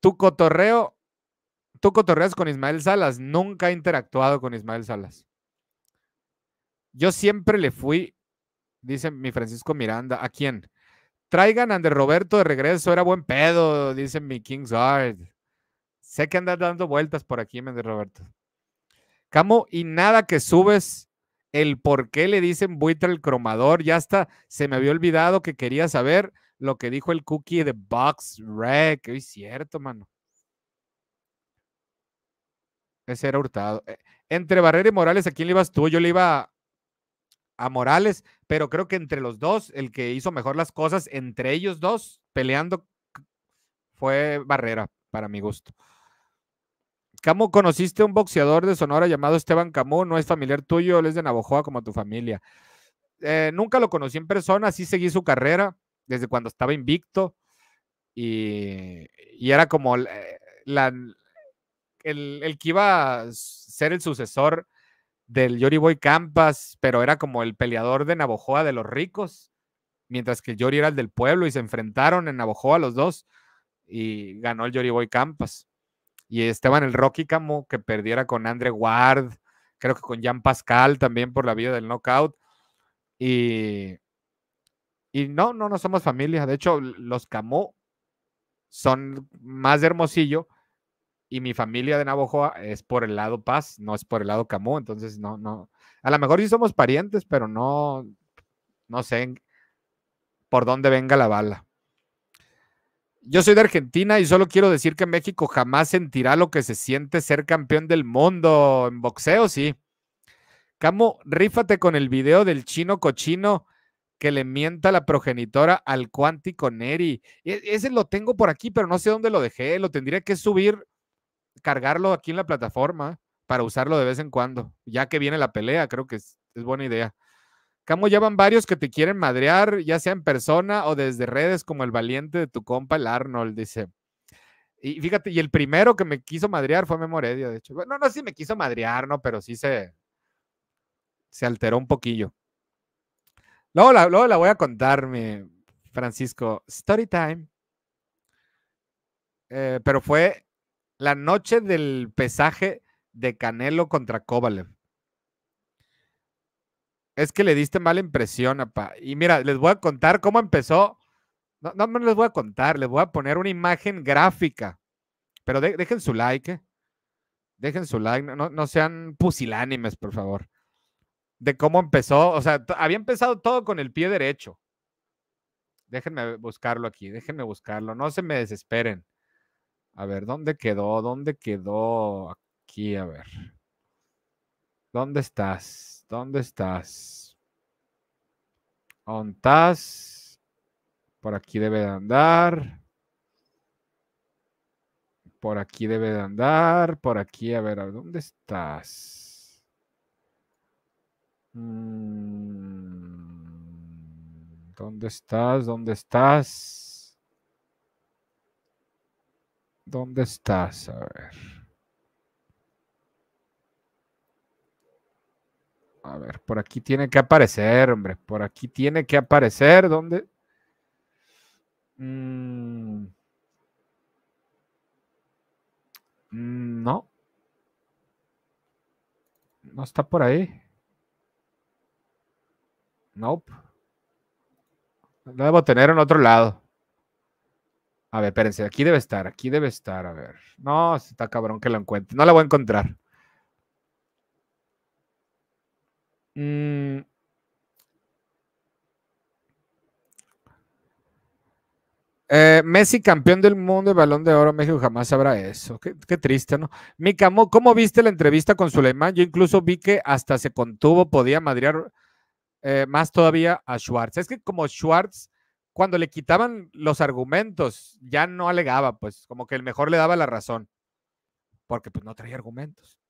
Speaker 1: tu cotorreo, tú cotorreas con Ismael Salas. Nunca he interactuado con Ismael Salas. Yo siempre le fui, dice mi Francisco Miranda, ¿a quién? Traigan a Andrés Roberto de regreso, era buen pedo, dice mi King's Sé que andas dando vueltas por aquí, Andrés Roberto. Camo, y nada que subes el por qué le dicen buitre el cromador. Ya está. se me había olvidado que quería saber lo que dijo el cookie de Box Rec. Es cierto, mano. Ese era Hurtado. Eh, entre Barrera y Morales, ¿a quién le ibas tú? Yo le iba a Morales, pero creo que entre los dos, el que hizo mejor las cosas, entre ellos dos, peleando, fue Barrera, para mi gusto. Camo, ¿conociste un boxeador de Sonora llamado Esteban Camo, No es familiar tuyo, él es de Navojoa como tu familia. Eh, nunca lo conocí en persona, sí seguí su carrera desde cuando estaba invicto y, era como eh, el, que iba a ser el sucesor del Yori Boy Campas, pero era como el peleador de Navojoa de los ricos, mientras que el Yori era el del pueblo y se enfrentaron en Navojoa los dos y ganó el Yori Boy Campas y Esteban el Rocky Camo, que perdiera con Andre Ward, creo que con Jean Pascal también por la vía del knockout. Y, y no, no, no somos familia. De hecho, los Camo son más de Hermosillo y mi familia de Navojoa es por el lado Paz, no es por el lado Camo. Entonces, no, no. A lo mejor sí somos parientes, pero no, no sé por dónde venga la bala. Yo soy de Argentina y solo quiero decir que México jamás sentirá lo que se siente ser campeón del mundo en boxeo, sí. Camo, rífate con el video del chino cochino que le mienta la progenitora al cuántico Neri. E, ese lo tengo por aquí, pero no sé dónde lo dejé. Lo tendría que subir, cargarlo aquí en la plataforma para usarlo de vez en cuando, ya que viene la pelea, creo que es buena idea. Camo, ya van varios que te quieren madrear, ya sea en persona o desde redes, como el valiente de tu compa, el Arnold, dice. Y fíjate, y el primero que me quiso madrear fue Memoredio, de hecho. Bueno, no sí me quiso madrear, ¿no? Pero sí se, se alteró un poquillo. Luego la, luego la voy a contar, Francisco. Story time. Eh, pero fue la noche del pesaje de Canelo contra Kovalev. Es que le diste mala impresión, papá. Y mira, les voy a contar cómo empezó. No, no, les voy a contar, les voy a poner una imagen gráfica. Pero dejen su like. Eh. Dejen su like, no, no, sean pusilánimes, por favor. De cómo empezó, o sea, había empezado todo con el pie derecho. Déjenme buscarlo aquí, déjenme buscarlo, no se me desesperen. A ver, ¿dónde quedó? ¿Dónde quedó? Aquí, a ver. ¿Dónde estás? ¿Dónde estás? ¿Ontas? Por aquí debe de andar. Por aquí debe de andar. Por aquí, a ver, ¿a ¿dónde estás? Mm, ¿Dónde estás? ¿Dónde estás? ¿Dónde estás? A ver. A ver, por aquí tiene que aparecer, hombre. Por aquí tiene que aparecer. ¿Dónde? Mm. Mm, no. No está por ahí. Nope. Lo debo tener en otro lado. A ver, espérense, aquí debe estar, aquí debe estar, a ver. No, está cabrón que lo encuentre. No la voy a encontrar. Mm. Eh, Messi, campeón del mundo de balón de oro, México jamás sabrá eso. Qué, triste, ¿no? Mica, ¿cómo viste la entrevista con Suleimán? Yo incluso vi que hasta se contuvo, podía madrear eh, más todavía a Schwartz. Es que como Schwartz, cuando le quitaban los argumentos, ya no alegaba, pues como que el mejor le daba la razón, porque pues no traía argumentos.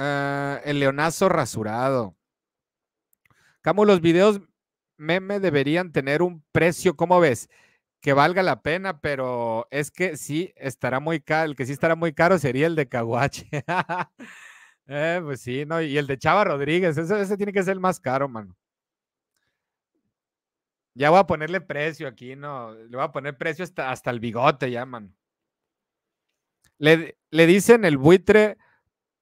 Speaker 1: Ah, el leonazo rasurado. Camo, los videos meme deberían tener un precio, ¿cómo ves? Que valga la pena, pero es que sí estará muy caro. El que sí estará muy caro sería el de Caguache. [LAUGHS] Eh, pues sí, ¿no? Y el de Chava Rodríguez, ese, tiene que ser el más caro, mano. Ya voy a ponerle precio aquí, ¿no? Le voy a poner precio hasta, el bigote, ya, mano. Le, le, dicen el buitre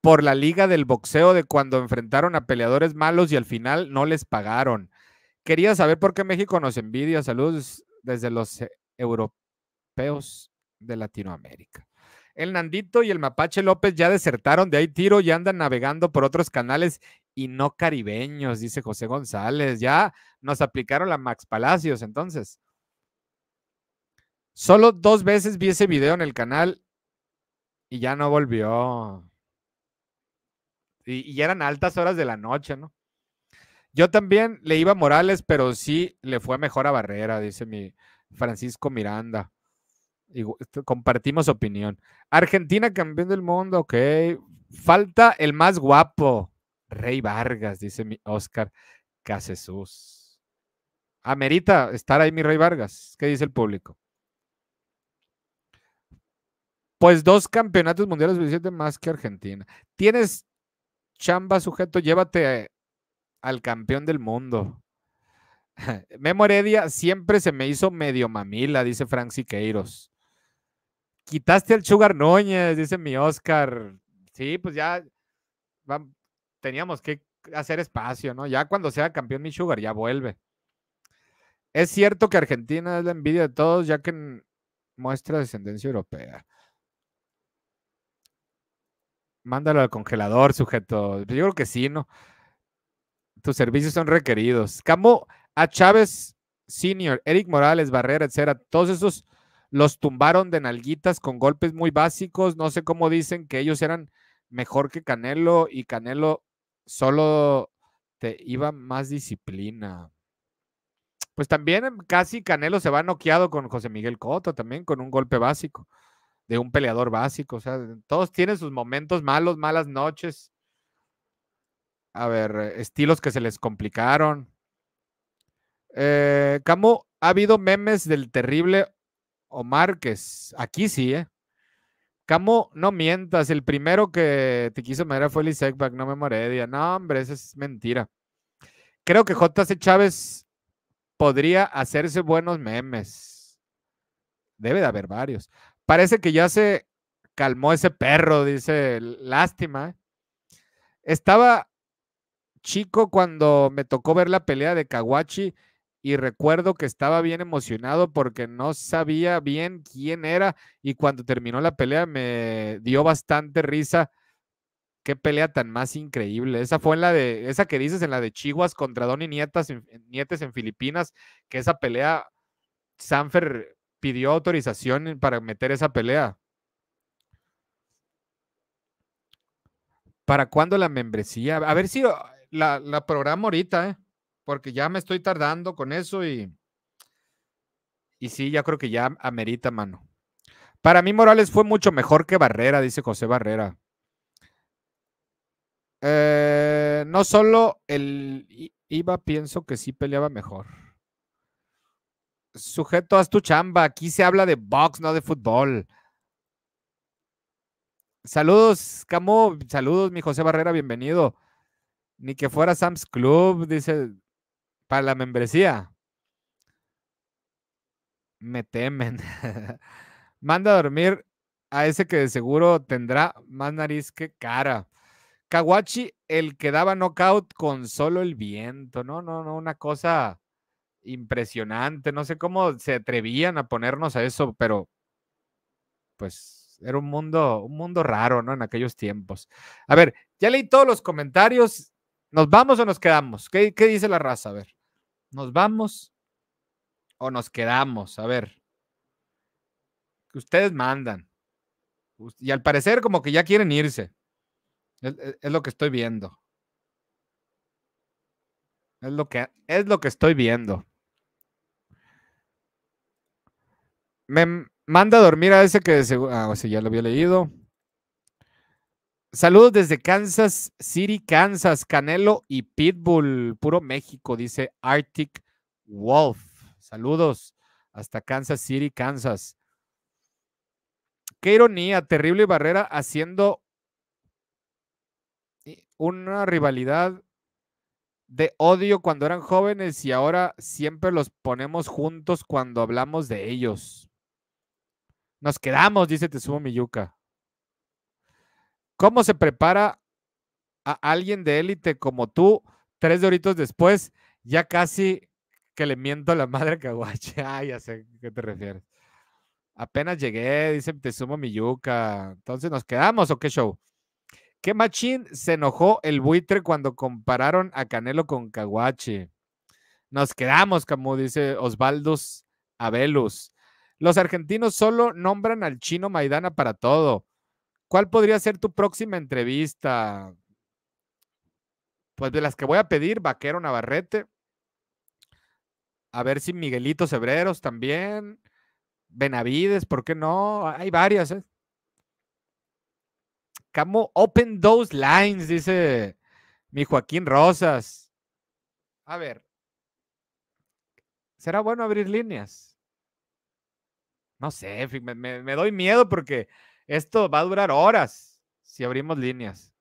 Speaker 1: por la liga del boxeo de cuando enfrentaron a peleadores malos y al final no les pagaron. Quería saber por qué México nos envidia. Saludos desde los eh, europeos de Latinoamérica. El Nandito y el Mapache López ya desertaron de ahí tiro y andan navegando por otros canales y no caribeños, dice José González. Ya nos aplicaron la Max Palacios entonces. Solo dos veces vi ese video en el canal y ya no volvió. Y, eran altas horas de la noche, ¿no? Yo también le iba a Morales, pero sí le fue mejor a Barrera, dice mi Francisco Miranda. Y, este, compartimos opinión. Argentina campeón del mundo, ok. Falta el más guapo, Rey Vargas, dice mi Oscar Casesus. Amerita estar ahí mi Rey Vargas. ¿Qué dice el público? Pues dos campeonatos mundiales más que Argentina. Tienes chamba, sujeto, llévate al campeón del mundo. [LAUGHS] Memo Heredia siempre se me hizo medio mamila, dice Frank Siqueiros. Quitaste al Sugar Núñez, dice mi Oscar. Sí, pues ya teníamos que hacer espacio, ¿no? Ya cuando sea campeón mi Sugar, ya vuelve. Es cierto que Argentina es la envidia de todos, ya que muestra descendencia europea. Mándalo al congelador, sujeto. Yo creo que sí, ¿no? Tus servicios son requeridos. Camo a Chávez Senior, Eric Morales, Barrera, etcétera. Todos esos los tumbaron de nalguitas con golpes muy básicos. No sé cómo dicen que ellos eran mejor que Canelo y Canelo solo te iba más disciplina. Pues también em, casi Canelo se va noqueado con José Miguel Coto también con un golpe básico de un peleador básico. O sea, todos tienen sus momentos malos, malas noches. A ver, eh, estilos que se les complicaron. Eh, Camo ha habido memes del terrible o Márquez. Aquí sí, ¿eh? Camo, no mientas. El primero que te quiso madera fue Lisecback, no me Moredia. No, hombre, eso es mentira. Creo que JC Chávez podría hacerse buenos memes. Debe de haber varios. Parece que ya se calmó ese perro, dice, lástima. Estaba chico cuando me tocó ver la pelea de Kawachi y recuerdo que estaba bien emocionado porque no sabía bien quién era y cuando terminó la pelea me dio bastante risa. Qué pelea tan más increíble. Esa fue en la de, esa que dices en la de Chihuas contra Don Nietes en Filipinas, que esa pelea Sanfer pidió autorización para meter esa pelea. ¿Para cuándo la membresía? A ver si ah, la, la programo ahorita, ¿eh? porque ya me estoy tardando con eso y, y sí, ya creo que ya amerita, mano. Para mí Morales fue mucho mejor que Barrera, dice José Barrera. Eh, no solo el Iba pienso que sí peleaba mejor. Sujeto, haz tu chamba. Aquí se habla de box, no de fútbol. Saludos, Camo. Saludos, mi José Barrera. Bienvenido. Ni que fuera Sam's Club, dice, para la membresía. Me temen. [LAUGHS] Manda a dormir a ese que de seguro tendrá más nariz que cara. Kawachi, el que daba knockout con solo el viento. No, no, no, una cosa impresionante, no sé cómo se atrevían a ponernos a eso, pero pues era un mundo, un mundo raro, ¿no? En aquellos tiempos. A ver, ya leí todos los comentarios. ¿Nos vamos o nos quedamos? ¿Qué, dice la raza? A ver, ¿nos vamos o nos quedamos? A ver, ustedes mandan. Y al parecer como que ya quieren irse. E, es, lo que estoy viendo. Es lo que, es lo que estoy viendo. Me manda a dormir a ese que ah, ya lo había leído. Saludos desde Kansas City, Kansas. Canelo y Pitbull, puro México, dice Arctic Wolf. Saludos hasta Kansas City, Kansas. Qué ironía, terrible barrera haciendo una rivalidad de odio cuando eran jóvenes y ahora siempre los ponemos juntos cuando hablamos de ellos. Nos quedamos, dice te mi yuca. ¿Cómo se prepara a alguien de élite como tú tres horitos después? Ya casi que le miento a la madre Caguache. [LAUGHS] Ay, ah, ya sé a qué te refieres. Apenas llegué, dice te mi yuca. Entonces, ¿nos quedamos o qué show? ¿Qué machín se enojó el buitre cuando compararon a Canelo con Caguache? Nos quedamos, como dice Osvaldos Abelus. Los argentinos solo nombran al chino Maidana para todo. ¿Cuál podría ser tu próxima entrevista? Pues de las que voy a pedir, Vaquero Navarrete. A ver si Miguelito Cebreros también. Benavides, ¿por qué no? Hay varias, ¿eh? Camo, open those lines, dice mi Joaquín Rosas. A ver. ¿Será bueno abrir líneas? no sé, me, me, doy miedo porque esto va a durar horas si abrimos líneas.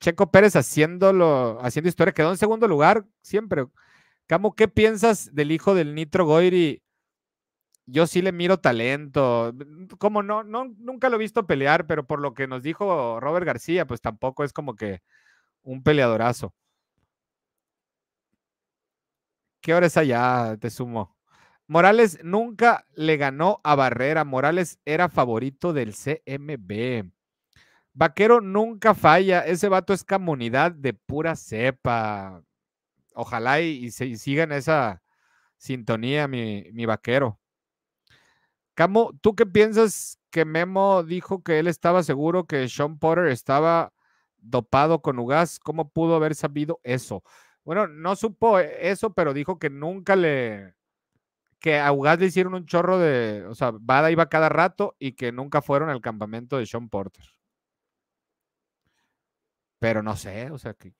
Speaker 1: Checo Pérez haciéndolo, haciendo historia, quedó en segundo lugar siempre. Camo, ¿qué piensas del hijo del Nitro Goiri? Yo sí le miro talento. Como no, no, nunca lo he visto pelear, pero por lo que nos dijo Robert García, pues tampoco es como que un peleadorazo. ¿Qué hora es allá? Te sumo. Morales nunca le ganó a Barrera. Morales era favorito del CMB. Vaquero nunca falla. Ese vato es comunidad de pura cepa. Ojalá y, se, sigan esa sintonía, mi, mi vaquero. Camo, ¿tú qué piensas que Memo dijo que él estaba seguro que Sean Potter estaba dopado con Ugas? ¿Cómo pudo haber sabido eso? Bueno, no supo eh, eso, pero dijo que nunca le, que a le hicieron un chorro de, o sea, Bada iba cada rato y que nunca fueron al campamento de Sean Porter. Pero no sé, o sea, que,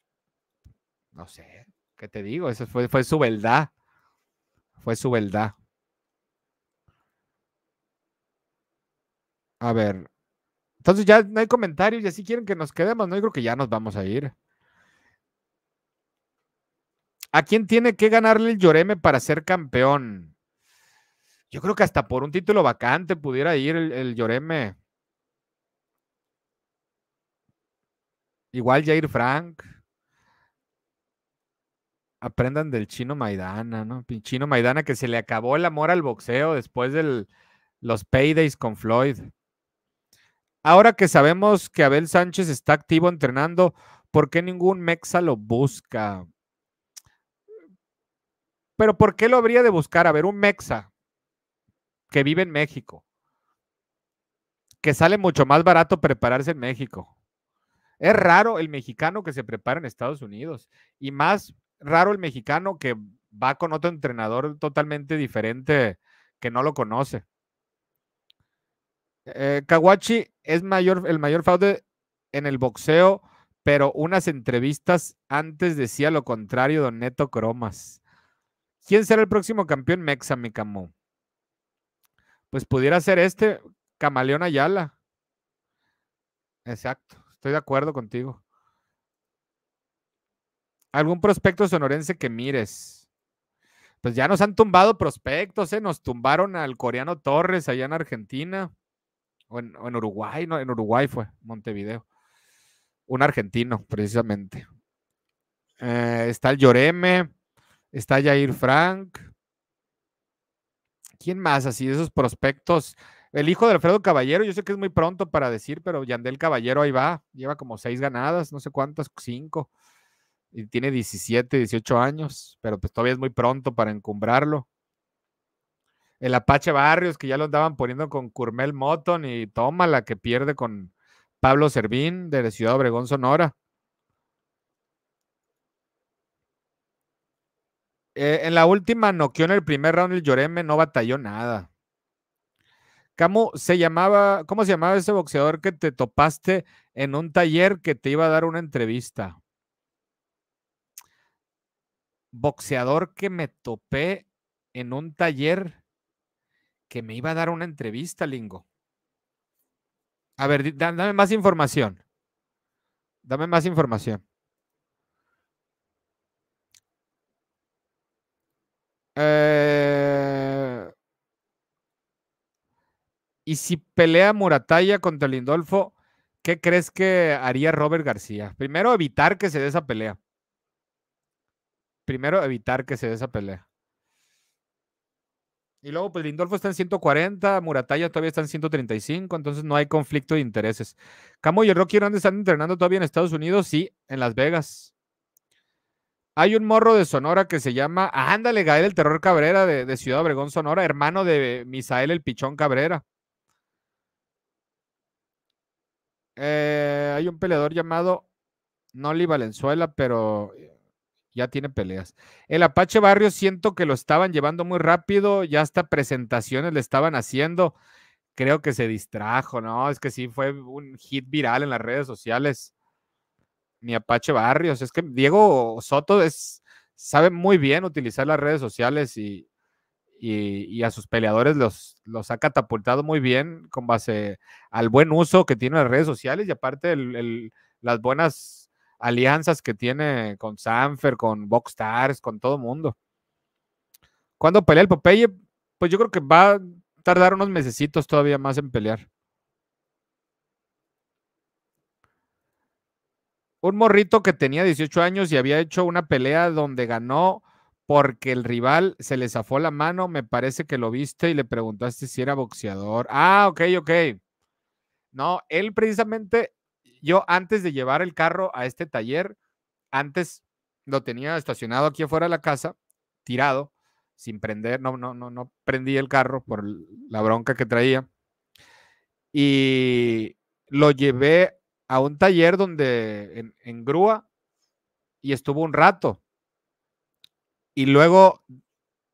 Speaker 1: no sé, ¿qué te digo? Eso fue, fue su beldad. Fue su beldad. A ver, entonces ya no hay comentarios y así quieren que nos quedemos, ¿no? Yo creo que ya nos vamos a ir. ¿A quién tiene que ganarle el Lloreme para ser campeón? Yo creo que hasta por un título vacante pudiera ir el, el Lloreme. Igual Jair Frank. Aprendan del chino Maidana, ¿no? Chino Maidana que se le acabó el amor al boxeo después de los paydays con Floyd. Ahora que sabemos que Abel Sánchez está activo entrenando, ¿por qué ningún Mexa lo busca? Pero ¿por qué lo habría de buscar? A ver, un Mexa que vive en México, que sale mucho más barato prepararse en México. Es raro el mexicano que se prepara en Estados Unidos y más raro el mexicano que va con otro entrenador totalmente diferente que no lo conoce. Eh, es mayor, el mayor fraude en el boxeo, pero unas entrevistas antes decía lo contrario, don Neto Cromas. ¿Quién será el próximo campeón Mexa, mi pues pudiera ser este Camaleón Ayala. Exacto, estoy de acuerdo contigo. ¿Algún prospecto sonorense que mires? Pues ya nos han tumbado prospectos, ¿eh? Nos tumbaron al coreano Torres allá en Argentina. O en, Uruguay, no, en Uruguay fue, Montevideo. Un argentino, precisamente. Eh, está el Lloreme, está Jair Frank. ¿Quién más así de esos prospectos? El hijo de Alfredo Caballero, yo sé que es muy pronto para decir, pero Yandel Caballero ahí va, lleva como seis ganadas, no sé cuántas, cinco, y tiene 17, 18 años, pero pues todavía es muy pronto para encumbrarlo. El Apache Barrios, que ya lo andaban poniendo con Curmel Moton y toma la que pierde con Pablo Servín de Ciudad Obregón, Sonora. Eh, en la última noqueó en el primer round el Lloreme, no batalló nada. se llamaba, cómo se llamaba ese boxeador que te topaste en un taller que te iba a dar una entrevista? Boxeador que me topé en un taller que me iba a dar una entrevista, Lingo. A ver, dame más información. Dame más información. Eh, y si pelea Murataya contra Lindolfo, ¿qué crees que haría Robert García? Primero, evitar que se dé esa pelea. Primero, evitar que se dé esa pelea. Y luego, pues Lindolfo está en 140, Murataya todavía está en 135, entonces no hay conflicto de intereses. Camo y el Rocky Grande están entrenando todavía en Estados Unidos, sí, en Las Vegas. Hay un morro de Sonora que se llama, ándale, Gael el Terror Cabrera de, Ciudad Obregón, Sonora, hermano de Misael el Pichón Cabrera. Eh, hay un peleador llamado Noli Valenzuela, pero eh, ya tiene peleas. El Apache Barrio siento que lo estaban llevando muy rápido, ya hasta presentaciones le estaban haciendo. Creo que se distrajo, ¿no? Es que sí fue un hit viral en las redes sociales ni Apache Barrios. Es que Diego Soto es, sabe muy bien utilizar las redes sociales y, a sus peleadores los, los ha catapultado muy bien con base al buen uso que tiene las redes sociales y aparte las buenas alianzas que tiene con Sanfer, con Boxstars, con todo mundo. cuando pelea el Popeye? Pues yo creo que va a tardar unos mesecitos todavía más en pelear. un morrito que tenía 18 años y había hecho una pelea donde ganó porque el rival se le zafó la mano, me parece que lo viste y le preguntaste si era boxeador. Ah, ok, ok. No, él precisamente, yo antes de llevar el carro a este taller, antes lo tenía estacionado aquí afuera de la casa, tirado, sin prender, no, no, no, no prendí el carro por la bronca que traía. Y lo llevé a un taller donde en, grúa y estuvo un rato. Y luego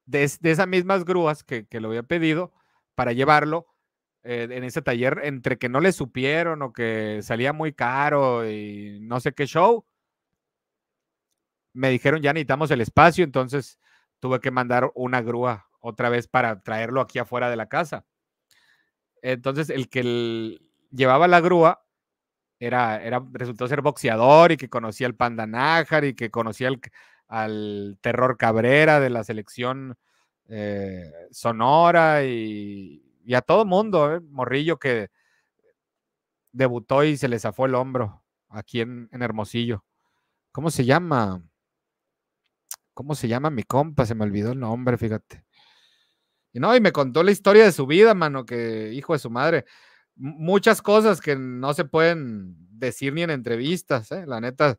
Speaker 1: de, esas mismas grúas que, que, lo había pedido para llevarlo eh, en ese taller, entre que no le supieron o que salía muy caro y no sé qué show, me dijeron ya necesitamos el espacio, entonces tuve que mandar una grúa otra vez para traerlo aquí afuera de la casa. Entonces el que llevaba la grúa era, era, resultó ser boxeador y que conocía al Panda Nájar y que conocía al, Terror Cabrera de la selección eh, Sonora y, a todo mundo, eh, Morrillo que debutó y se le zafó el hombro aquí en, en, Hermosillo. ¿Cómo se llama? ¿Cómo se llama mi compa? Se me olvidó el nombre, fíjate. Y no, y me contó la historia de su vida, mano, que hijo de su madre muchas cosas que no se pueden decir ni en entrevistas, ¿eh? la neta.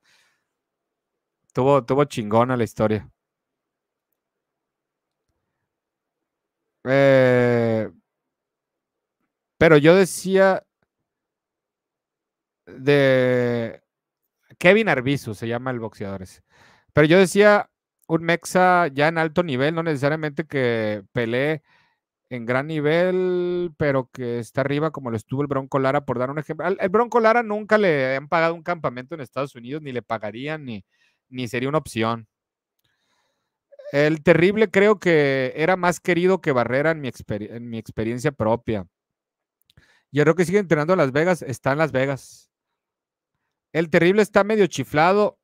Speaker 1: Tuvo, tuvo chingona la historia. Eh, pero yo decía de Kevin Arbizu, se llama el boxeador ese. Pero yo decía un mexa ya en alto nivel, no necesariamente que pelee en gran nivel, pero que está arriba como lo estuvo el Bronco Lara, por dar un ejemplo. El Bronco Lara nunca le han pagado un campamento en Estados Unidos, ni le pagarían, ni, ni sería una opción. El terrible creo que era más querido que Barrera en mi, en mi experiencia propia. y creo que sigue entrenando a Las Vegas, está en Las Vegas. El terrible está medio chiflado,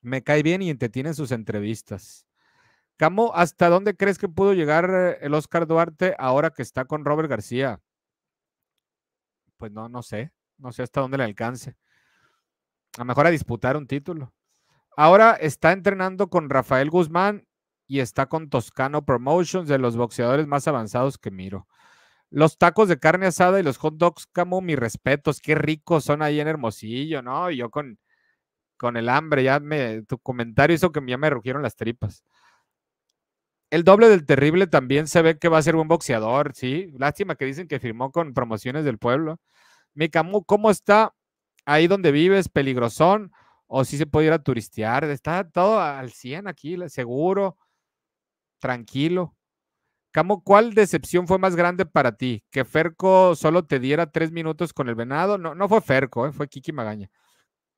Speaker 1: me cae bien y entretiene sus entrevistas. Camo, ¿hasta dónde crees que pudo llegar eh, el Oscar Duarte ahora que está con Robert García? Pues no, no sé. No sé hasta dónde le alcance. A lo mejor a disputar un título. Ahora está entrenando con Rafael Guzmán y está con Toscano Promotions, de los boxeadores más avanzados que miro. Los tacos de carne asada y los hot dogs, Camo, mis respetos, qué ricos son ahí en Hermosillo, ¿no? Y yo con, con el hambre, ya tu comentario hizo que ya me rugieron las tripas. El doble del terrible también se ve que va a ser buen boxeador, sí. Lástima que dicen que firmó con promociones del pueblo. Camu, ¿cómo está ahí donde vives? ¿Peligrosón? ¿O si se puede ir a turistear? Está todo al 100 aquí, seguro, tranquilo. Camo, ¿cuál decepción fue más grande para ti? ¿Que Ferco solo te diera tres minutos con el venado? No, no fue Ferco, eh, fue Kiki Magaña.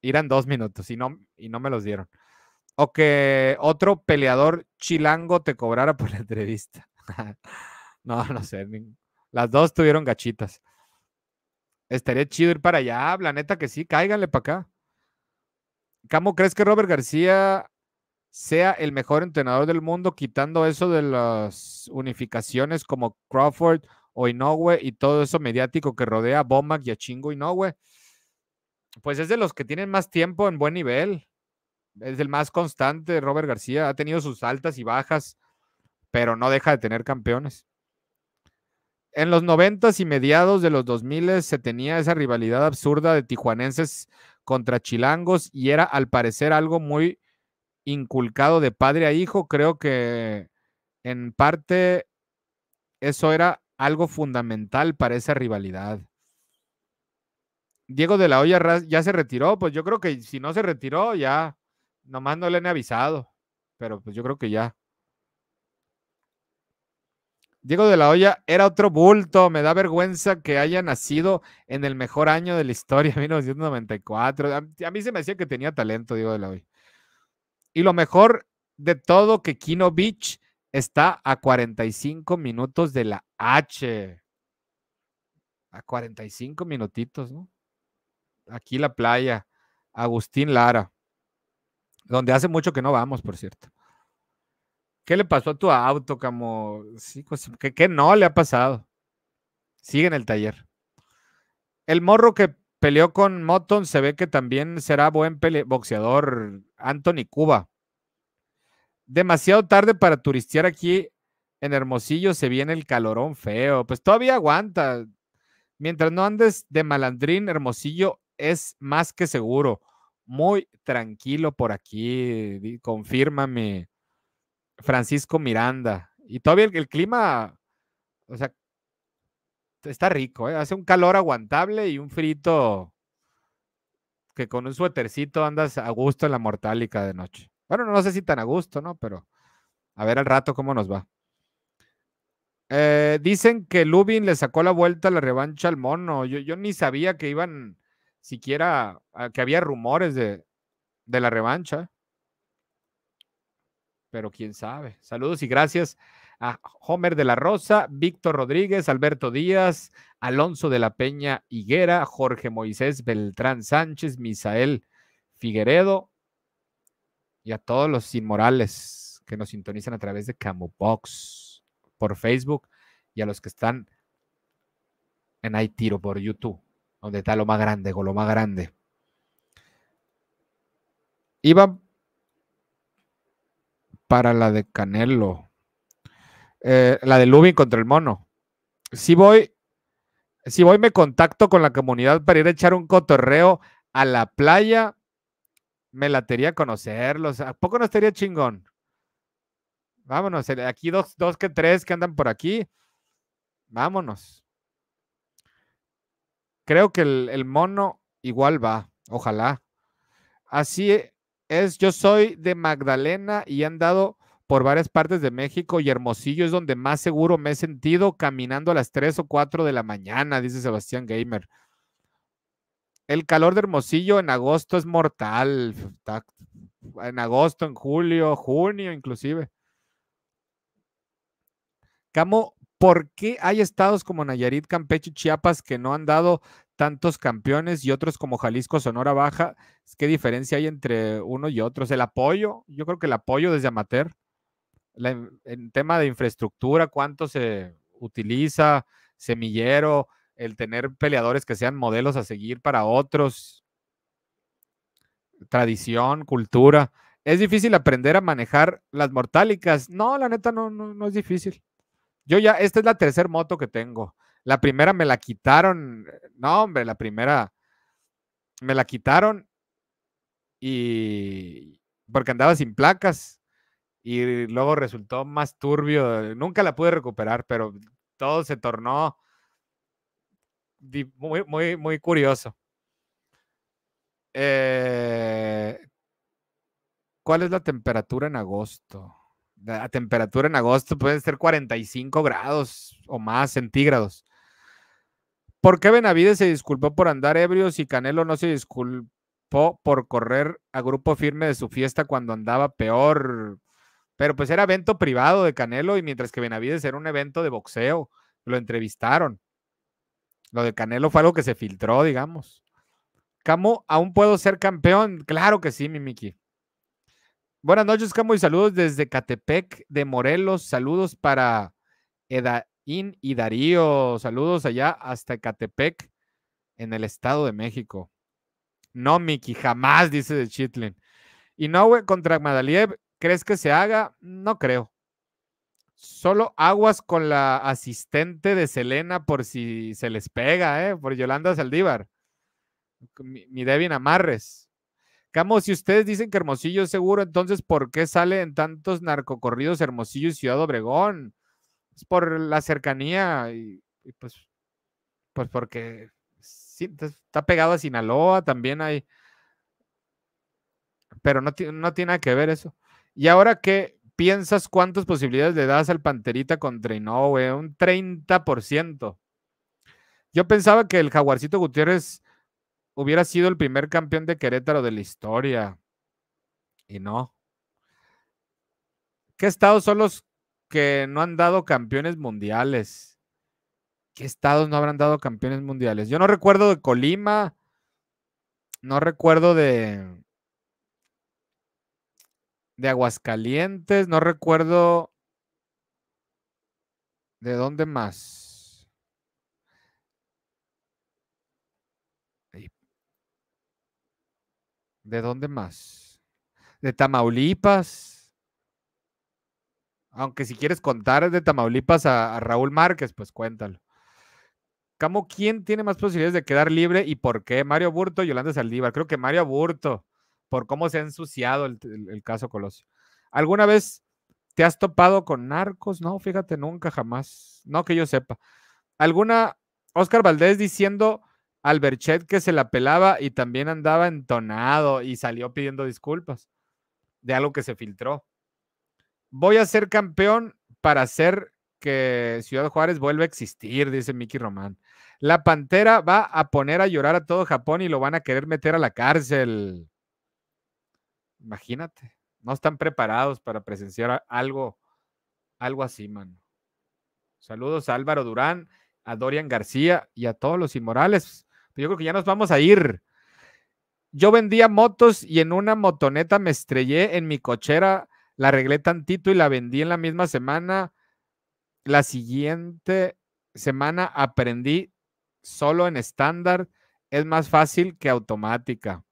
Speaker 1: Eran dos minutos y no, y no me los dieron o que otro peleador chilango te cobrara por la entrevista. [LAUGHS] no, no sé. Las dos tuvieron gachitas. Estaría chido ir para allá, la neta que sí, cáiganle para acá. ¿Cómo crees que Robert García sea el mejor entrenador del mundo quitando eso de las unificaciones como Crawford o Inoue y todo eso mediático que rodea a Bomac y a Chingo Inoue? Pues es de los que tienen más tiempo en buen nivel es el más constante, Robert García. Ha tenido sus altas y bajas, pero no deja de tener campeones. En los noventas y mediados de los 2000 se tenía esa rivalidad absurda de tijuanenses contra chilangos y era al parecer algo muy inculcado de padre a hijo. Creo que en parte eso era algo fundamental para esa rivalidad. Diego de la Hoya ya se retiró, pues yo creo que si no se retiró, ya Nomás no le han avisado, pero pues yo creo que ya. Diego de la Hoya era otro bulto. Me da vergüenza que haya nacido en el mejor año de la historia, 1994. [LAUGHS] A, mí se me decía que tenía talento, Diego de la Hoya. Y lo mejor de todo, que Kino Beach está a 45 minutos de la H. A 45 minutitos, ¿no? Aquí la playa. Agustín Lara. Donde hace mucho que no vamos, por cierto. ¿Qué le pasó a tu auto, Camo? Sí, pues, no le ha pasado? Sigue en el taller. El morro que peleó con Moton se ve que también será buen boxeador Anthony Cuba. Demasiado tarde para turistear aquí en Hermosillo, se viene el calorón feo. Pues todavía aguanta. Mientras no andes de malandrín, Hermosillo es más que seguro muy tranquilo por aquí, confírmame. Francisco Miranda. Y todavía el, el clima, o sea, está rico, ¿eh? hace un calor aguantable y un frito que con un suétercito andas a gusto en la mortálica de noche. Bueno, no sé si tan a gusto, ¿no? Pero a ver al rato cómo nos va. Eh, dicen que Lubin le sacó la vuelta a la revancha al mono. Yo, yo ni sabía que iban siquiera ah, que había rumores de, la revancha. Pero quién sabe. Saludos y gracias a Homer de la Rosa, Víctor Rodríguez, Alberto Díaz, Alonso de la Peña Higuera, Jorge Moisés Beltrán Sánchez, Misael Figueredo y a todos los inmorales que nos sintonizan a través de Camubox por Facebook y a los que están en Hay Tiro por YouTube donde está lo más grande, con lo más grande. Iba para la de Canelo. Eh, la de Lubin contra el mono. Si voy, si voy, me contacto con la comunidad para ir a echar un cotorreo a la playa. Me latería conocerlos. ¿A poco no estaría chingón? Vámonos, aquí dos, dos que tres que andan por aquí. Vámonos. Creo que el, mono igual va, ojalá. Así e, es, yo soy de Magdalena y he andado por varias partes de México y Hermosillo es donde más seguro me he sentido caminando a las 3 o 4 de la mañana, dice Sebastián Gamer. El calor de Hermosillo en agosto es mortal. En agosto, en julio, junio inclusive. Camo ¿Por qué hay estados como Nayarit, Campeche, Chiapas que no han dado tantos campeones y otros como Jalisco, Sonora Baja? ¿Qué diferencia hay entre uno y otros? El apoyo, yo creo que el apoyo desde amateur, el en tema de infraestructura, cuánto se utiliza, semillero, el tener peleadores que sean modelos a seguir para otros, tradición, cultura. ¿Es difícil aprender a manejar las mortálicas? No, la neta no, no es difícil. Yo ya, esta es la tercera moto que tengo. La primera me la quitaron. No, hombre, la primera me la quitaron y porque andaba sin placas y luego resultó más turbio. Nunca la pude recuperar, pero todo se tornó muy, muy, muy curioso. Eh, ¿Cuál es la temperatura en agosto? La temperatura en agosto puede ser 45 grados o más centígrados. ¿Por qué Benavides se disculpó por andar ebrio y Canelo no se disculpó por correr a grupo firme de su fiesta cuando andaba peor? Pero pues era evento privado de Canelo y mientras que Benavides era un evento de boxeo, lo entrevistaron. Lo de Canelo fue algo que se filtró, digamos. Camo, ¿aún puedo ser campeón? Claro que sí, mi Buenas noches, Camo, y saludos desde Catepec de Morelos. Saludos para Edaín y Darío. Saludos allá hasta Catepec, en el Estado de México. No, Miki, jamás, dice de Chitlin. Y no, contra Madaliev, ¿crees que se haga? No creo. Solo aguas con la asistente de Selena por si se les pega, ¿eh? Por Yolanda Saldívar. Mi, mi Devin Amarres. Digamos, si ustedes dicen que Hermosillo es seguro, entonces ¿por qué sale en tantos narcocorridos Hermosillo y Ciudad Obregón? Es por la cercanía y, pues, pues porque sí, está pegado a Sinaloa, también hay, pero no, no tiene nada que ver eso. Y ahora qué? piensas cuántas posibilidades le das al Panterita contra Inoue, un 30%. Yo pensaba que el Jaguarcito Gutiérrez hubiera sido el primer campeón de Querétaro de la historia. Y no. ¿Qué estados son los que no han dado campeones mundiales? ¿Qué estados no habrán dado campeones mundiales? Yo no recuerdo de Colima, no recuerdo de de Aguascalientes, no recuerdo de dónde más. ¿De dónde más? De Tamaulipas. Aunque si quieres contar de Tamaulipas a, Raúl Márquez, pues cuéntalo. cómo ¿quién tiene más posibilidades de quedar libre y por qué? ¿Mario Burto y Yolanda Saldívar? Creo que Mario Burto, por cómo se ha ensuciado el, caso Coloso. ¿Alguna vez te has topado con narcos? No, fíjate, nunca, jamás. No que yo sepa. ¿Alguna, Oscar Valdés diciendo Alberchet que se la pelaba y también andaba entonado y salió pidiendo disculpas de algo que se filtró. Voy a ser campeón para hacer que Ciudad Juárez vuelva a existir, dice Mickey Román. La Pantera va a poner a llorar a todo Japón y lo van a querer meter a la cárcel. Imagínate, no están preparados para presenciar algo, algo así, mano. Saludos a Álvaro Durán, a Dorian García y a todos los inmorales. Yo creo que ya nos vamos a ir. Yo vendía motos y en una motoneta me estrellé en mi cochera, la arreglé tantito y la vendí en la misma semana. La siguiente semana aprendí solo en estándar, es más fácil que automática.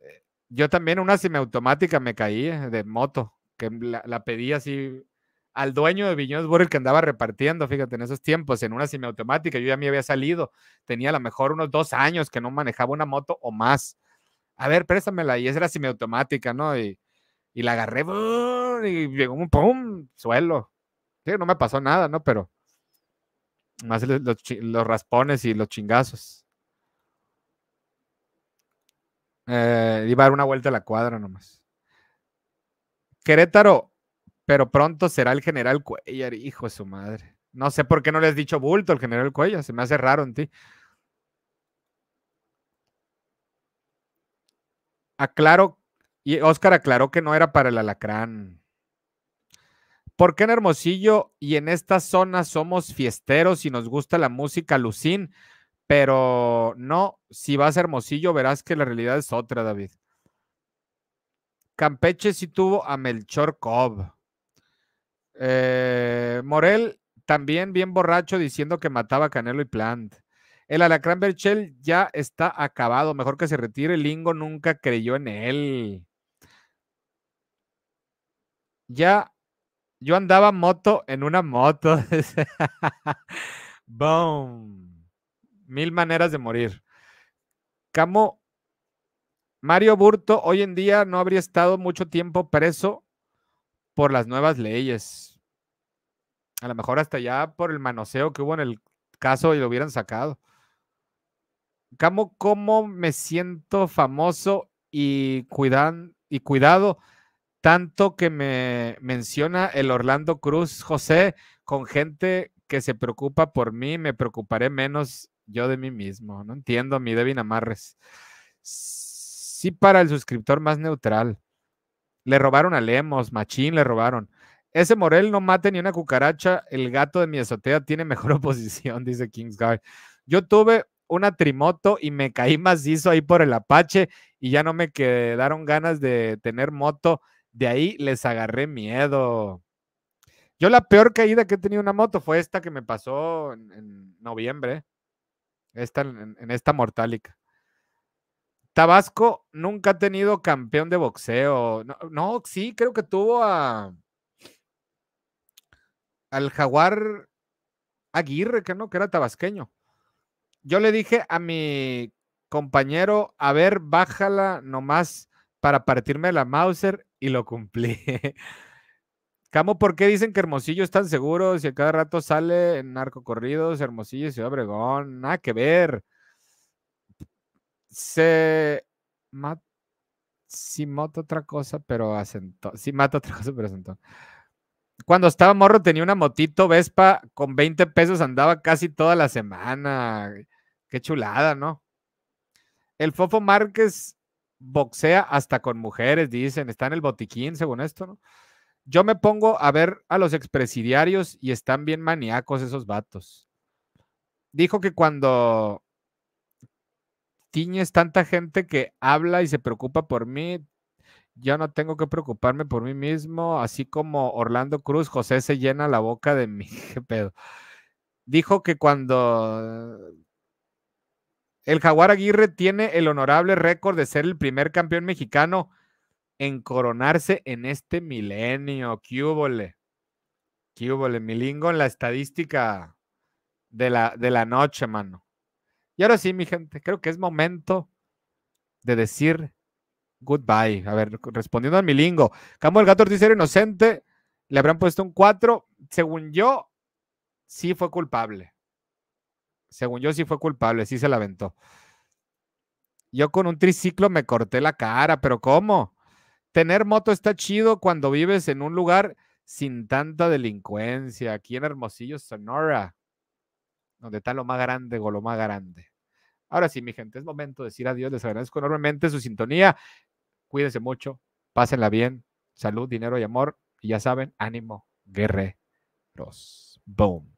Speaker 1: Eh, yo también una semiautomática me caí eh, de moto, que la, la pedí así al dueño de Viñedos el que andaba repartiendo, fíjate, en esos tiempos, en una semiautomática, yo ya me había salido, tenía a lo mejor unos dos años que no manejaba una moto o más. A ver, préstamela, y esa era semiautomática, ¿no? Y, la agarré, y llegó un pum, suelo. no me pasó nada, ¿no? Pero más los, raspones y los chingazos. Eh, iba a dar una vuelta a la cuadra nomás. Querétaro, pero pronto será el general Cuellar, hijo de su madre. No sé por qué no le has dicho bulto al general Cuellar, se me hace raro en ti. Aclaro, y Oscar aclaró que no era para el alacrán. ¿Por qué en Hermosillo y en esta zona somos fiesteros y nos gusta la música lucín? Pero no, si vas a Hermosillo verás que la realidad es otra, David. Campeche sí tuvo a Melchor Cobb. Eh, Morel también bien borracho diciendo que mataba a Canelo y Plant. El Alacrán Berchel ya está acabado, mejor que se retire. Lingo nunca creyó en él. Ya, yo andaba moto en una moto. [LAUGHS] Boom. Mil maneras de morir. Camo, Mario Burto hoy en día no habría estado mucho tiempo preso por las nuevas leyes. A lo mejor hasta ya por el manoseo que hubo en el caso y lo hubieran sacado. ¿Cómo, cómo me siento famoso y, cuidan, y cuidado? Tanto que me menciona el Orlando Cruz José con gente que se preocupa por mí, me preocuparé menos yo de mí mismo. No entiendo, mi Devin Amarres. Sí, para el suscriptor más neutral. Le robaron a Lemos, Machín le robaron. Ese Morel no mate ni una cucaracha. El gato de mi azotea tiene mejor [LAUGHS] oposición, dice Kings Yo tuve una trimoto y me caí macizo ahí por el Apache y ya no me quedaron ganas de tener moto. De ahí les agarré miedo. Yo la peor caída que he tenido una moto fue esta que me pasó en, noviembre. Esta, en, en esta mortálica. Tabasco nunca ha tenido campeón de boxeo. No, sí, creo que tuvo a. al Jaguar Aguirre, que no, que era tabasqueño. Yo le dije a mi compañero, a ver, bájala nomás para partirme la Mauser y lo cumplí. [LAUGHS] Camo, ¿por qué dicen que Hermosillo es tan seguro si a cada rato sale en Corridos, Hermosillo y Ciudad Obregón? Nada que ver se mata, si mata otra cosa, pero asentó. Si mata otra [LAUGHS] cosa, pero asentó. Cuando estaba morro tenía una motito Vespa con 20 pesos, andaba casi toda la semana. Qué chulada, ¿no? El Fofo Márquez boxea hasta con mujeres, dicen, está en el botiquín, según esto, ¿no? Yo me pongo a ver a los expresidiarios y están bien maníacos esos vatos. Dijo que cuando tiñes tanta gente que habla y se preocupa por mí. Yo no tengo que preocuparme por mí mismo, así como Orlando Cruz, José se llena la boca de mi [LAUGHS] pedo. Dijo que cuando eh, el Jaguar Aguirre tiene el honorable récord de ser el primer campeón mexicano en coronarse en este milenio. qué húbole. Mi lingo en la estadística de la, de la noche, mano. Y ahora sí, mi gente, creo que es momento de decir goodbye. A ver, respondiendo a mi lingo, Camo del Gato Ortiz era inocente, le habrán puesto un 4. Según yo, sí fue culpable. Según yo, sí fue culpable, sí se la aventó. Yo con un triciclo me corté la cara, pero ¿cómo? Tener moto está chido cuando vives en un lugar sin tanta delincuencia, aquí en Hermosillo, Sonora donde está lo más grande o lo más grande. Ahora sí, mi gente, es momento de decir adiós. Les agradezco enormemente su sintonía. Cuídense mucho, pásenla bien. Salud, dinero y amor. Y ya saben, ánimo, guerreros. Boom.